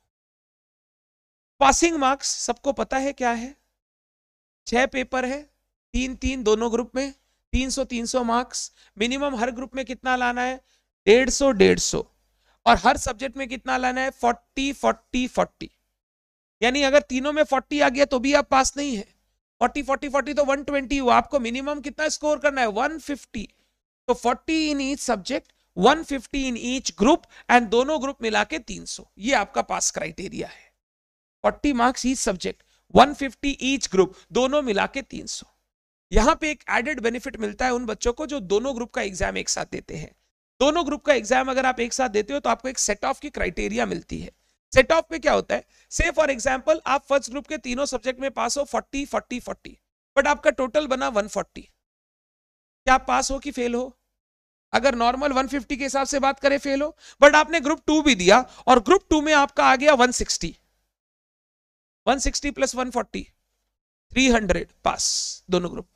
पासिंग मार्क्स सबको पता है क्या है छह पेपर है तीन तीन दोनों ग्रुप में 300 300 मार्क्स मिनिमम हर ग्रुप में कितना लाना है डेढ़ सौ डेढ़ सौ और हर सब्जेक्ट में कितना लाना है 40 40 40 यानी अगर तीनों में 40 आ गया तो भी आप पास नहीं है 40 40 40 तो 120 हुआ आपको मिनिमम कितना स्कोर करना है 150 तो 40 in each subject 150 in each group and दोनों ग्रुप मिला के तीन ये आपका पास क्राइटेरिया है forty marks each subject 150 each group दोनों मिला के तीन यहां पे एक एडेड बेनिफिट मिलता है उन बच्चों को जो दोनों ग्रुप का एग्जाम एक साथ देते हैं दोनों ग्रुप का एग्जाम अगर आप एक साथ देते हो तो आपको एक सेट ऑफ की क्राइटेरिया मिलती है सेट ऑफ में क्या होता है से फॉर एग्जाम्पल आप फर्स्ट ग्रुप के तीनों सब्जेक्ट में पास हो फोर्टी फोर्टी फोर्टी बट आपका टोटल बना वन फोर्टी क्या पास हो कि फेल हो अगर नॉर्मल 150 के हिसाब से बात करें फेल हो बट आपने ग्रुप टू भी दिया और ग्रुप टू में आपका आ गया 160 160 प्लस 140 300 पास दोनों ग्रुप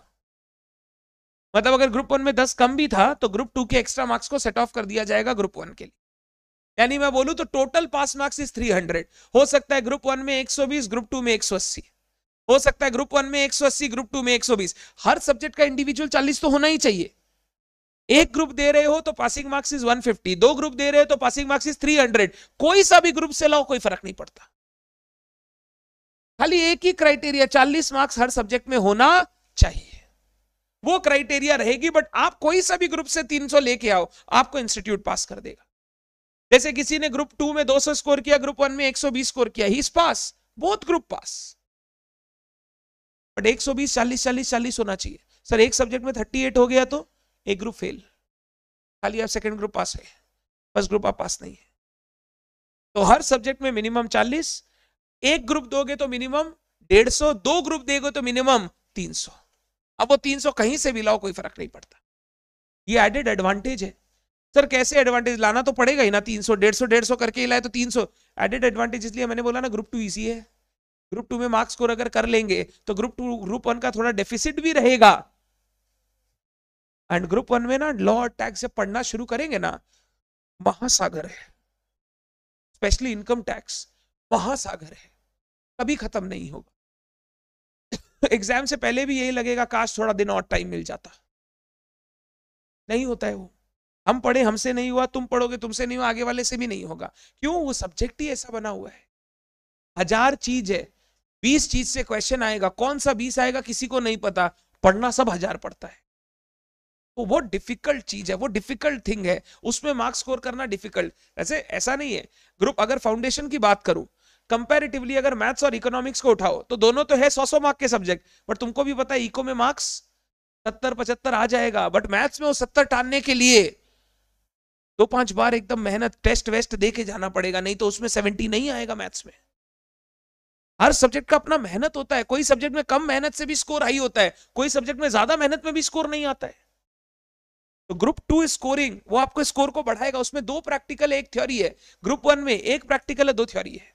मतलब अगर ग्रुप वन में 10 कम भी था तो ग्रुप टू के एक्स्ट्रा मार्क्स को सेट ऑफ कर दिया जाएगा ग्रुप वन के लिए यानी मैं बोलूं तो टोटल पास मार्क्स इज 300 हो सकता है ग्रुप वन में 120 ग्रुप टू में एक हो सकता है ग्रुप वन में एक ग्रुप टू में एक हर सब्जेक्ट का इंडिविजुअल चालीस तो होना ही चाहिए एक ग्रुप दे रहे हो तो पासिंग मार्क्स इज 150 दो ग्रुप दे रहे हो तो पासिंग मार्क्स इज 300 कोई सा भी ग्रुप से लाओ कोई फर्क नहीं पड़ता खाली एक ही क्राइटेरिया 40 मार्क्स हर सब्जेक्ट में होना चाहिए वो क्राइटेरिया रहेगी बट आप कोई सा भी ग्रुप से 300 लेके आओ आपको इंस्टीट्यूट पास कर देगा जैसे किसी ने ग्रुप टू में 200 स्कोर किया ग्रुप वन में 120 स्कोर किया ही pass both group pass but 120 40 40 40 होना चाहिए सर एक सब्जेक्ट में 38 हो गया तो एक ग्रुप फेल खाली आप सेकेंड ग्रुप पास है फर्स्ट ग्रुप आप पास नहीं है तो हर सब्जेक्ट में मिनिमम चालीस एक ग्रुप दोगे तो मिनिमम डेढ़ सौ दो ग्रुप देगे तो मिनिमम तीन सौ अब वो तीन सौ कहीं से भी लाओ कोई फर्क नहीं पड़ता ये एडेड एडवांटेज है सर कैसे एडवांटेज लाना तो पड़ेगा ही ना तीन सौ डेढ़ सौ डेढ़ सौ करके ही लाए तो तीन सौ एडेड एडवांटेज इसलिए मैंने बोला ना ग्रुप टू ईजी है ग्रुप टू में मार्क्स स्कोर अगर कर लेंगे तो ग्रुप टू ग्रुप वन का थोड़ा डेफिसिट भी रहेगा एंड ग्रुप वन में ना लॉ और टैक्स जब पढ़ना शुरू करेंगे ना महासागर है स्पेशली इनकम टैक्स महासागर है कभी खत्म नहीं होगा एग्जाम से पहले भी यही लगेगा काश थोड़ा दिन और टाइम मिल जाता नहीं होता है वो हम पढ़े हमसे नहीं हुआ तुम पढ़ोगे तुमसे नहीं हुआ आगे वाले से भी नहीं होगा क्यों वो सब्जेक्ट ही ऐसा बना हुआ है हजार चीज है बीस चीज से क्वेश्चन आएगा कौन सा बीस आएगा किसी को नहीं पता पढ़ना सब हजार पड़ता है तो वो डिफिकल्ट चीज है वो डिफिकल्ट थिंग है उसमें मार्क्स स्कोर करना डिफिकल्ट ऐसे ऐसा नहीं है ग्रुप अगर फाउंडेशन की बात करूं कंपेरेटिवली अगर मैथ्स और इकोनॉमिक्स को उठाओ तो दोनों तो है सौ सौ मार्क के सब्जेक्ट बट तुमको भी पता है इको में मार्क्स सत्तर पचहत्तर आ जाएगा बट मैथ्स में वो सत्तर टालने के लिए दो पांच बार एकदम मेहनत टेस्ट वेस्ट दे के जाना पड़ेगा नहीं तो उसमें सेवेंटी नहीं आएगा मैथ्स में हर सब्जेक्ट का अपना मेहनत होता है कोई सब्जेक्ट में कम मेहनत से भी स्कोर हाई होता है कोई सब्जेक्ट में ज्यादा मेहनत में भी स्कोर नहीं आता है तो ग्रुप टू स्कोरिंग वो आपको स्कोर को बढ़ाएगा उसमें दो प्रैक्टिकल एक थ्योरी है ग्रुप वन में एक प्रैक्टिकल है दो थ्योरी है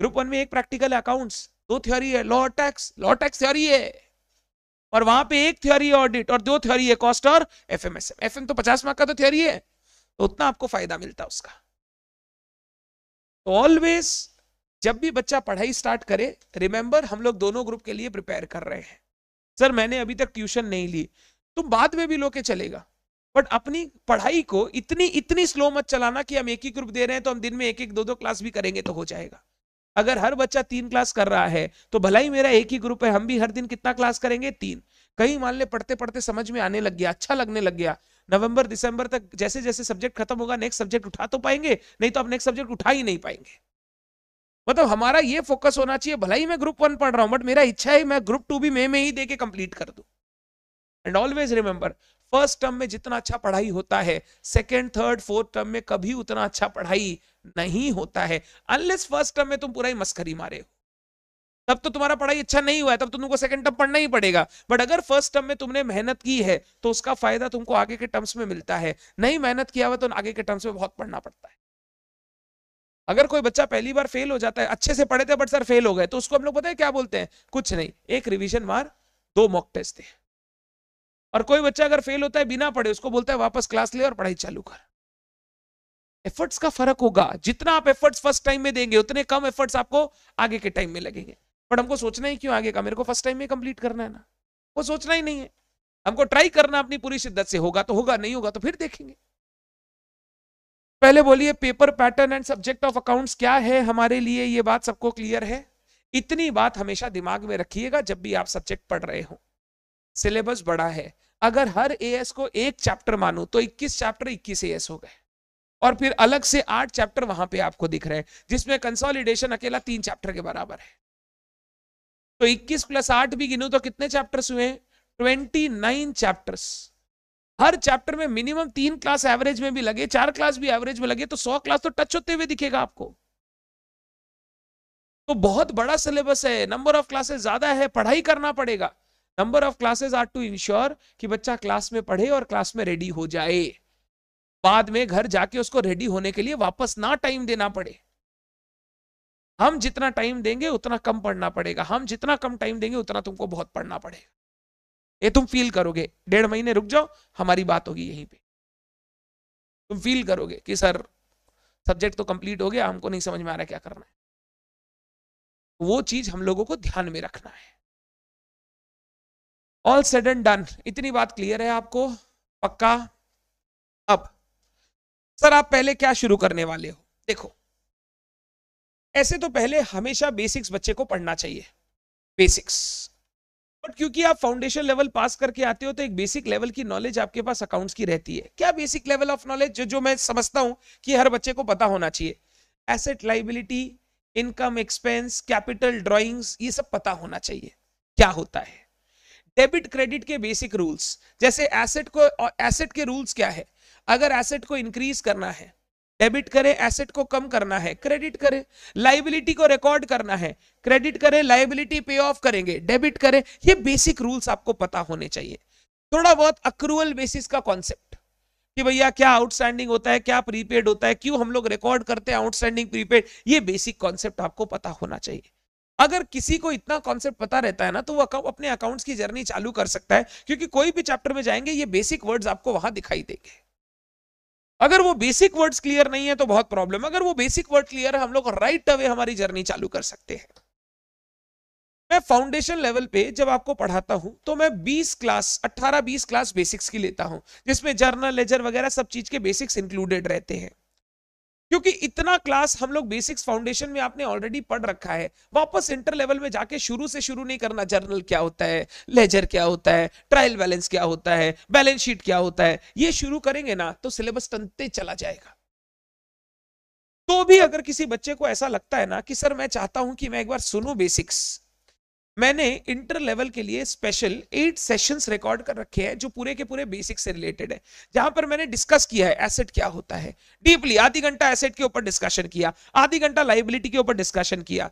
ग्रुप वन में एक प्रैक्टिकल है अकाउंट्स दो थ्योरी है law tax law tax theory है और वहां पे एक थ्योरी है ऑडिट और दो थ्योरी है कॉस्ट और F M S M F M तो पचास मार्क का तो थ्योरी है तो उतना आपको फायदा मिलता उसका तो ऑलवेज जब भी बच्चा पढ़ाई स्टार्ट करे रिमेंबर हम लोग दोनों ग्रुप के लिए प्रिपेयर कर रहे हैं सर मैंने अभी तक ट्यूशन नहीं ली तो बाद में भी लोके चलेगा बट अपनी पढ़ाई को इतनी इतनी स्लो मत चलाना कि हम एक ही ग्रुप दे रहे हैं तो हम दिन में एक एक दो दो क्लास भी करेंगे तो हो जाएगा अगर हर बच्चा तीन क्लास कर रहा है तो भला ही मेरा एक ही ग्रुप है हम भी हर दिन कितना क्लास करेंगे तीन कहीं मान ले पढ़ते पढ़ते समझ में आने लग गया अच्छा लगने लग गया नवंबर दिसंबर तक जैसे जैसे सब्जेक्ट खत्म होगा नेक्स्ट सब्जेक्ट उठा तो पाएंगे नहीं तो आप नेक्स्ट सब्जेक्ट उठा ही नहीं पाएंगे मतलब हमारा ये फोकस होना चाहिए भला ही मैं ग्रुप वन पढ़ रहा हूँ बट मेरा इच्छा है मैं ग्रुप टू भी मे में ही दे के कंप्लीट कर दूँ and always remember first term में जितना अच्छा पढ़ाई होता है सेकेंड थर्ड फोर्थ टर्म में कभी उतना अच्छा पढ़ाई नहीं होता है अनलेस फर्स्ट टर्म में तुम पूरा ही मस्करी मारे हो तब तो तुम्हारा पढ़ाई अच्छा नहीं हुआ है तब तो तुमको सेकंड टर्म पढ़ना ही पड़ेगा बट अगर फर्स्ट टर्म में तुमने मेहनत की है तो उसका फायदा तुमको आगे के टर्म्स में मिलता है नहीं मेहनत किया हुआ तो आगे के टर्म्स में बहुत पढ़ना पड़ता है अगर कोई बच्चा पहली बार फेल हो जाता है अच्छे से पढ़े थे बट सर फेल हो गए तो उसको हम लोग पता है क्या बोलते हैं कुछ नहीं एक रिविजन मार दो मॉक टेस्ट थे और कोई बच्चा अगर फेल होता है बिना पढ़े उसको बोलता है वापस क्लास ले और पढ़ाई चालू कर एफर्ट्स का फर्क होगा जितना आप एफर्ट्स फर्स्ट टाइम में देंगे उतने कम एफर्ट्स आपको आगे के टाइम में लगेंगे बट हमको सोचना ही क्यों आगे का मेरे को फर्स्ट टाइम में कंप्लीट करना है ना वो सोचना ही नहीं है हमको ट्राई करना अपनी पूरी शिद्दत से होगा तो होगा नहीं होगा तो फिर देखेंगे पहले बोलिए paper pattern and subject of accounts क्या है हमारे लिए ये बात सबको क्लियर है इतनी बात हमेशा दिमाग में रखिएगा जब भी आप सब्जेक्ट पढ़ रहे हो सिलेबस बड़ा है अगर हर एएस को एक चैप्टर मानू तो 21 चैप्टर 21 एएस हो गए और फिर अलग से आठ चैप्टर वहां पे आपको दिख रहे हैं जिसमें कंसोलिडेशन अकेला तीन चैप्टर के बराबर है तो 21 प्लस आठ भी गिनू तो कितने चैप्टर्स हुए 29 चैप्टर्स हर चैप्टर में मिनिमम तीन क्लास एवरेज में भी लगे चार क्लास भी एवरेज में लगे तो सौ क्लास तो टच होते हुए दिखेगा आपको तो बहुत बड़ा सिलेबस है नंबर ऑफ क्लासेस ज्यादा है पढ़ाई करना पड़ेगा number of classes are to ensure कि बच्चा क्लास में पढ़े और क्लास में रेडी हो जाए बाद में घर जाके उसको रेडी होने के लिए वापस ना टाइम देना पड़े हम जितना टाइम देंगे उतना कम पढ़ना पड़ेगा हम जितना कम टाइम देंगे उतना तुमको बहुत पढ़ना पड़ेगा ये तुम फील करोगे डेढ़ महीने रुक जाओ हमारी बात होगी यहीं पे तुम फील करोगे कि सर सब्जेक्ट तो कंप्लीट हो गया हमको नहीं समझ में आ रहा क्या करना है वो चीज हम लोगों को ध्यान में रखना है ऑल सेड एंड डन इतनी बात क्लियर है आपको पक्का अब सर आप पहले क्या शुरू करने वाले हो देखो ऐसे तो पहले हमेशा बेसिक्स बच्चे को पढ़ना चाहिए बेसिक्स बट क्योंकि आप फाउंडेशन लेवल पास करके आते हो तो एक बेसिक लेवल की नॉलेज आपके पास अकाउंट्स की रहती है क्या बेसिक लेवल ऑफ नॉलेज जो जो मैं समझता हूं कि हर बच्चे को पता होना चाहिए asset liability income expense capital drawings ये सब पता होना चाहिए क्या होता है डेबिट क्रेडिट के बेसिक रूल्स जैसे एसेट को एसेट के रूल्स क्या है अगर एसेट को इंक्रीज करना है डेबिट करें एसेट को कम करना है क्रेडिट करें लाइबिलिटी को रिकॉर्ड करना है क्रेडिट करें लाइबिलिटी पे ऑफ करेंगे डेबिट करें ये बेसिक रूल्स आपको पता होने चाहिए थोड़ा बहुत अक्रूअल बेसिस का कॉन्सेप्ट कि भैया क्या आउटस्टैंडिंग होता है क्या प्रीपेड होता है क्यों हम लोग रिकॉर्ड करते हैं आउटस्टैंडिंग प्रीपेड ये बेसिक कॉन्सेप्ट आपको पता होना चाहिए अगर किसी को इतना कॉन्सेप्ट पता रहता है ना तो वो अपने अकाउंट्स की जर्नी चालू कर सकता है क्योंकि कोई भी चैप्टर में जाएंगे ये बेसिक वर्ड्स आपको वहां दिखाई देंगे अगर वो बेसिक वर्ड्स क्लियर नहीं है तो बहुत प्रॉब्लम अगर वो बेसिक वर्ड क्लियर है हम लोग राइट अवे हमारी जर्नी चालू कर सकते हैं मैं फाउंडेशन लेवल पे जब आपको पढ़ाता हूं तो मैं 20 क्लास 18-20 क्लास बेसिक्स की लेता हूं जिसमें जर्नल लेजर वगैरह सब चीज के बेसिक्स इंक्लूडेड रहते हैं क्योंकि इतना क्लास हम लोग बेसिक्स फाउंडेशन में आपने ऑलरेडी पढ़ रखा है वापस इंटर लेवल में जाके शुरू से शुरू नहीं करना जर्नल क्या होता है लेजर क्या होता है ट्रायल बैलेंस क्या होता है बैलेंस शीट क्या होता है ये शुरू करेंगे ना तो सिलेबस टनते चला जाएगा तो भी अगर किसी बच्चे को ऐसा लगता है ना कि सर मैं चाहता हूं कि मैं एक बार सुनू बेसिक्स मैंने इंटर लेवल के लिए स्पेशल एट सेशंस रिकॉर्ड कर रखे हैं जो पूरे के पूरे बेसिक से रिलेटेड है जहां पर मैंने डिस्कस किया है एसेट क्या होता है डीपली आधी घंटा एसेट के ऊपर डिस्कशन किया आधी घंटा लाइबिलिटी के ऊपर डिस्कशन किया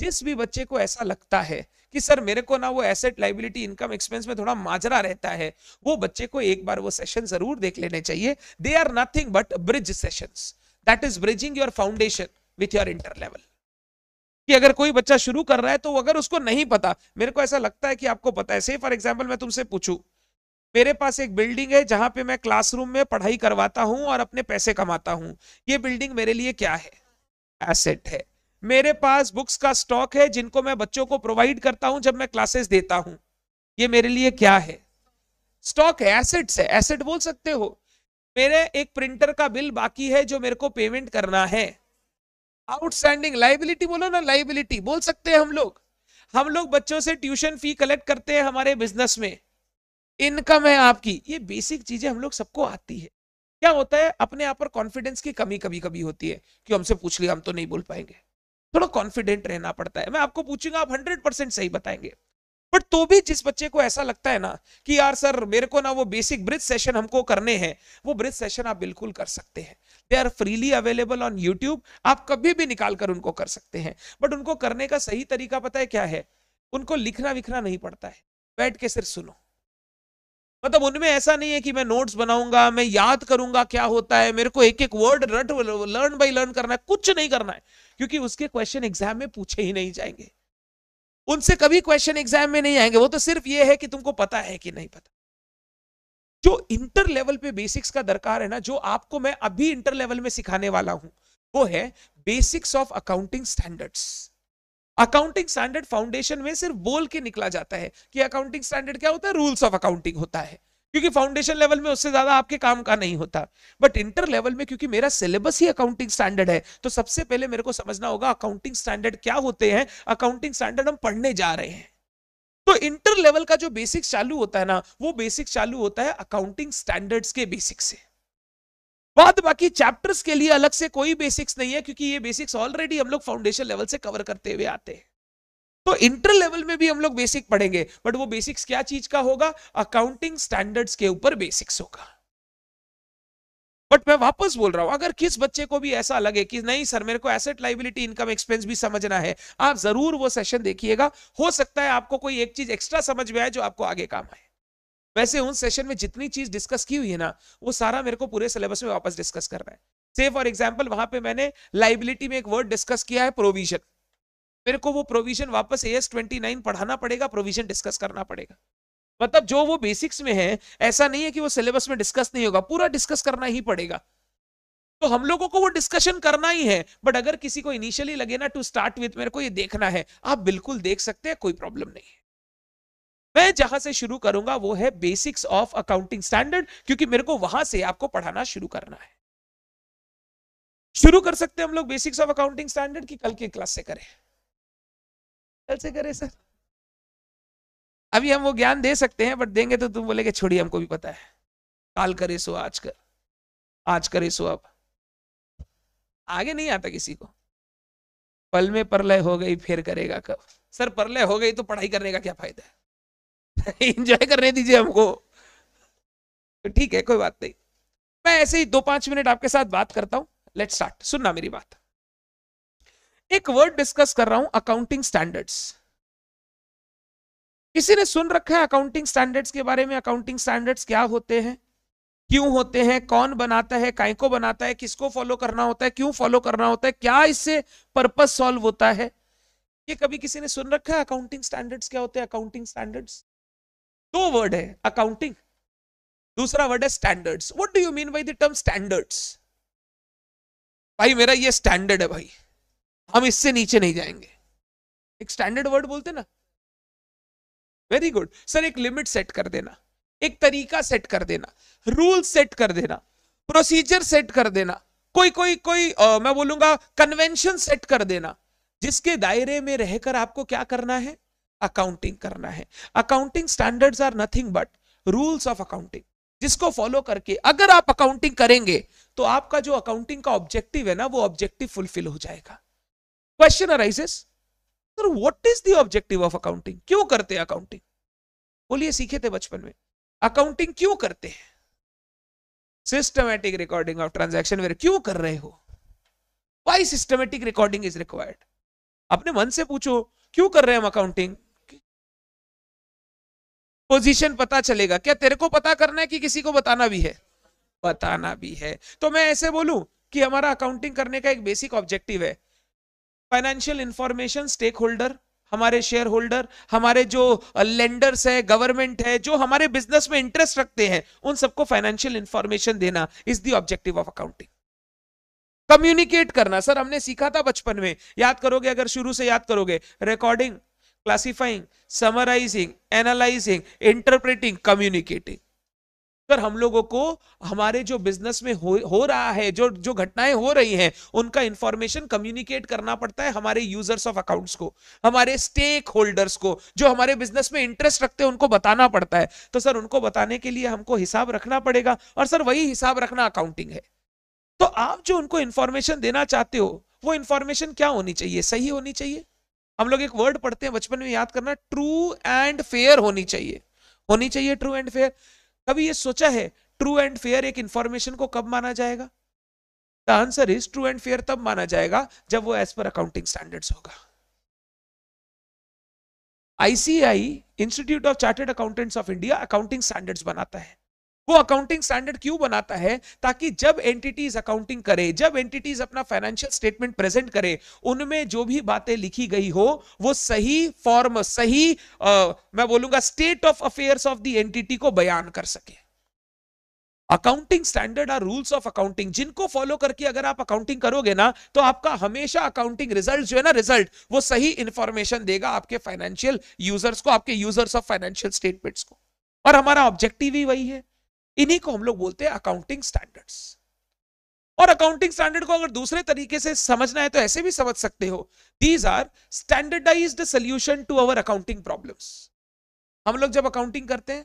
जिस भी बच्चे को ऐसा लगता है कि सर मेरे को ना वो एसेट लाइबिलिटी इनकम एक्सपेंस में थोड़ा माजरा रहता है वो बच्चे को एक बार वो सेशन जरूर देख लेने चाहिए they are nothing but bridge session that is bridging your foundation with your inter level कि अगर कोई बच्चा शुरू कर रहा है तो अगर उसको नहीं पता मेरे को ऐसा लगता है कि आपको पता है से फॉर एग्जाम्पल मैं तुमसे पूछूँ मेरे पास एक बिल्डिंग है जहां पे मैं क्लासरूम में पढ़ाई करवाता हूं और अपने पैसे कमाता हूं ये बिल्डिंग मेरे लिए क्या है एसेट है मेरे पास बुक्स का स्टॉक है जिनको मैं बच्चों को प्रोवाइड करता हूं जब मैं क्लासेस देता हूं ये मेरे लिए क्या है स्टॉक है एसेट्स है एसेट बोल सकते हो मेरे एक प्रिंटर का बिल बाकी है जो मेरे को पेमेंट करना है आउटस्टैंडिंग लाइबिलिटी बोलो ना लाइबिलिटी बोल सकते हैं हम लोग हम लोग बच्चों से ट्यूशन फी कलेक्ट करते हैं हमारे बिजनेस में इनकम है आपकी ये बेसिक चीजें हम लोग सबको आती है क्या होता है अपने आप पर कॉन्फिडेंस की कमी कभी कभी होती है कि हमसे पूछ लिया हम तो नहीं बोल पाएंगे थोड़ा कॉन्फिडेंट रहना पड़ता है मैं आपको पूछूंगा आप हंड्रेड परसेंट सही बताएंगे बट तो भी जिस बच्चे को ऐसा लगता है ना कि यार सर मेरे को ना वो बेसिक ब्रिज सेशन हमको करने हैं वो ब्रिज सेशन आप बिल्कुल कर सकते हैं they are freely available on YouTube आप कभी भी निकाल कर उनको कर सकते हैं बट उनको करने का सही तरीका पता है क्या है उनको लिखना विखना नहीं पड़ता है बैठ के सिर्फ सुनो मतलब उनमें ऐसा नहीं है कि मैं नोट्स बनाऊंगा मैं याद करूंगा क्या होता है मेरे को एक एक वर्ड रट लर्न बाई लर्न करना है कुछ नहीं करना है क्योंकि उसके क्वेश्चन एग्जाम में पूछे ही नहीं जाएंगे उनसे कभी क्वेश्चन एग्जाम में नहीं आएंगे वो तो सिर्फ ये है कि तुमको पता है कि नहीं पता जो इंटर लेवल पे बेसिक्स का दरकार है ना जो आपको मैं अभी इंटर लेवल में सिखाने वाला हूं वो है basics of accounting standards accounting standard foundation में सिर्फ बोल के निकला जाता है कि अकाउंटिंग स्टैंडर्ड क्या होता है रूल्स ऑफ अकाउंटिंग होता है क्योंकि फाउंडेशन लेवल में उससे ज्यादा आपके काम का नहीं होता बट इंटर लेवल में क्योंकि मेरा सिलेबस ही अकाउंटिंग स्टैंडर्ड है तो सबसे पहले मेरे को समझना होगा अकाउंटिंग स्टैंडर्ड क्या होते हैं अकाउंटिंग स्टैंडर्ड हम पढ़ने जा रहे हैं तो इंटर लेवल का जो बेसिक चालू होता है ना वो बेसिक्स चालू होता है अकाउंटिंग स्टैंडर्ड्स के बेसिक से बाद बाकी चैप्टर्स के लिए अलग से कोई बेसिक्स नहीं है क्योंकि ये बेसिक्स ऑलरेडी हम लोग फाउंडेशन लेवल से कवर करते हुए आते हैं तो इंटर लेवल में भी हम लोग बेसिक पढ़ेंगे बट वो बेसिक्स क्या चीज का होगा अकाउंटिंग स्टैंडर्ड्स के ऊपर बेसिक्स होगा बट मैं वापस बोल रहा हूं अगर किस बच्चे को भी ऐसा लगे कि नहीं सर मेरे को एसेट लाइबिलिटी इनकम एक्सपेंस भी समझना है आप जरूर वो सेशन देखिएगा हो सकता है आपको कोई एक चीज एक्स्ट्रा समझ में आए जो आपको आगे काम आए वैसे उन सेशन में जितनी चीज डिस्कस की हुई है ना वो सारा मेरे को पूरे सिलेबस में वापस डिस्कस कर रहा है से फॉर एग्जाम्पल वहां पे मैंने लाइबिलिटी में एक वर्ड डिस्कस किया है प्रोविजन मेरे को वो प्रोविजन वापस ए एस ट्वेंटी नाइन पढ़ाना पड़ेगा प्रोविजन डिस्कस करना पड़ेगा मतलब जो वो बेसिक्स में है ऐसा नहीं है कि वो सिलेबस में डिस्कस नहीं होगा पूरा डिस्कस करना ही पड़ेगा तो हम लोगों को वो डिस्कशन करना ही है बट अगर किसी को इनिशियली लगे ना टू स्टार्ट विथ मेरे को ये देखना है आप बिल्कुल देख सकते हैं कोई प्रॉब्लम नहीं है मैं जहां से शुरू करूंगा वो है बेसिक्स ऑफ अकाउंटिंग स्टैंडर्ड क्योंकि मेरे को वहां से आपको पढ़ाना शुरू करना है शुरू कर सकते हैं हम लोग बेसिक्स ऑफ अकाउंटिंग स्टैंडर्ड की कल की क्लास से करें कल से करें सर अभी हम वो ज्ञान दे सकते हैं बट देंगे तो तुम बोलेगे छोड़िए हमको भी पता है काल करे सो आज कर आज करे सो अब आगे नहीं आता किसी को पल में परलय हो गई फिर करेगा कब सर परलय हो गई तो पढ़ाई करने का क्या फायदा है इंजॉय करने दीजिए हमको तो ठीक है कोई बात नहीं मैं ऐसे ही दो पांच मिनट आपके साथ बात करता हूं लेट स्टार्ट सुनना मेरी बात एक वर्ड डिस्कस कर रहा हूं अकाउंटिंग स्टैंडर्ड्स किसी ने सुन रखा है अकाउंटिंग स्टैंडर्ड्स के बारे में अकाउंटिंग स्टैंडर्ड्स क्या होते हैं क्यों होते हैं कौन बनाता है काय को बनाता है किसको फॉलो करना होता है क्यों फॉलो करना होता है क्या इससे पर्पज सॉल्व होता है ये कभी किसी ने सुन रखा है अकाउंटिंग स्टैंडर्ड्स क्या होते हैं अकाउंटिंग स्टैंडर्ड्स दो वर्ड है अकाउंटिंग दूसरा वर्ड है standards what do you mean by the term standards भाई मेरा ये स्टैंडर्ड है भाई हम इससे नीचे नहीं जाएंगे एक स्टैंडर्ड वर्ड बोलते ना वेरी गुड सर एक लिमिट सेट कर देना एक तरीका सेट कर देना रूल सेट कर देना प्रोसीजर सेट कर देना कोई कोई कोई आ, मैं बोलूंगा कन्वेंशन सेट कर देना जिसके दायरे में रहकर आपको क्या करना है अकाउंटिंग करना है accounting standards are nothing but rules of accounting जिसको फॉलो करके अगर आप अकाउंटिंग करेंगे तो आपका जो अकाउंटिंग का ऑब्जेक्टिव है ना वो ऑब्जेक्टिव फुलफिल हो जाएगा question arises sir what is the objective of accounting क्यों करते हैं अकाउंटिंग बोलिए सीखे थे बचपन में अकाउंटिंग क्यों करते हैं systematic recording of transaction where क्यों कर रहे हो why systematic recording is required अपने मन से पूछो क्यों कर रहे हैं हम अकाउंटिंग पोजीशन पता चलेगा क्या तेरे को पता करना है कि किसी को बताना भी है बताना भी है तो मैं ऐसे बोलूं कि हमारा अकाउंटिंग करने का एक बेसिक ऑब्जेक्टिव है फाइनेंशियल इंफॉर्मेशन स्टेक होल्डर हमारे शेयर होल्डर हमारे जो लेंडर्स है गवर्नमेंट है जो हमारे बिजनेस में इंटरेस्ट रखते हैं उन सबको फाइनेंशियल इंफॉर्मेशन देना is the objective of accounting communicate करना सर हमने सीखा था बचपन में याद करोगे अगर शुरू से याद करोगे recording classifying summarising analysing interpreting communicating कर हम लोगों को हमारे जो बिजनेस में हो, हो रहा है जो जो घटनाएं हो रही हैं उनका इंफॉर्मेशन कम्युनिकेट करना पड़ता है हमारे यूजर्स ऑफ अकाउंट्स को हमारे स्टेक होल्डर्स को जो हमारे बिजनेस में इंटरेस्ट रखते हैं उनको बताना पड़ता है तो सर उनको बताने के लिए हमको हिसाब रखना पड़ेगा और सर वही हिसाब रखना अकाउंटिंग है तो आप जो उनको इंफॉर्मेशन देना चाहते हो वो इंफॉर्मेशन क्या होनी चाहिए सही होनी चाहिए हम लोग एक वर्ड पढ़ते हैं बचपन में याद करना ट्रू एंड फेयर होनी चाहिए होनी चाहिए ट्रू एंड फेयर कभी ये सोचा है ट्रू एंड फेयर एक इंफॉर्मेशन को कब माना जाएगा the answer is true and fair तब माना जाएगा जब वो एज पर अकाउंटिंग स्टैंडर्ड्स होगा ICAI institute of chartered accountants of India accounting standards बनाता है वो अकाउंटिंग स्टैंडर्ड क्यों बनाता है ताकि जब एंटिटीज अकाउंटिंग करे जब एंटिटीज अपना फाइनेंशियल स्टेटमेंट प्रेजेंट करे उनमें जो भी बातें लिखी गई हो वो सही फॉर्म सही आ, मैं बोलूंगा state of affairs of the entity को बयान कर सके अकाउंटिंग स्टैंडर्ड और रूल्स ऑफ अकाउंटिंग जिनको फॉलो करके अगर आप अकाउंटिंग करोगे ना तो आपका हमेशा अकाउंटिंग रिजल्ट जो है ना रिजल्ट वो सही इंफॉर्मेशन देगा आपके फाइनेंशियल यूजर्स को आपके यूजर्स ऑफ फाइनेंशियल स्टेटमेंट्स को और हमारा ऑब्जेक्टिव ही वही है इन्हीं को हम लोग बोलते हैं अकाउंटिंग स्टैंडर्ड्स और अकाउंटिंग स्टैंडर्ड को अगर दूसरे तरीके से समझना है तो ऐसे भी समझ सकते हो these are standardised solution to our accounting problems हम लोग जब अकाउंटिंग करते हैं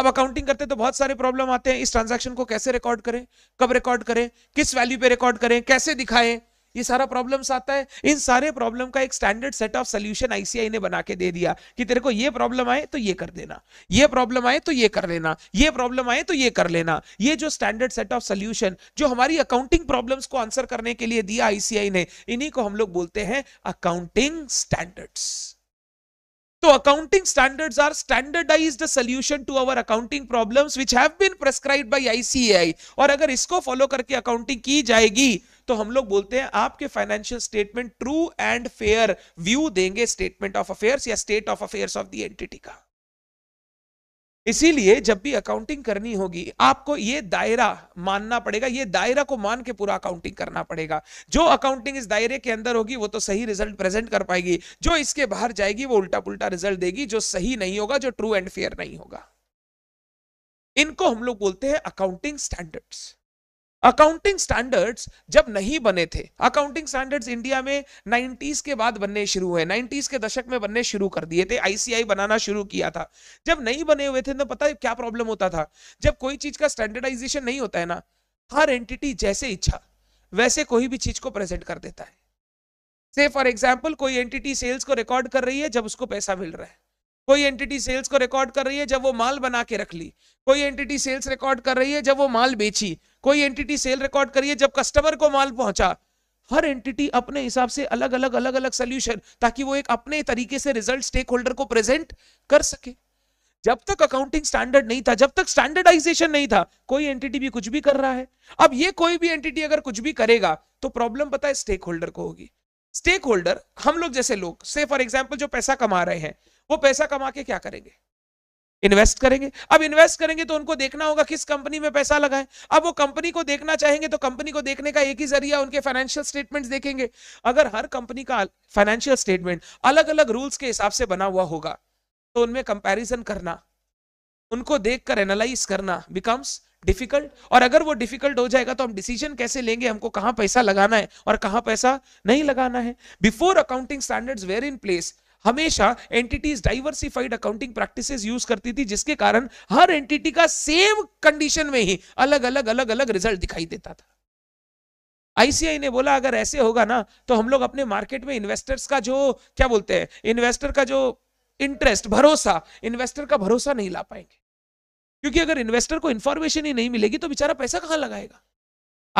अब अकाउंटिंग करते हैं तो बहुत सारे प्रॉब्लम आते हैं इस ट्रांजैक्शन को कैसे रिकॉर्ड करें कब रिकॉर्ड करें किस वैल्यू पे रिकॉर्ड करें कैसे दिखाएं ये सारा प्रॉब्लम्स आता है इन सारे प्रॉब्लम का एक standard set of solution ICAI ने बना के दे दिया कि तेरे को ये प्रॉब्लम आए तो ये कर देना ये प्रॉब्लम आए तो ये कर लेना ये प्रॉब्लम आए तो ये कर लेना ये जो स्टैंडर्ड सेट ऑफ सोल्यूशन जो हमारी अकाउंटिंग प्रॉब्लम को आंसर करने के लिए दिया आईसीआई ने इन्हीं को हम लोग बोलते हैं अकाउंटिंग स्टैंडर्ड्स तो accounting standards are standardised solution to our accounting problems which have been prescribed by ICAI और अगर इसको फॉलो करके अकाउंटिंग की जाएगी तो हम लोग बोलते हैं आपके financial statement true and fair view देंगे स्टेटमेंट ऑफ अफेयर्स या state of affairs of the entity का इसीलिए जब भी अकाउंटिंग करनी होगी आपको ये दायरा मानना पड़ेगा ये दायरा को मान के पूरा अकाउंटिंग करना पड़ेगा जो अकाउंटिंग इस दायरे के अंदर होगी वो तो सही रिजल्ट प्रेजेंट कर पाएगी जो इसके बाहर जाएगी वो उल्टा पुल्टा रिजल्ट देगी जो सही नहीं होगा जो ट्रू एंड फेयर नहीं होगा इनको हम लोग बोलते हैं अकाउंटिंग स्टैंडर्ड्स अकाउंटिंग स्टैंडर्ड्स जब नहीं बने थे अकाउंटिंग स्टैंडर्ड्स इंडिया में 90s के बाद बनने शुरू हुए 90s के दशक में बनने शुरू कर दिए थे आईसीआई बनाना शुरू किया था जब नहीं बने हुए थे तो पता है क्या प्रॉब्लम होता था जब कोई चीज का स्टैंडर्डाइजेशन नहीं होता है ना हर एंटिटी जैसे इच्छा वैसे कोई भी चीज को प्रेजेंट कर देता है से फॉर एग्जाम्पल कोई एंटिटी सेल्स को रिकॉर्ड कर रही है जब उसको पैसा मिल रहा है कोई एंटिटी सेल्स को रिकॉर्ड कर रही है जब वो माल बना के रख ली कोई एंटिटी सेल्स रिकॉर्ड कर रही है जब वो माल बेची कोई एंटिटी सेल रिकॉर्ड करिए जब कस्टमर को माल पहुंचा हर एंटिटी अपने हिसाब से अलग अलग अलग अलग सोल्यूशन ताकि वो एक अपने तरीके से रिजल्ट स्टेक होल्डर को प्रेजेंट कर सके जब तक अकाउंटिंग स्टैंडर्ड नहीं था जब तक स्टैंडर्डाइजेशन नहीं था कोई एंटिटी भी कुछ भी कर रहा है अब ये कोई भी एंटिटी अगर कुछ भी करेगा तो प्रॉब्लम पता है स्टेक होल्डर को होगी स्टेक होल्डर हम लोग जैसे लोग से फॉर एग्जाम्पल जो पैसा कमा रहे हैं वो पैसा कमा के क्या करेंगे इन्वेस्ट करेंगे अब इन्वेस्ट करेंगे तो उनको देखना होगा किस कंपनी में पैसा लगाए अब वो कंपनी को देखना चाहेंगे तो कंपनी को देखने का एक ही जरिया उनके फाइनेंशियल स्टेटमेंट्स देखेंगे अगर हर कंपनी का फाइनेंशियल स्टेटमेंट अलग अलग रूल्स के हिसाब से बना हुआ होगा तो उनमें कंपेरिजन करना उनको देख कर एनालाइज करना बिकम्स डिफिकल्ट और अगर वो डिफिकल्ट हो जाएगा तो हम डिसीजन कैसे लेंगे हमको कहाँ पैसा लगाना है और कहाँ पैसा नहीं लगाना है before accounting standards were in place हमेशा entities diversified accounting practices use करती थी जिसके कारण हर एंटिटी का सेम कंडीशन में ही अलग अलग अलग अलग रिजल्ट दिखाई देता था आईसीआई ने बोला अगर ऐसे होगा ना तो हम लोग अपने मार्केट में इन्वेस्टर्स का जो क्या बोलते हैं इन्वेस्टर का जो इंटरेस्ट भरोसा इन्वेस्टर का भरोसा नहीं ला पाएंगे क्योंकि अगर इन्वेस्टर को इन्फॉर्मेशन ही नहीं मिलेगी तो बेचारा पैसा कहां लगाएगा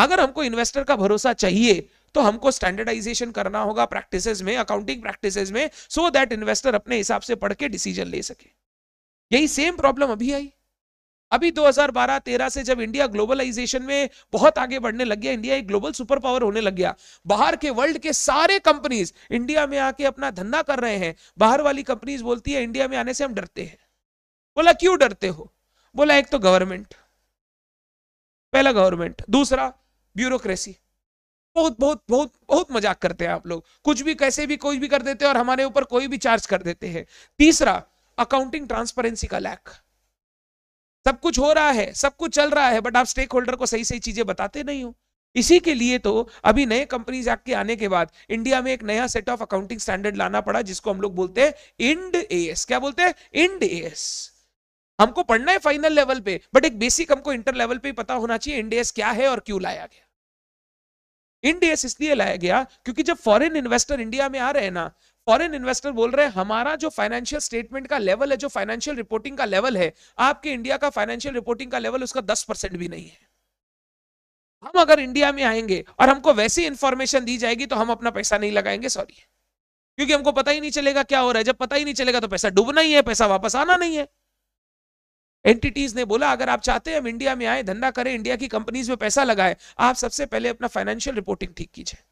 अगर हमको इन्वेस्टर का भरोसा चाहिए तो हमको स्टैंडर्डाइजेशन करना होगा प्रैक्टिसेस में अकाउंटिंग प्रैक्टिसेस में सो so दैट इन्वेस्टर अपने हिसाब से पढ़ के डिसीजन ले सके यही सेम प्रॉब्लम अभी आई अभी 2012-13 से जब इंडिया ग्लोबलाइजेशन में बहुत आगे बढ़ने लग गया इंडिया एक ग्लोबल सुपर पावर होने लग गया बाहर के वर्ल्ड के सारे कंपनीज इंडिया में आके अपना धंधा कर रहे हैं बाहर वाली कंपनीज बोलती है इंडिया में आने से हम डरते हैं बोला क्यों डरते हो बोला एक तो गवर्नमेंट पहला गवर्नमेंट दूसरा ब्यूरोक्रेसी बहुत बहुत बहुत बहुत मजाक करते हैं आप लोग कुछ भी कैसे भी कोई भी कर देते हैं और हमारे ऊपर कोई भी चार्ज कर देते हैं तीसरा अकाउंटिंग ट्रांसपेरेंसी का लैक सब कुछ हो रहा है सब कुछ चल रहा है बट आप स्टेक होल्डर को सही सही चीजें बताते नहीं हो इसी के लिए तो अभी नए कंपनीज एक्ट के आने के बाद इंडिया में एक नया सेट ऑफ अकाउंटिंग स्टैंडर्ड लाना पड़ा जिसको हम लोग बोलते हैं इंड एस क्या बोलते हैं इंड एस हमको पढ़ना है फाइनल लेवल पे बट एक बेसिक हमको इंटर लेवल पे पता होना चाहिए इंड क्या है और क्यों लाया गया इनडीएस इसलिए लाया गया क्योंकि जब फॉरेन इन्वेस्टर इंडिया में आ रहे हैं ना फॉरेन इन्वेस्टर बोल रहे हैं हमारा जो फाइनेंशियल स्टेटमेंट का लेवल है जो फाइनेंशियल रिपोर्टिंग का लेवल है आपके इंडिया का फाइनेंशियल रिपोर्टिंग का लेवल उसका दस परसेंट भी नहीं है हम अगर इंडिया में आएंगे और हमको वैसी इंफॉर्मेशन दी जाएगी तो हम अपना पैसा नहीं लगाएंगे सॉरी क्योंकि हमको पता ही नहीं चलेगा क्या हो रहा है जब पता ही नहीं चलेगा तो पैसा डूबना ही है पैसा वापस आना नहीं है एंटिटीज ने बोला अगर आप चाहते हैं हम इंडिया में आए धंधा करें इंडिया की कंपनीज में पैसा लगाए आप सबसे पहले अपना फाइनेंशियल रिपोर्टिंग ठीक कीजिए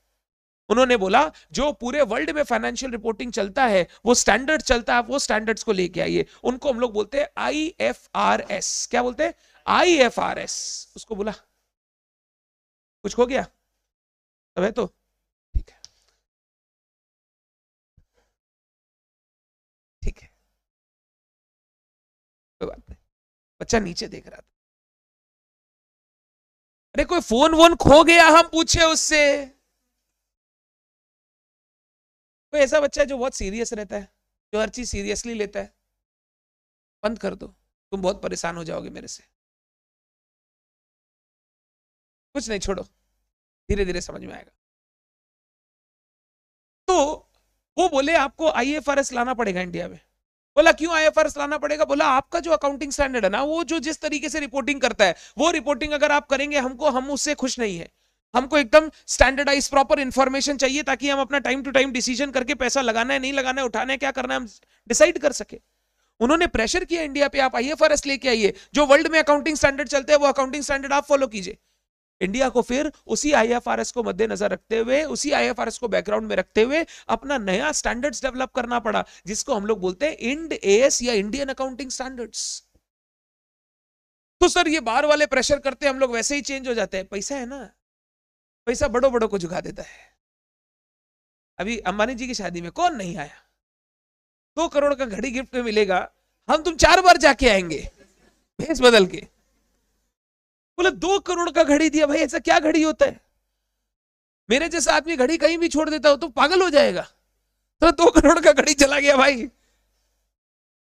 उन्होंने बोला जो पूरे वर्ल्ड में फाइनेंशियल रिपोर्टिंग चलता है वो स्टैंडर्ड चलता है आप वो स्टैंडर्ड्स को लेके आइए उनको हम लोग बोलते हैं आई एफ आर एस क्या बोलते हैं आई एफ आर एस उसको बोला कुछ हो गया अब है तो ठीक है ठीक है कोई बात नहीं बच्चा नीचे देख रहा था अरे कोई फोन वोन खो गया हम पूछे उससे कोई ऐसा बच्चा है जो बहुत सीरियस रहता है जो हर चीज सीरियसली लेता है बंद कर दो तुम बहुत परेशान हो जाओगे मेरे से कुछ नहीं छोड़ो धीरे धीरे समझ में आएगा तो वो बोले आपको आई लाना पड़ेगा इंडिया में बोला क्यों आई एफ लाना पड़ेगा बोला आपका जो अकाउंटिंग स्टैंडर्ड है ना वो जो जिस तरीके से रिपोर्टिंग करता है वो रिपोर्टिंग अगर आप करेंगे हमको हम उससे खुश नहीं है हमको एकदम स्टैंडर्डाइज प्रॉपर इन्फॉर्मेशन चाहिए ताकि हम अपना टाइम टू टाइम डिसीजन करके पैसा लगाना है नहीं लगाना है उठाना है क्या करना है हम डिसाइड कर सके उन्होंने प्रेशर किया इंडिया पे आप आई लेके आइए जो वर्ल्ड में अकाउंटिंग स्टैंडर्ड चलते हैं वो अकाउंटिंग स्टैंडर्ड आप फॉलो कीजिए इंडिया को फिर उसी आईएफआरएस को मद्देनजर रखते हुए उसी आईएफआरएस को बैकग्राउंड में रखते हुए अपना नया स्टैंडर्ड्स डेवलप करना पड़ा जिसको हम लोग बोलते हैं इंड एस या इंडियन अकाउंटिंग स्टैंडर्ड्स तो सर ये बाहर वाले प्रेशर करते हम लोग वैसे ही चेंज हो जाते हैं पैसा है ना पैसा बड़ो बड़ो को झुका देता है अभी अंबानी जी की शादी में कौन नहीं आया दो करोड़ का घड़ी गिफ्ट में मिलेगा हम तुम चार बार जाके आएंगे भेस बदल के बोले दो करोड़ का घड़ी दिया भाई ऐसा क्या घड़ी होता है मेरे जैसा आदमी घड़ी कहीं भी छोड़ देता हो तो पागल हो जाएगा तो दो करोड़ का घड़ी चला गया भाई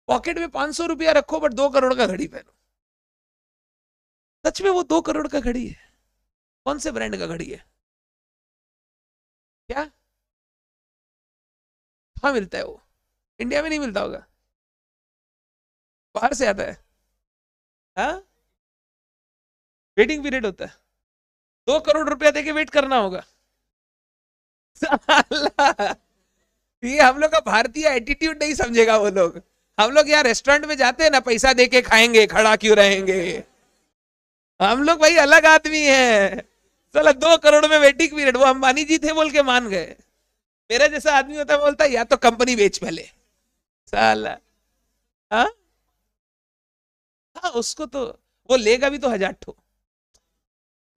पॉकेट में पांच सौ रुपया रखो बट दो करोड़ का घड़ी पहनो सच में वो दो करोड़ का घड़ी है कौन से ब्रांड का घड़ी है क्या कहा मिलता है वो इंडिया में नहीं मिलता होगा बाहर से आता है हा? वेटिंग पीरियड होता है दो करोड़ रुपया देके वेट करना होगा ये हम लोग का भारतीय एटीट्यूड नहीं समझेगा वो लोग हम लोग यार रेस्टोरेंट में जाते हैं ना पैसा देके खाएंगे खड़ा क्यों रहेंगे हम लोग भाई अलग आदमी है चलो दो करोड़ में वेटिंग पीरियड वो अंबानी जी थे बोल के मान गए मेरा जैसा आदमी होता बोलता या तो कंपनी बेच पहले साला हाँ? हाँ उसको तो वो लेगा भी तो हजार ठो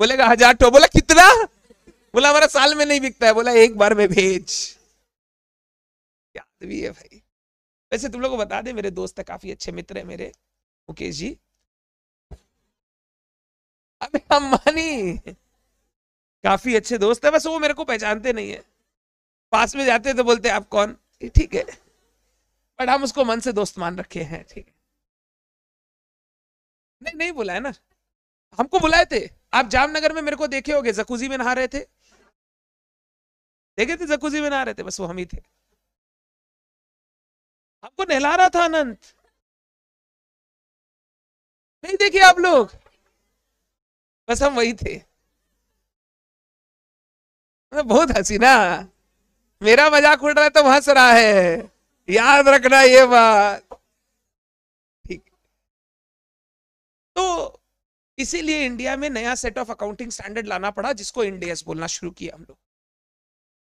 बोलेगा हजार टो बोला कितना बोला हमारा साल में नहीं बिकता है बोला एक बार में भेज याद भी है भाई वैसे तुम लोग को बता दे मेरे दोस्त है काफी अच्छे मित्र है मेरे मुकेश जी अबे मानी काफी अच्छे दोस्त है बस वो मेरे को पहचानते नहीं है पास में जाते तो बोलते आप कौन ठीक है बट हम उसको मन से दोस्त मान रखे हैं ठीक है नहीं नहीं बुलाया ना हमको बुलाए थे आप जामनगर में मेरे को देखे गए जकूजी में नहा रहे थे देखे थे जकूजी में नहा रहे थे बस वो हम ही थे हमको नहला रहा था अनंत नहीं देखे आप लोग बस हम वही थे बहुत हंसी ना मेरा मजाक उड़ रहा है तो हंस रहा है याद रखना ये बात ठीक तो इसीलिए इंडिया में नया सेट ऑफ अकाउंटिंग स्टैंडर्ड लाना पड़ा जिसको इंडियस बोलना शुरू किया हम लोग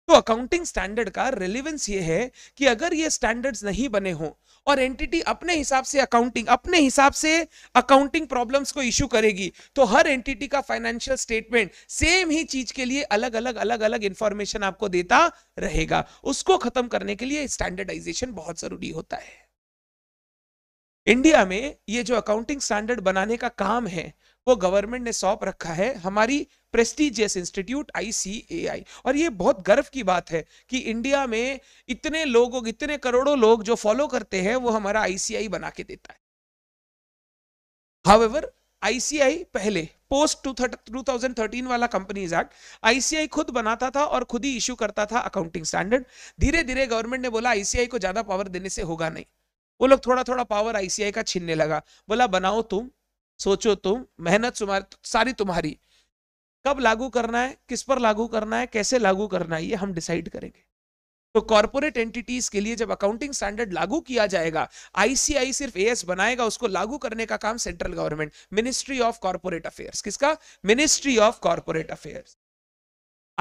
तो अकाउंटिंग स्टैंडर्ड का रेलिवेंस ये है कि अगर ये स्टैंडर्ड्स नहीं बने हो और एंटिटी अपने हिसाब से अकाउंटिंग अपने हिसाब से अकाउंटिंग प्रॉब्लम्स को इश्यू करेगी तो हर एंटिटी का फाइनेंशियल स्टेटमेंट सेम ही चीज के लिए अलग अलग अलग अलग इंफॉर्मेशन आपको देता रहेगा उसको खत्म करने के लिए स्टैंडर्डाइजेशन बहुत जरूरी होता है इंडिया में ये जो अकाउंटिंग स्टैंडर्ड बनाने का काम है वो गवर्नमेंट ने सौंप रखा है हमारी प्रेस्टीजियस इंस्टीट्यूट आईसीएआई और ये बहुत गर्व की बात है कि इंडिया में इतने लोगों इतने करोड़ों लोग जो फॉलो करते हैं वो हमारा आईसीआई बना के देता है हावेवर आईसीआई पहले पोस्ट 2013 वाला कंपनीज एक्ट आईसीआई खुद बनाता था और खुद ही इश्यू करता था अकाउंटिंग स्टैंडर्ड धीरे धीरे गवर्नमेंट ने बोला आईसीआई को ज्यादा पावर देने से होगा नहीं वो लोग थोड़ा थोड़ा पावर आईसीआई का छीनने लगा बोला बनाओ तुम सोचो तुम मेहनत तुम्हारी सारी तुम्हारी कब लागू करना है किस पर लागू करना है कैसे लागू करना है ये हम डिसाइड करेंगे तो कॉर्पोरेट एंटिटीज के लिए जब अकाउंटिंग स्टैंडर्ड लागू किया जाएगा आईसीआई सिर्फ एएस बनाएगा उसको लागू करने का काम central government ministry of corporate affairs किसका ministry of corporate affairs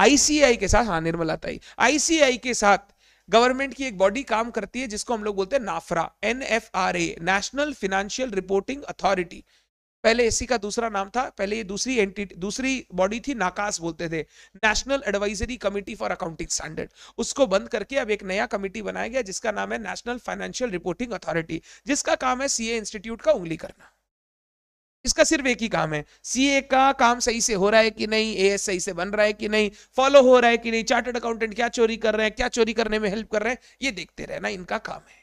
ICAI के साथ हाँ निर्मला ताई आईसीआई के साथ गवर्नमेंट की एक बॉडी काम करती है जिसको हम लोग बोलते हैं NFRA N national financial reporting authority पहले एससी का दूसरा नाम था पहले ये दूसरी एंटिटी दूसरी बॉडी थी नाकास बोलते थे national advisory committee for accounting standard उसको बंद करके अब एक नया कमेटी बनाया गया जिसका नाम है नेशनल फाइनेंशियल रिपोर्टिंग अथॉरिटी जिसका काम है सीए इंस्टीट्यूट का उंगली करना इसका सिर्फ एक ही काम है सीए का काम सही से हो रहा है कि नहीं ए एस सही से बन रहा है कि नहीं फॉलो हो रहा है कि नहीं चार्टर्ड अकाउंटेंट क्या चोरी कर रहे हैं क्या चोरी करने में हेल्प कर रहे हैं ये देखते रहना इनका काम है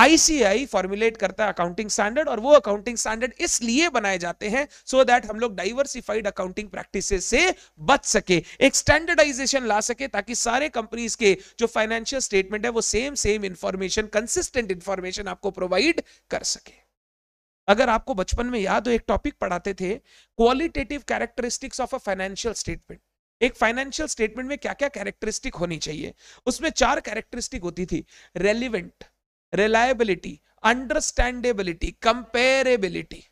आईसीआई फॉर्मुलेट करता है अकाउंटिंग स्टैंडर्ड और वो अकाउंटिंग स्टैंडर्ड इसलिए बनाए जाते हैं सो so दैट हम लोग डाइवर्सिफाइड अकाउंटिंग प्रैक्टिस से बच सके एक स्टैंडर्डाइजेशन ला सके ताकि सारे कंपनीज के जो फाइनेंशियल स्टेटमेंट है वो same same information consistent information आपको प्रोवाइड कर सके अगर आपको बचपन में याद हो एक टॉपिक पढ़ाते थे qualitative characteristics of a financial statement एक फाइनेंशियल स्टेटमेंट में क्या क्या कैरेक्टरिस्टिक होनी चाहिए उसमें चार कैरेक्टरिस्टिक होती थी relevant reliability, understandability, comparability.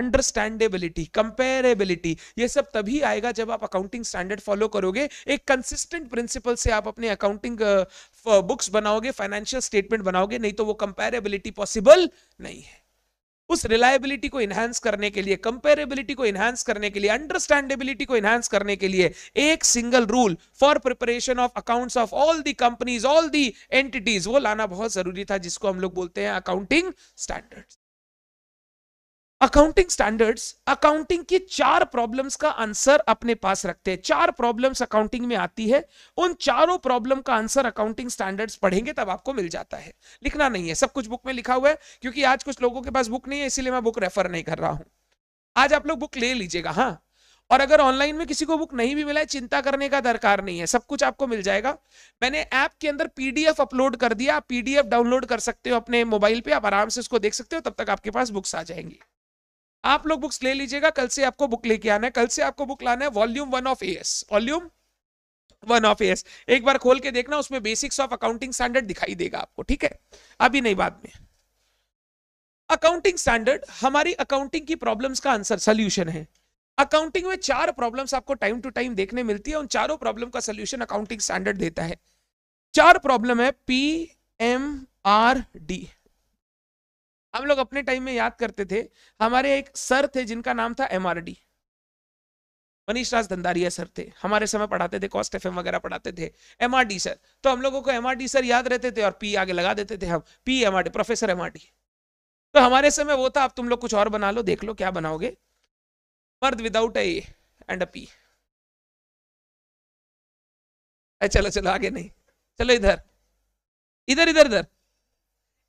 Understandability comparability ये सब तभी आएगा जब आप अकाउंटिंग स्टैंडर्ड फॉलो करोगे एक कंसिस्टेंट प्रिंसिपल से आप अपने अकाउंटिंग बुक्स बनाओगे फाइनेंशियल स्टेटमेंट बनाओगे नहीं तो वो कंपेरेबिलिटी पॉसिबल नहीं है उस रिलायबिलिटी को इनहेंस करने के लिए कंपेरेबिलिटी को इनहेंस करने के लिए अंडरस्टैंडेबिलिटी को इनहेंस करने के लिए एक single rule for preparation of accounts of all the companies all the entities वो लाना बहुत जरूरी था जिसको हम लोग बोलते हैं accounting standards accounting standards accounting की चार प्रॉब्लम्स का आंसर अपने पास रखते हैं चार प्रॉब्लम्स अकाउंटिंग में आती है उन चारों प्रॉब्लम का आंसर अकाउंटिंग स्टैंडर्ड्स पढ़ेंगे तब आपको मिल जाता है लिखना नहीं है सब कुछ बुक में लिखा हुआ है क्योंकि आज कुछ लोगों के पास बुक नहीं है इसीलिए मैं बुक रेफर नहीं कर रहा हूं आज आप लोग बुक ले लीजिएगा हाँ और अगर ऑनलाइन में किसी को बुक नहीं भी मिला है चिंता करने का दरकार नहीं है सब कुछ आपको मिल जाएगा मैंने ऐप के अंदर पीडीएफ अपलोड कर दिया आप पीडीएफ डाउनलोड कर सकते हो अपने मोबाइल पे आप आराम से उसको देख सकते हो तब तक आपके पास बुक्स आ जाएंगी आप लोग बुक्स ले लीजिएगा कल से आपको बुक लेके आना है कल से आपको बुक लाना है volume one of AS volume one of AS एक बार खोल के देखना उसमें बेसिक्स ऑफ अकाउंटिंग स्टैंडर्ड दिखाई देगा आपको ठीक है अभी नहीं बाद में अकाउंटिंग स्टैंडर्ड हमारी अकाउंटिंग की प्रॉब्लम्स का आंसर सोल्यूशन है अकाउंटिंग में चार प्रॉब्लम्स आपको टाइम टू टाइम देखने मिलती है उन चारों प्रॉब्लम का सोल्यूशन अकाउंटिंग स्टैंडर्ड देता है चार प्रॉब्लम है पी एम आर डी हम लोग अपने टाइम में याद करते थे हमारे एक सर थे जिनका नाम था एम मनीष राज धंधारिया सर थे हमारे समय पढ़ाते थे कॉस्ट एफ वगैरह पढ़ाते थे एम सर तो हम लोगों को एम सर याद रहते थे और पी आगे लगा देते थे हम पी एम प्रोफेसर एम तो हमारे समय वो था अब तुम लोग कुछ और बना लो देख लो क्या बनाओगे मर्द without A and a P चलो चलो आगे नहीं चलो इधर इधर इधर इधर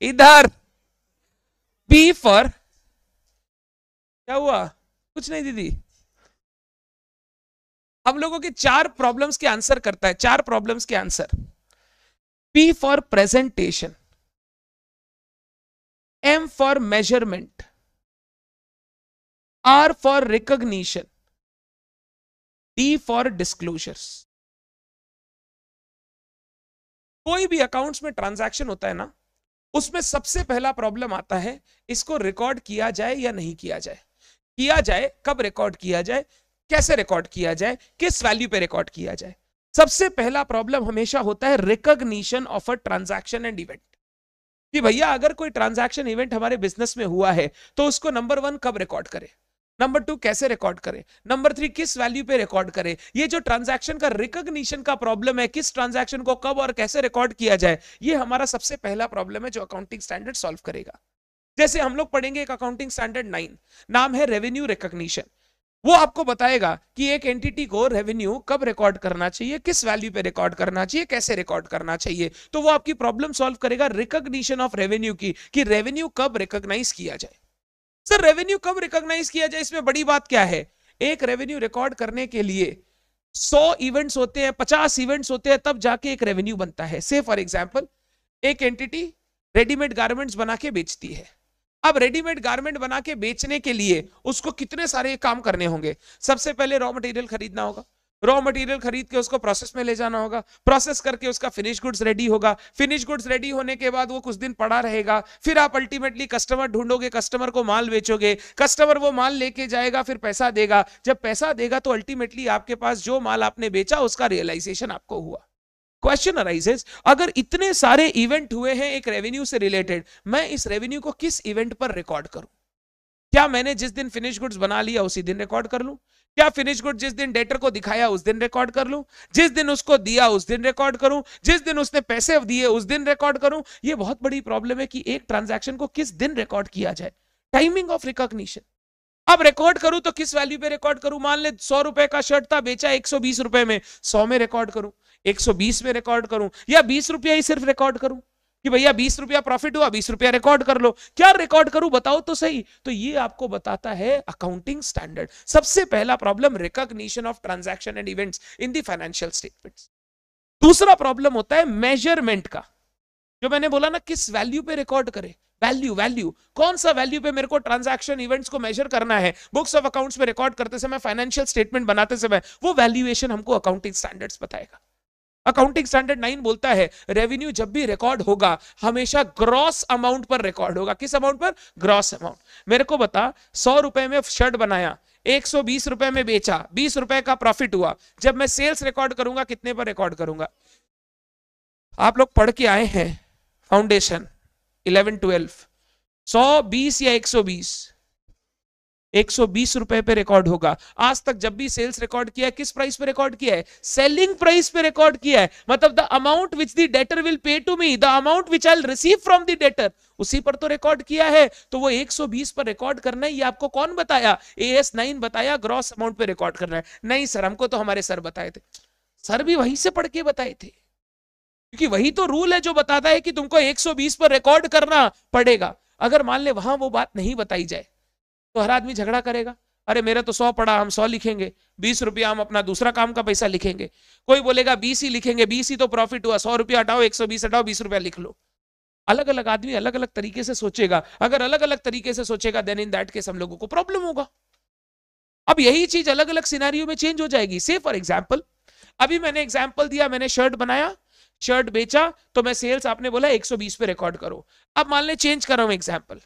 इधर पी फॉर क्या हुआ कुछ नहीं दीदी हम लोगों के चार प्रॉब्लम्स के आंसर करता है चार प्रॉब्लम्स के answer P for presentation M for measurement R for recognition D for disclosures कोई भी अकाउंट्स में ट्रांजैक्शन होता है ना उसमें सबसे पहला प्रॉब्लम आता है इसको रिकॉर्ड किया जाए या नहीं किया जाए किया जाए कब रिकॉर्ड किया जाए कैसे रिकॉर्ड किया जाए किस वैल्यू पे रिकॉर्ड किया जाए सबसे पहला प्रॉब्लम हमेशा होता है recognition of a transaction and event कि भैया अगर कोई ट्रांजैक्शन इवेंट हमारे बिजनेस में हुआ है तो उसको नंबर वन कब रिकॉर्ड करें नंबर टू कैसे रिकॉर्ड करें नंबर थ्री किस वैल्यू पे रिकॉर्ड करें ये जो ट्रांजैक्शन का रिकॉग्निशन का प्रॉब्लम है किस ट्रांजैक्शन को कब और कैसे रिकॉर्ड किया जाए ये हमारा सबसे पहला प्रॉब्लम है जो अकाउंटिंग स्टैंडर्ड सॉल्व करेगा जैसे हम लोग पढ़ेंगे एक अकाउंटिंग स्टैंडर्ड नाइन नाम है रेवेन्यू रिकॉग्निशन वो आपको बताएगा कि एक एंटिटी को रेवेन्यू कब रिकॉर्ड करना चाहिए किस वैल्यू पे रिकॉर्ड करना चाहिए कैसे रिकॉर्ड करना चाहिए तो वो आपकी प्रॉब्लम सॉल्व करेगा रिकॉग्निशन ऑफ रेवेन्यू की कि रेवेन्यू कब रिकॉग्नाइज किया जाए सर रेवेन्यू कब रिकॉग्नाइज किया जाए इसमें बड़ी बात क्या है एक रेवेन्यू रिकॉर्ड करने के लिए सौ इवेंट्स होते हैं पचास इवेंट्स होते हैं तब जाके एक रेवेन्यू बनता है से फॉर एग्जाम्पल एक एंटिटी रेडीमेड गारमेंट्स बना के बेचती है अब रेडीमेड गारमेंट बना के बेचने के लिए उसको कितने सारे काम करने होंगे सबसे पहले रॉ मटेरियल खरीदना होगा रॉ मटेरियल खरीद के उसको प्रोसेस में ले जाना होगा प्रोसेस करके उसका फिनिश गुड्स रेडी होगा फिनिश गुड्स रेडी होने के बाद वो कुछ दिन पड़ा रहेगा फिर आप अल्टीमेटली कस्टमर ढूंढोगे कस्टमर को माल बेचोगे कस्टमर वो माल लेके जाएगा फिर पैसा देगा जब पैसा देगा तो अल्टीमेटली आपके पास जो माल आपने बेचा उसका रियलाइजेशन आपको हुआ क्वेश्चन अराइजेस अगर इतने सारे इवेंट हुए हैं एक रेवेन्यू से रिलेटेड मैं इस रेवेन्यू को किस इवेंट पर रिकॉर्ड करूं क्या मैंने जिस दिन फिनिश गुड्स बना लिया उसी दिन रिकॉर्ड कर लूं क्या फिनिश गुड जिस दिन डेटर को दिखाया उस दिन रिकॉर्ड कर लूं जिस दिन उसको दिया उस दिन रिकॉर्ड करूं जिस दिन उसने पैसे दिए उस दिन रिकॉर्ड करूं ये बहुत बड़ी प्रॉब्लम है कि एक ट्रांजैक्शन को किस दिन रिकॉर्ड किया जाए टाइमिंग ऑफ रिकॉग्निशन अब रिकॉर्ड करूं तो किस वैल्यू पे रिकॉर्ड करूं मान ले सौ रुपए का शर्ट था बेचा एक सौ बीस रुपए में सौ में रिकॉर्ड करूं एक सौ बीस में रिकॉर्ड करूं या बीस रुपया ही सिर्फ रिकॉर्ड करूं कि भैया बीस रुपया प्रॉफिट हुआ बीस रुपया रिकॉर्ड कर लो क्या रिकॉर्ड करूं बताओ तो सही तो ये आपको बताता है अकाउंटिंग स्टैंडर्ड सबसे पहला problem recognition of transaction and events in the financial statement दूसरा प्रॉब्लम होता है मेजरमेंट का जो मैंने बोला ना किस वैल्यू पे रिकॉर्ड करे वैल्यू वैल्यू कौन सा वैल्यू पे मेरे को ट्रांजैक्शन इवेंट्स को मेजर करना है बुक्स ऑफ अकाउंट्स में रिकॉर्ड करते समय फाइनेंशियल स्टेटमेंट बनाते समय वो वैल्यूएशन हमको अकाउंटिंग स्टैंडर्ड्स बताएगा अकाउंटिंग स्टैंडर्ड नाइन बोलता है रेवेन्यू जब भी रिकॉर्ड होगा हमेशा ग्रॉस अमाउंट पर रिकॉर्ड होगा किस अमाउंट पर ग्रॉस अमाउंट मेरे को बता सौ रुपए में शर्ट बनाया एक सौ बीस रुपए में बेचा बीस रुपए का प्रॉफिट हुआ जब मैं सेल्स रिकॉर्ड करूंगा कितने पर रिकॉर्ड करूंगा आप लोग पढ़ के आए हैं फाउंडेशन इलेवन ट्वेल्व सौ बीस या एक सौ बीस एक सौ रुपए पे रिकॉर्ड होगा आज तक जब भी सेल्स रिकॉर्ड किया है किस प्राइस पे रिकॉर्ड किया है सेलिंग प्राइस पे रिकॉर्ड किया है मतलब the amount which the debtor will pay to me the amount which I receive from the debtor उसी पर तो रिकॉर्ड किया है तो वो 120 पर रिकॉर्ड करना है ये आपको कौन बताया ए एस नाइन बताया ग्रॉस अमाउंट पे रिकॉर्ड करना है नहीं सर हमको तो हमारे सर बताए थे सर भी वहीं से पढ़ के बताए थे क्योंकि वही तो रूल है जो बताता है कि तुमको 120 पर रिकॉर्ड करना पड़ेगा अगर मान ले वहां वो बात नहीं बताई जाए तो हर आदमी झगड़ा करेगा अरे मेरा तो सौ पड़ा हम सौ लिखेंगे बीस रुपया हम अपना दूसरा काम का पैसा लिखेंगे कोई बोलेगा बीस ही लिखेंगे बीस ही तो प्रॉफिट हुआ सौ रुपया हटाओ एक सौ बीस हटाओ बीस रुपया लिख लो अलग अलग आदमी अलग अलग तरीके से सोचेगा अगर अलग अलग तरीके से सोचेगा देन इन दैट केस हम लोगों को प्रॉब्लम होगा अब यही चीज अलग अलग सिनारियों में चेंज हो जाएगी से फॉर एग्जाम्पल अभी मैंने एग्जाम्पल दिया मैंने शर्ट बनाया शर्ट बेचा तो मैं सेल्स आपने बोला 120 पे रिकॉर्ड करो अब मान ले चेंज करो एग्जाम्पल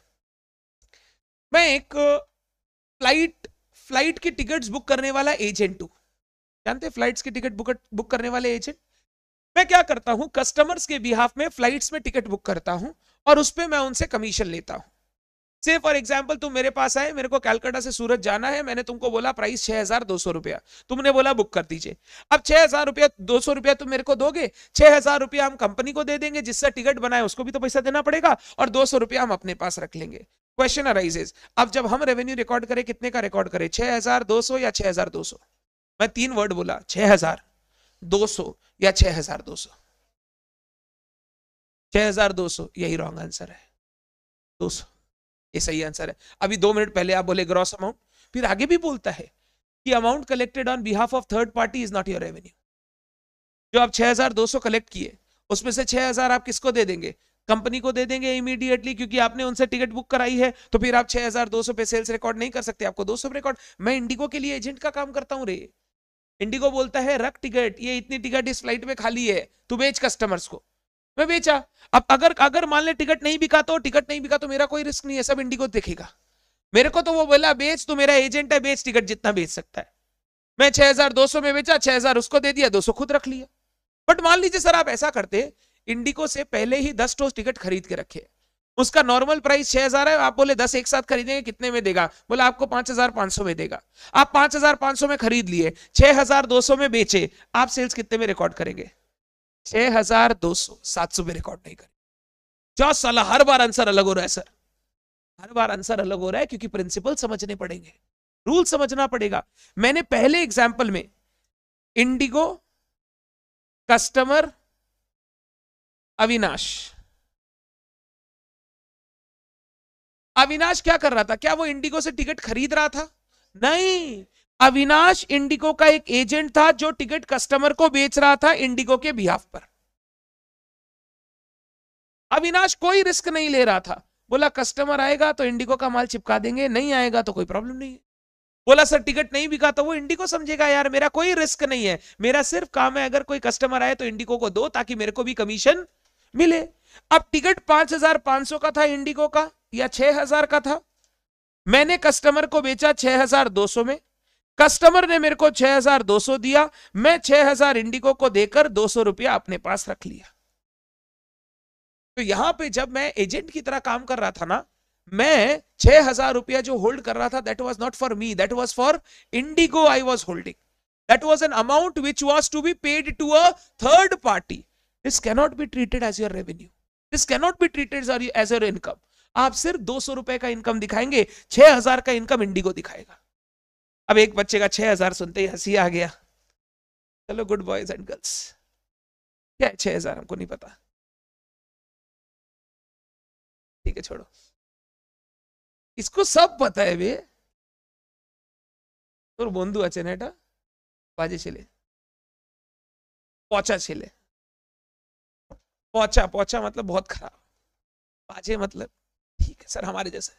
मैं एक फ्लाइट फ्लाइट की टिकट्स बुक करने वाला एजेंट हूं जानते हैं फ्लाइट्स की टिकट बुक बुक करने वाले एजेंट मैं क्या करता हूं कस्टमर्स के बिहाफ में फ्लाइट्स में टिकट बुक करता हूं और उस पर मैं उनसे कमीशन लेता हूं से फॉर एग्जाम्पल तुम मेरे पास आए मेरे को कैलकाटा से सूरत जाना है मैंने तुमको बोला प्राइस छह हजार दो सौ रुपया तुमने बोला बुक कर दीजिए अब छह हजार रुपया दो सौ रुपया तुम मेरे को दोगे छह हजार रुपया हम कंपनी को दे देंगे जिससे टिकट बनाए उसको भी तो पैसा देना पड़ेगा और दो सौ रुपया हम अपने पास रख लेंगे क्वेश्चन अराइजेज अब जब हम रेवेन्यू रिकॉर्ड करें कितने का रिकॉर्ड करें छह हजार दो सौ या छह हजार दो सौ मैं तीन वर्ड बोला छह हजार दो सौ या छह हजार दो सौ छह हजार दो सौ यही रॉन्ग आंसर है दो सौ ये सही आंसर है अभी दो मिनट पहले आप बोले ग्रॉस अमाउंट फिर आगे भी बोलता है कि amount collected on behalf of third party is not your revenue जो आप 6200 कलेक्ट किए उसमें से 6000 आप किसको दे देंगे कंपनी को दे देंगे इमीडिएटली क्योंकि आपने उनसे टिकट बुक कराई है तो फिर आप 6200 पे सेल्स रिकॉर्ड नहीं कर सकते आपको 200 पे रिकॉर्ड मैं इंडिगो के लिए एजेंट का काम करता हूँ रे इंडिगो बोलता है रख टिकट ये इतनी टिकट इस फ्लाइट में खाली है तू बेच कस्टमर्स को मैं बेचा अब अगर अगर मान ले टिकट नहीं बिका तो टिकट नहीं बिका तो मेरा कोई रिस्क नहीं है सब इंडिगो देखेगा मेरे को तो वो बोला बेच तो मेरा एजेंट है बेच टिकट जितना बेच सकता है मैं 6200 में बेचा 6000 उसको दे दिया 200 खुद रख लिया बट मान लीजिए सर आप ऐसा करते इंडिको से पहले ही दस टोस टिकट खरीद के रखे उसका नॉर्मल प्राइस छह हजार है आप बोले दस एक साथ खरीदेंगे कितने में देगा बोला आपको पांच हजार पांच सौ में देगा आप पांच हजार पांच सौ में खरीद लिए छह हजार दो सौ में बेचे आप सेल्स कितने में रिकॉर्ड करेंगे छह हजार दो सौ सात सौ में रिकॉर्ड नहीं करेंगे चौ साल हर बार आंसर अलग हो रहा है सर हर बार आंसर अलग हो रहा है क्योंकि प्रिंसिपल समझने पड़ेंगे रूल समझना पड़ेगा मैंने पहले एग्जाम्पल में इंडिगो कस्टमर अविनाश अविनाश क्या कर रहा था क्या वो इंडिगो से टिकट खरीद रहा था नहीं अविनाश इंडिगो का एक एजेंट था जो टिकट कस्टमर को बेच रहा था इंडिगो के बिहाफ पर अविनाश कोई रिस्क नहीं ले रहा था बोला कस्टमर आएगा तो इंडिगो का माल चिपका देंगे नहीं आएगा तो कोई प्रॉब्लम नहीं है बोला सर टिकट नहीं बिका तो वो इंडिगो समझेगा यार मेरा कोई रिस्क नहीं है मेरा सिर्फ काम है अगर कोई कस्टमर आए तो इंडिगो को दो ताकि मेरे को भी कमीशन मिले अब टिकट पांच हजार पांच सौ का था इंडिगो का या छह हजार का था मैंने कस्टमर को बेचा छह हजार दो सौ में कस्टमर ने मेरे को छह हजार दो सौ दिया मैं छह हजार इंडिगो को देकर दो सौ रुपया अपने पास रख लिया तो यहां पे जब मैं एजेंट की तरह काम कर रहा था ना मैं छह हजार रुपया जो होल्ड कर रहा था that was not for me that was for IndiGo I was holding that was an amount which was to be paid to a third party this cannot be treated as your revenue this cannot be treated as your income आप सिर्फ दो सौ रुपए का income दिखाएंगे छह हजार का इनकम इंडिगो दिखाएगा अब एक बच्चे का छह हजार सुनते ही हंसी आ गया चलो गुड बॉयज एंड गर्ल्स क्या छह हजार हमको नहीं पता ठीक है छोड़ो इसको सब पता है बे तो बंधु আছে না এটা বাজে ছেলে পচা पहुंचा पहुंचा मतलब बहुत खराब बाजे मतलब ठीक है सर हमारे जैसे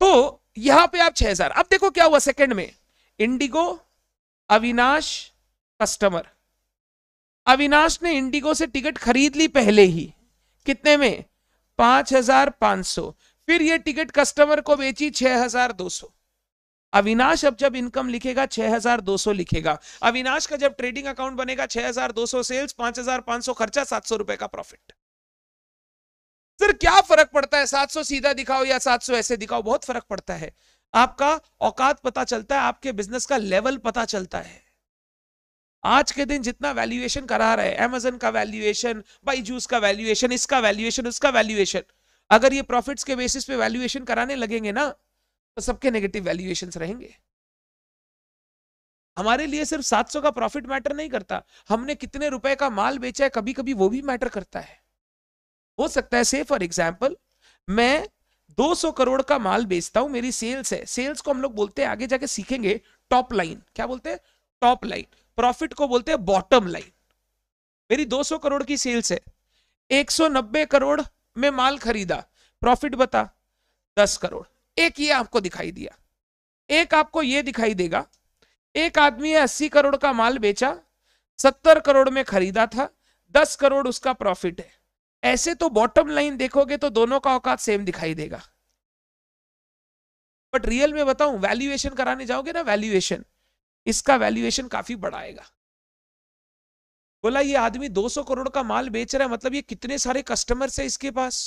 तो यहां पे आप छह हजार अब देखो क्या हुआ सेकंड में इंडिगो अविनाश कस्टमर अविनाश ने इंडिगो से टिकट खरीद ली पहले ही कितने में पांच हजार पांच सौ फिर ये टिकट कस्टमर को बेची छह हजार दो सौ अविनाश अब जब इनकम लिखेगा 6200 लिखेगा अविनाश का जब ट्रेडिंग अकाउंट बनेगा 6200 सेल्स 5500 खर्चा 700 रुपए का प्रॉफिट सर क्या फर्क पड़ता है 700 सीधा दिखाओ या 700 ऐसे दिखाओ बहुत फर्क पड़ता है आपका औकात पता चलता है आपके बिजनेस का लेवल पता चलता है आज के दिन जितना वैल्यूएशन करा रहे है का वैल्यूएशन जूस का वैल्यूएशन इसका वैल्यूएशन उसका वैल्यूएशन अगर ये प्रॉफिट्स के बेसिस पे वैल्यूएशन कराने लगेंगे ना तो सबके नेगेटिव वैल्यूएशन रहेंगे हमारे लिए सिर्फ 700 का प्रॉफिट मैटर नहीं करता हमने कितने रुपए का माल बेचा है कभी कभी वो भी मैटर करता है हो सकता है से फॉर एग्जाम्पल मैं 200 करोड़ का माल बेचता हूं मेरी सेल्स है सेल्स को हम लोग बोलते हैं आगे जाके सीखेंगे टॉप लाइन क्या बोलते हैं टॉप लाइन प्रॉफिट को बोलते हैं बॉटम लाइन मेरी 200 करोड़ की सेल्स है 190 करोड़ में माल खरीदा प्रॉफिट बता 10 करोड़ एक ये आपको दिखाई दिया एक आपको ये दिखाई देगा एक आदमी अस्सी करोड़ का माल बेचा सत्तर करोड़ में खरीदा था दस करोड़ उसका प्रॉफिट है ऐसे तो बॉटम लाइन देखोगे तो दोनों का औकात सेम दिखाई देगा बट रियल में बताऊं वैल्यूएशन कराने जाओगे ना वैल्यूएशन इसका वैल्यूएशन काफी बढ़ाएगा बोला ये आदमी 200 करोड़ का माल बेच रहा है मतलब ये कितने सारे कस्टमर्स है इसके पास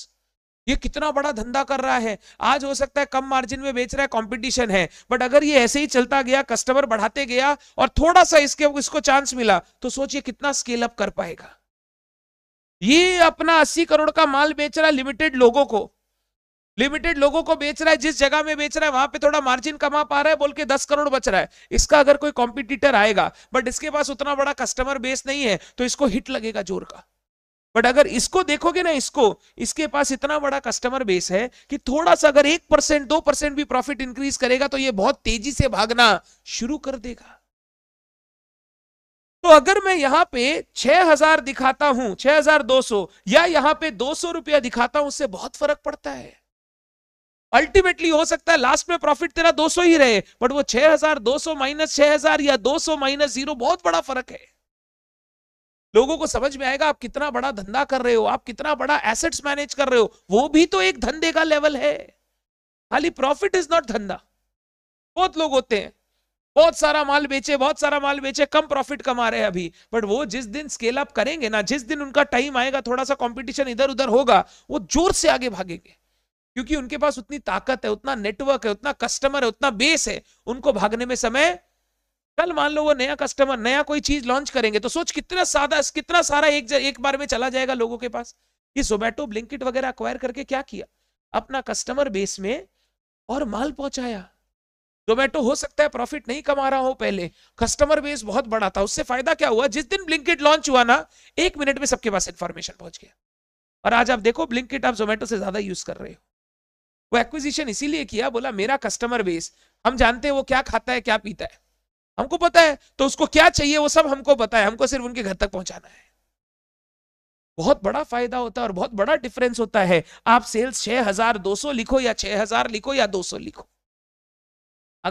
ये कितना बड़ा धंधा कर रहा है आज हो सकता है कम मार्जिन में बेच रहा है कंपटीशन है बट अगर ये ऐसे ही चलता गया कस्टमर बढ़ाते गया और थोड़ा सा इसके इसको चांस मिला तो सोचिए कितना स्केल अप कर पाएगा ये अपना अस्सी करोड़ का माल बेच रहा है लिमिटेड लोगों को लिमिटेड लोगों को बेच रहा है जिस जगह में बेच रहा है वहां पे थोड़ा मार्जिन कमा पा रहा है बोल के दस करोड़ बच रहा है इसका अगर कोई कॉम्पिटिटर आएगा बट इसके पास उतना बड़ा कस्टमर बेस नहीं है तो इसको हिट लगेगा जोर का बट अगर इसको देखोगे ना इसको इसके पास इतना बड़ा कस्टमर बेस है कि थोड़ा सा अगर एक परसेंट दो परसेंट भी प्रॉफिट इंक्रीज करेगा तो ये बहुत तेजी से भागना शुरू कर देगा तो अगर मैं यहां पे 6000 दिखाता हूं 6200 या यहां पे 200 रुपया दिखाता हूं उससे बहुत फर्क पड़ता है अल्टीमेटली हो सकता है लास्ट में प्रॉफिट तेरा 200 ही रहे बट वो 6200 माइनस 6000 या 200 माइनस जीरो बहुत बड़ा फर्क है लोगों को समझ में आएगा आप कितना बड़ा धंधा कर रहे हो आप कितना बड़ा एसेट्स मैनेज कर रहे हो वो भी तो एक धंधे का लेवल है खाली प्रॉफिट इज नॉट धंधा बहुत लोग होते हैं बहुत सारा माल बेचे बहुत सारा माल बेचे कम प्रॉफिट कमा रहे हैं अभी बट वो जिस दिन स्केल अप करेंगे ना जिस दिन उनका टाइम आएगा थोड़ा सा कॉम्पिटिशन इधर उधर होगा वो जोर से आगे भागेंगे क्योंकि उनके पास उतनी ताकत है उतना नेटवर्क है उतना कस्टमर है उतना बेस है उनको भागने में समय कल मान लो वो नया कस्टमर नया कोई चीज लॉन्च करेंगे तो सोच कितना सादा कितना सारा एक एक बार में चला जाएगा लोगों के पास ये जोमेटो ब्लिंकिट वगैरह अक्वायर करके क्या किया अपना कस्टमर बेस में और माल पहुंचाया जोमेटो हो सकता है प्रॉफिट नहीं कमा रहा हो पहले कस्टमर बेस बहुत बड़ा था उससे फायदा क्या हुआ जिस दिन ब्लिंकिट लॉन्च हुआ ना एक मिनट में सबके पास इंफॉर्मेशन पहुंच गया और आज आप देखो ब्लिंकिट आप जोमेटो से ज्यादा यूज कर रहे हो वो एक्विजिशन इसीलिए किया बोला मेरा कस्टमर बेस हम जानते हैं वो क्या खाता है क्या पीता है हमको पता है तो उसको क्या चाहिए वो सब हमको पता है हमको सिर्फ उनके घर तक पहुंचाना है बहुत बड़ा फायदा होता है और बहुत बड़ा डिफरेंस होता है आप सेल्स 6200 लिखो या 6000 लिखो या 200 लिखो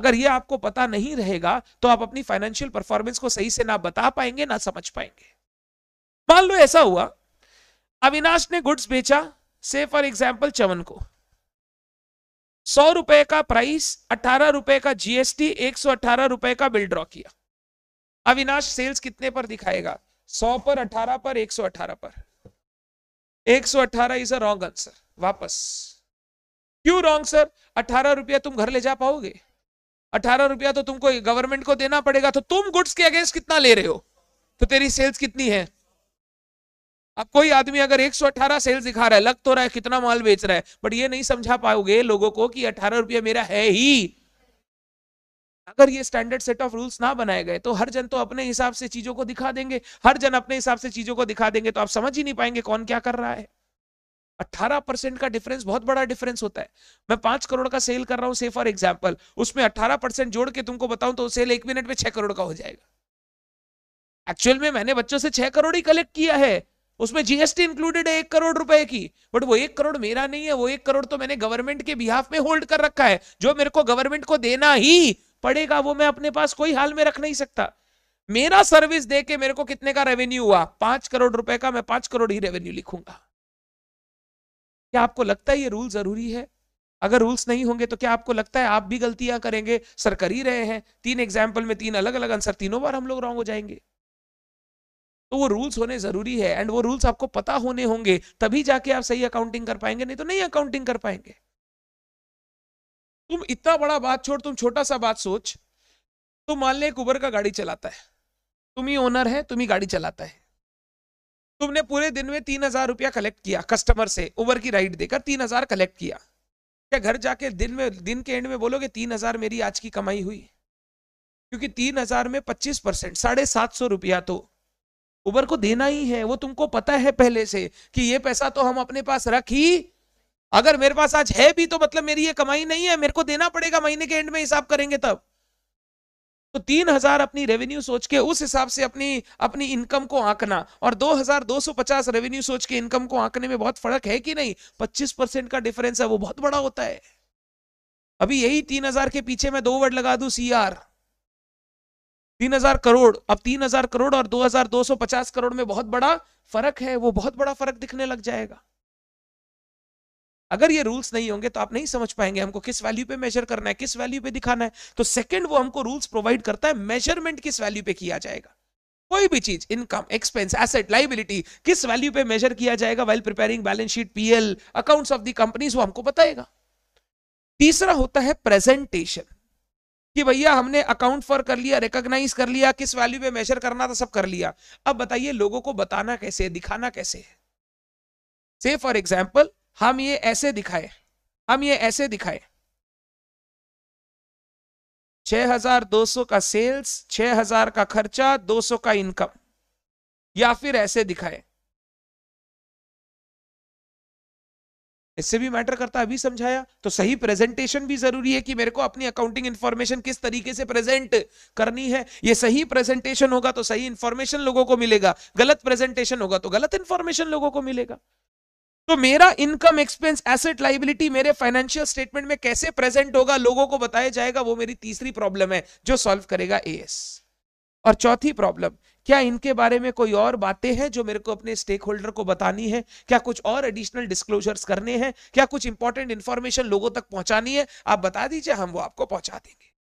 अगर ये आपको पता नहीं रहेगा तो आप अपनी फाइनेंशियल परफॉर्मेंस को सही से ना बता पाएंगे ना समझ पाएंगे मान लो ऐसा हुआ अविनाश ने गुड्स बेचा से फॉर एग्जाम्पल चवन को सौ रुपए का प्राइस अठारह रुपए का जीएसटी एक सौ अठारह रुपए का बिल ड्रॉ किया अविनाश सेल्स कितने पर दिखाएगा सौ पर अठारह पर एक सौ अठारह पर एक सौ अठारह इज अ रॉन्ग आंसर वापस क्यों रॉन्ग सर अठारह रुपया तुम घर ले जा पाओगे अठारह रुपया तो तुमको गवर्नमेंट को देना पड़ेगा तो तुम गुड्स के अगेंस्ट कितना ले रहे हो तो तेरी सेल्स कितनी है अब कोई आदमी अगर 118 सेल्स दिखा रहा है लग तो रहा है कितना माल बेच रहा है बट ये नहीं समझा पाओगे लोगों को कि अठारह रुपया मेरा है ही अगर ये स्टैंडर्ड सेट ऑफ रूल्स ना बनाए गए तो हर जन तो अपने हिसाब से चीजों को दिखा देंगे हर जन अपने हिसाब से चीजों को दिखा देंगे तो आप समझ ही नहीं पाएंगे कौन क्या कर रहा है 18 परसेंट का डिफरेंस बहुत बड़ा डिफरेंस होता है मैं पांच करोड़ का सेल कर रहा हूं से फॉर एग्जाम्पल उसमें 18 परसेंट जोड़ के तुमको बताऊं तो सेल एक मिनट में छह करोड़ का हो जाएगा एक्चुअल में मैंने बच्चों से छह करोड़ ही कलेक्ट किया है उसमें जीएसटी इंक्लूडेड है एक करोड़ रुपए की बट वो एक करोड़ मेरा नहीं है वो एक करोड़ तो मैंने गवर्नमेंट के बिहाफ में होल्ड कर रखा है जो मेरे को गवर्नमेंट को देना ही पड़ेगा वो मैं अपने पास कोई हाल में रख नहीं सकता मेरा सर्विस दे के मेरे को कितने का रेवेन्यू हुआ पांच करोड़ रुपए का मैं पांच करोड़ ही रेवेन्यू लिखूंगा क्या आपको लगता है ये रूल जरूरी है अगर रूल्स नहीं होंगे तो क्या आपको लगता है आप भी गलतियां करेंगे सर कर ही रहे हैं तीन एग्जाम्पल में तीन अलग अलग आंसर तीनों बार हम लोग रॉन्ग हो जाएंगे तो वो रूल्स होने जरूरी है एंड वो रूल्स आपको पता होने होंगे तभी जाके आप सही अकाउंटिंग कर पाएंगे नहीं तो नहीं अकाउंटिंग कर पाएंगे तुम इतना बड़ा बात छोड़ तुम छोटा सा बात सोच तो मान ले एक उबर का गाड़ी चलाता है तुम ही ओनर है तुम ही गाड़ी चलाता है तुमने पूरे दिन में तीन हजार रुपया कलेक्ट किया कस्टमर से उबर की राइड देकर तीन हजार कलेक्ट किया क्या घर जाके दिन में दिन के एंड में बोलोगे तीन हजार मेरी आज की कमाई हुई क्योंकि तीन हजार में पच्चीस परसेंट साढ़े सात सौ रुपया तो उबर को देना ही है वो तुमको पता है पहले से कि ये पैसा तो हम अपने पास रख ही अगर मेरे पास आज है भी तो मतलब मेरी ये कमाई नहीं है मेरे को देना पड़ेगा महीने के एंड में हिसाब करेंगे तब तो तीन हजार अपनी रेवेन्यू सोच के उस हिसाब से अपनी अपनी इनकम को आंकना और दो दो हजार सौ पचास रेवेन्यू सोच के इनकम को आंकने में बहुत फर्क है कि नहीं पच्चीस परसेंट का डिफरेंस है वो बहुत बड़ा होता है अभी यही तीन हजार के पीछे मैं दो वर्ड लगा दू सी आर तीन हजार करोड़ अब तीन हजार करोड़ और दो हजार दो सौ पचास करोड़ में बहुत बड़ा फर्क है वो बहुत बड़ा फर्क दिखने लग जाएगा अगर ये रूल्स नहीं होंगे तो आप नहीं समझ पाएंगे हमको किस वैल्यू पे मेजर करना है किस वैल्यू पे दिखाना है तो सेकंड वो हमको रूल्स प्रोवाइड करता है मेजरमेंट किस वैल्यू पे किया जाएगा कोई भी चीज इनकम एक्सपेंस एसेट लाइबिलिटी किस वैल्यू पे मेजर किया जाएगा well preparing balance sheet PL accounts of the companies वो हमको बताएगा तीसरा होता है प्रेजेंटेशन कि भैया हमने अकाउंट फॉर कर लिया रिकोगनाइज कर लिया किस वैल्यू पे मेजर करना था सब कर लिया अब बताइए लोगों को बताना कैसे है दिखाना कैसे है से फॉर एग्जाम्पल हम ये ऐसे दिखाए हम ये ऐसे दिखाए 6200 का सेल्स 6000 का खर्चा 200 का इनकम या फिर ऐसे दिखाए इससे भी मैटर करता अभी समझाया तो सही प्रेजेंटेशन भी जरूरी है कि मेरे को अपनी अकाउंटिंग इन्फॉर्मेशन किस तरीके से प्रेजेंट करनी है ये सही प्रेजेंटेशन होगा तो सही इन्फॉर्मेशन लोगों को मिलेगा गलत प्रेजेंटेशन होगा तो गलत इन्फॉर्मेशन लोगों को मिलेगा तो मेरा इनकम एक्सपेंस एसेट लाइबिलिटी मेरे फाइनेंशियल स्टेटमेंट में कैसे प्रेजेंट होगा लोगों को बताया जाएगा वो मेरी तीसरी प्रॉब्लम है जो सॉल्व करेगा एएस और चौथी प्रॉब्लम क्या इनके बारे में कोई और बातें हैं जो मेरे को अपने स्टेक होल्डर को बतानी है क्या कुछ और एडिशनल डिस्क्लोजर्स करने हैं क्या कुछ इंपॉर्टेंट इंफॉर्मेशन लोगों तक पहुंचानी है आप बता दीजिए हम वो आपको पहुंचा देंगे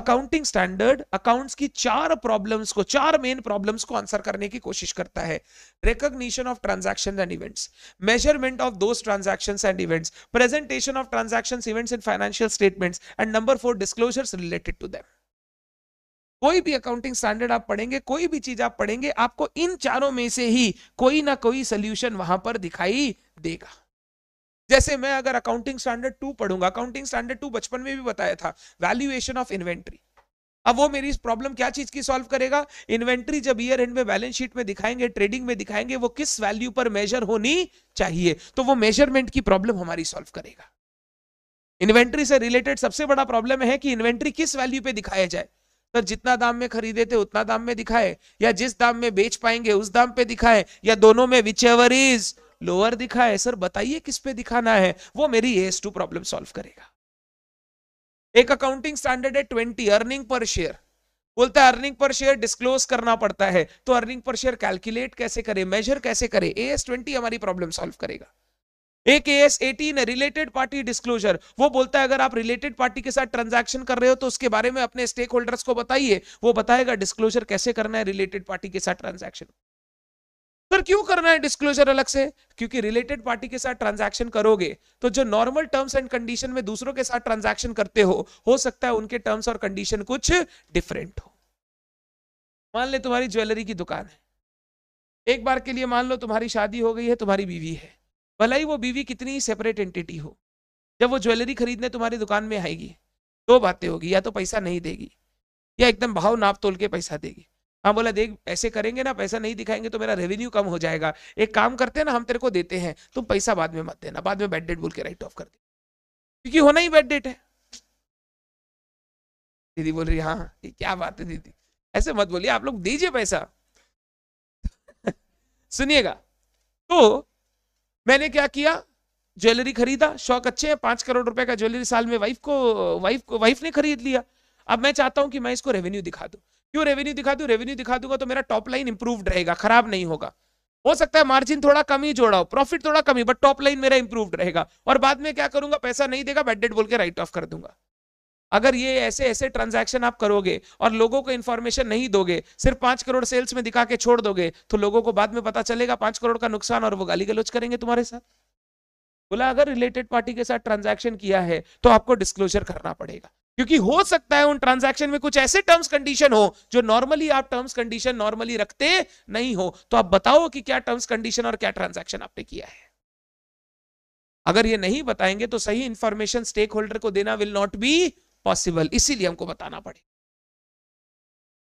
अकाउंटिंग स्टैंडर्ड अकाउंट्स की चार प्रॉब्लम्स को चार मेन प्रॉब्लम्स को आंसर करने की कोशिश करता है recognition of transactions and events measurement of those transactions and events presentation of transactions events in financial statements and number four disclosures related to them कोई भी अकाउंटिंग स्टैंडर्ड आप पढ़ेंगे कोई भी चीज आप पढ़ेंगे आपको इन चारों में से ही कोई ना कोई सोल्यूशन वहां पर दिखाई देगा जैसे मैं अगर अकाउंटिंग स्टैंडर्ड टू पढ़ूंगा अकाउंटिंग स्टैंडर्ड टू बचपन में भी बताया था वैल्यूएशन ऑफ इन्वेंट्री अब वो मेरी प्रॉब्लम क्या चीज की सॉल्व करेगा इन्वेंट्री जब ईयर एंड में बैलेंस शीट में दिखाएंगे ट्रेडिंग में दिखाएंगे वो किस वैल्यू पर मेजर होनी चाहिए तो वो मेजरमेंट की प्रॉब्लम हमारी सॉल्व करेगा इन्वेंट्री से रिलेटेड सबसे बड़ा प्रॉब्लम है कि इन्वेंट्री किस वैल्यू पे दिखाया जाए सर जितना दाम में खरीदे थे उतना दाम में दिखाए या जिस दाम में बेच पाएंगे उस दाम पे दिखाए या दोनों में विच एवर इज लोअर दिखाए सर बताइए किस पे दिखाना है वो मेरी एस टू प्रॉब्लम सॉल्व करेगा एक अकाउंटिंग स्टैंडर्ड है ट्वेंटी अर्निंग पर शेयर बोलता है अर्निंग पर शेयर डिस्क्लोज करना पड़ता है तो अर्निंग पर शेयर कैलकुलेट कैसे करे मेजर कैसे करे ए एस ट्वेंटी हमारी प्रॉब्लम सॉल्व करेगा ए के S eighteen related party disclosure वो बोलता है अगर आप रिलेटेड पार्टी के साथ ट्रांजैक्शन कर रहे हो तो उसके बारे में अपने स्टेक होल्डर्स को बताइए वो बताएगा डिस्क्लोजर कैसे करना है रिलेटेड पार्टी के साथ ट्रांजैक्शन सर क्यों करना है डिस्क्लोजर अलग से क्योंकि रिलेटेड पार्टी के साथ ट्रांजैक्शन करोगे तो जो नॉर्मल टर्म्स एंड कंडीशन में दूसरों के साथ ट्रांजैक्शन करते हो हो सकता है उनके टर्म्स और कंडीशन कुछ डिफरेंट हो मान ले तुम्हारी ज्वेलरी की दुकान है एक बार के लिए मान लो तुम्हारी शादी हो गई है तुम्हारी बीवी है भला ही वो बीवी कितनी ही सेपरेट एंटिटी हो जब वो ज्वेलरी खरीदने तुम्हारी दुकान में आएगी दो बातें होगी या तो पैसा नहीं देगी या एकदम भाव नाप तोल के पैसा देगी हाँ बोला देख ऐसे करेंगे ना पैसा नहीं दिखाएंगे तो मेरा रेवेन्यू कम हो जाएगा एक काम करते हैं ना हम तेरे को देते हैं तुम पैसा बाद में मत देना बाद में बैड डेट बोल के राइट ऑफ कर दे क्योंकि होना ही बैड डेट है दीदी बोल रही हाँ ये क्या बात है दीदी ऐसे मत बोलिए आप लोग दीजिए पैसा सुनिएगा तो मैंने क्या किया ज्वेलरी खरीदा शौक अच्छे हैं पांच करोड़ रुपए का ज्वेलरी साल में वाइफ को वाइफ को वाइफ ने खरीद लिया अब मैं चाहता हूं कि मैं इसको रेवेन्यू दिखा दू क्यों रेवेन्यू दिखा दू रेवेन्यू दिखा दूंगा तो मेरा टॉप लाइन इंप्रूव्ड रहेगा खराब नहीं होगा हो सकता है मार्जिन थोड़ा कम ही जोड़ा हो प्रॉफिट थोड़ा कम ही बट टॉप लाइन मेरा इंप्रूव्ड रहेगा और बाद में क्या करूंगा पैसा नहीं देगा बैड डेट बोल के राइट ऑफ कर दूंगा अगर ये ऐसे ऐसे ट्रांजैक्शन आप करोगे और लोगों को इन्फॉर्मेशन नहीं दोगे सिर्फ पांच करोड़ सेल्स में दिखा के छोड़ दोगे तो लोगों को बाद में पता चलेगा पांच करोड़ का नुकसान और वो गाली गलोच करेंगे तुम्हारे साथ बोला अगर रिलेटेड पार्टी के साथ ट्रांजैक्शन किया है तो आपको डिस्क्लोजर करना पड़ेगा क्योंकि हो सकता है उन ट्रांजैक्शन में कुछ ऐसे टर्म्स कंडीशन हो जो नॉर्मली आप टर्म्स कंडीशन नॉर्मली रखते नहीं हो तो आप बताओ कि क्या टर्म्स कंडीशन और क्या ट्रांजैक्शन आपने किया है अगर ये नहीं बताएंगे तो सही इंफॉर्मेशन स्टेक होल्डर को देना विल नॉट बी पॉसिबल इसीलिए हमको बताना पड़े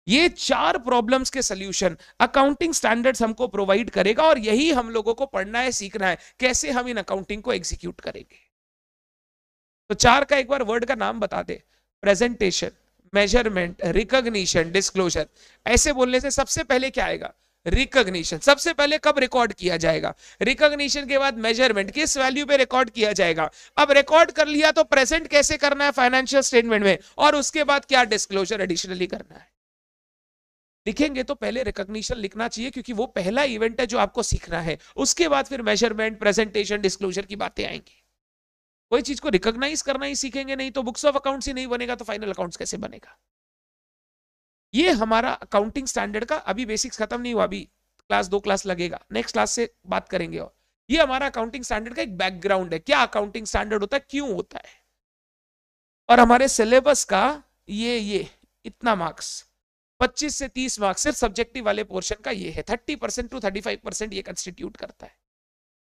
ये चार प्रॉब्लम्स के सोल्यूशन अकाउंटिंग स्टैंडर्ड्स हमको प्रोवाइड करेगा और यही हम लोगों को पढ़ना है सीखना है कैसे हम इन अकाउंटिंग को एग्जीक्यूट करेंगे तो चार का एक बार वर्ड का नाम बता दे प्रेजेंटेशन मेजरमेंट रिकॉग्निशन डिस्क्लोजर ऐसे बोलने से सबसे पहले क्या आएगा रिकॉग्निशन सबसे पहले कब रिकॉर्ड किया जाएगा रिकॉग्निशन के बाद मेजरमेंट किस वैल्यू पे रिकॉर्ड किया जाएगा अब रिकॉर्ड कर लिया तो प्रेजेंट कैसे करना है फाइनेंशियल स्टेटमेंट में और उसके बाद क्या डिस्क्लोजर एडिशनली करना है लिखेंगे तो पहले रिकॉग्निशन लिखना चाहिए क्योंकि वो पहला इवेंट है जो आपको सीखना है उसके बाद फिर मेजरमेंट प्रेजेंटेशन डिस्क्लोजर की बातें आएंगी कोई चीज को रिकॉग्नाइज करना ही सीखेंगे नहीं तो बुक्स ऑफ अकाउंट्स ही नहीं बनेगा तो फाइनल अकाउंट्स कैसे बनेगा ये हमारा अकाउंटिंग स्टैंडर्ड का अभी बेसिक्स खत्म नहीं हुआ अभी क्लास दो क्लास लगेगा नेक्स्ट क्लास से बात करेंगे और ये हमारा अकाउंटिंग स्टैंडर्ड का एक बैकग्राउंड है क्या अकाउंटिंग स्टैंडर्ड होता है क्यों होता है और हमारे सिलेबस का ये ये इतना मार्क्स 25 से 30 मार्क्स सिर्फ सब्जेक्टिव वाले पोर्शन का ये है 30 परसेंट टू 35 परसेंट ये कंस्टिट्यूट करता है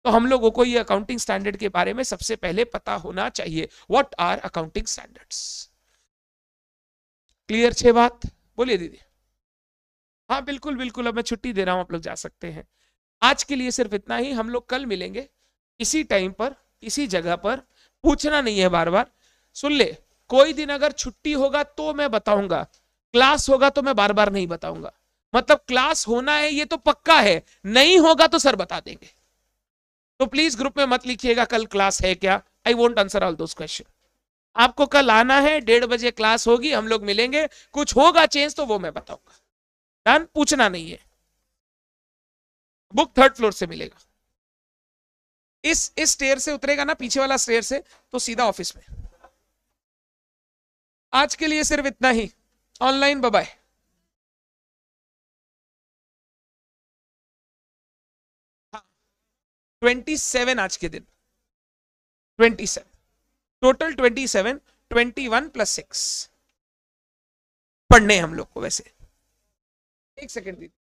तो हम लोगों को ये अकाउंटिंग स्टैंडर्ड के बारे में सबसे पहले पता होना चाहिए what are accounting standards clear छे बात बोलिए दीदी हाँ बिल्कुल बिल्कुल अब मैं छुट्टी दे रहा हूँ आप लोग जा सकते हैं आज के लिए सिर्फ इतना ही हम लोग कल मिलेंगे इसी टाइम पर इसी जगह पर पूछना नहीं है बार बार सुन ले कोई दिन अगर छुट्टी होगा तो मैं बताऊंगा क्लास होगा तो मैं बार बार नहीं बताऊंगा मतलब क्लास होना है ये तो पक्का है नहीं होगा तो सर बता देंगे तो प्लीज ग्रुप में मत लिखिएगा कल क्लास है क्या आई वॉन्ट आंसर ऑल दो क्वेश्चन आपको कल आना है डेढ़ बजे क्लास होगी हम लोग मिलेंगे कुछ होगा चेंज तो वो मैं बताऊंगा डन पूछना नहीं है बुक थर्ड फ्लोर से मिलेगा इस इस स्टेयर से उतरेगा ना पीछे वाला स्टेयर से तो सीधा ऑफिस में आज के लिए सिर्फ इतना ही ऑनलाइन बबाई ट्वेंटी सेवन आज के दिन twenty seven total twenty seven twenty one plus six पढ़ने हम लोग को वैसे एक सेकेंड दीजिए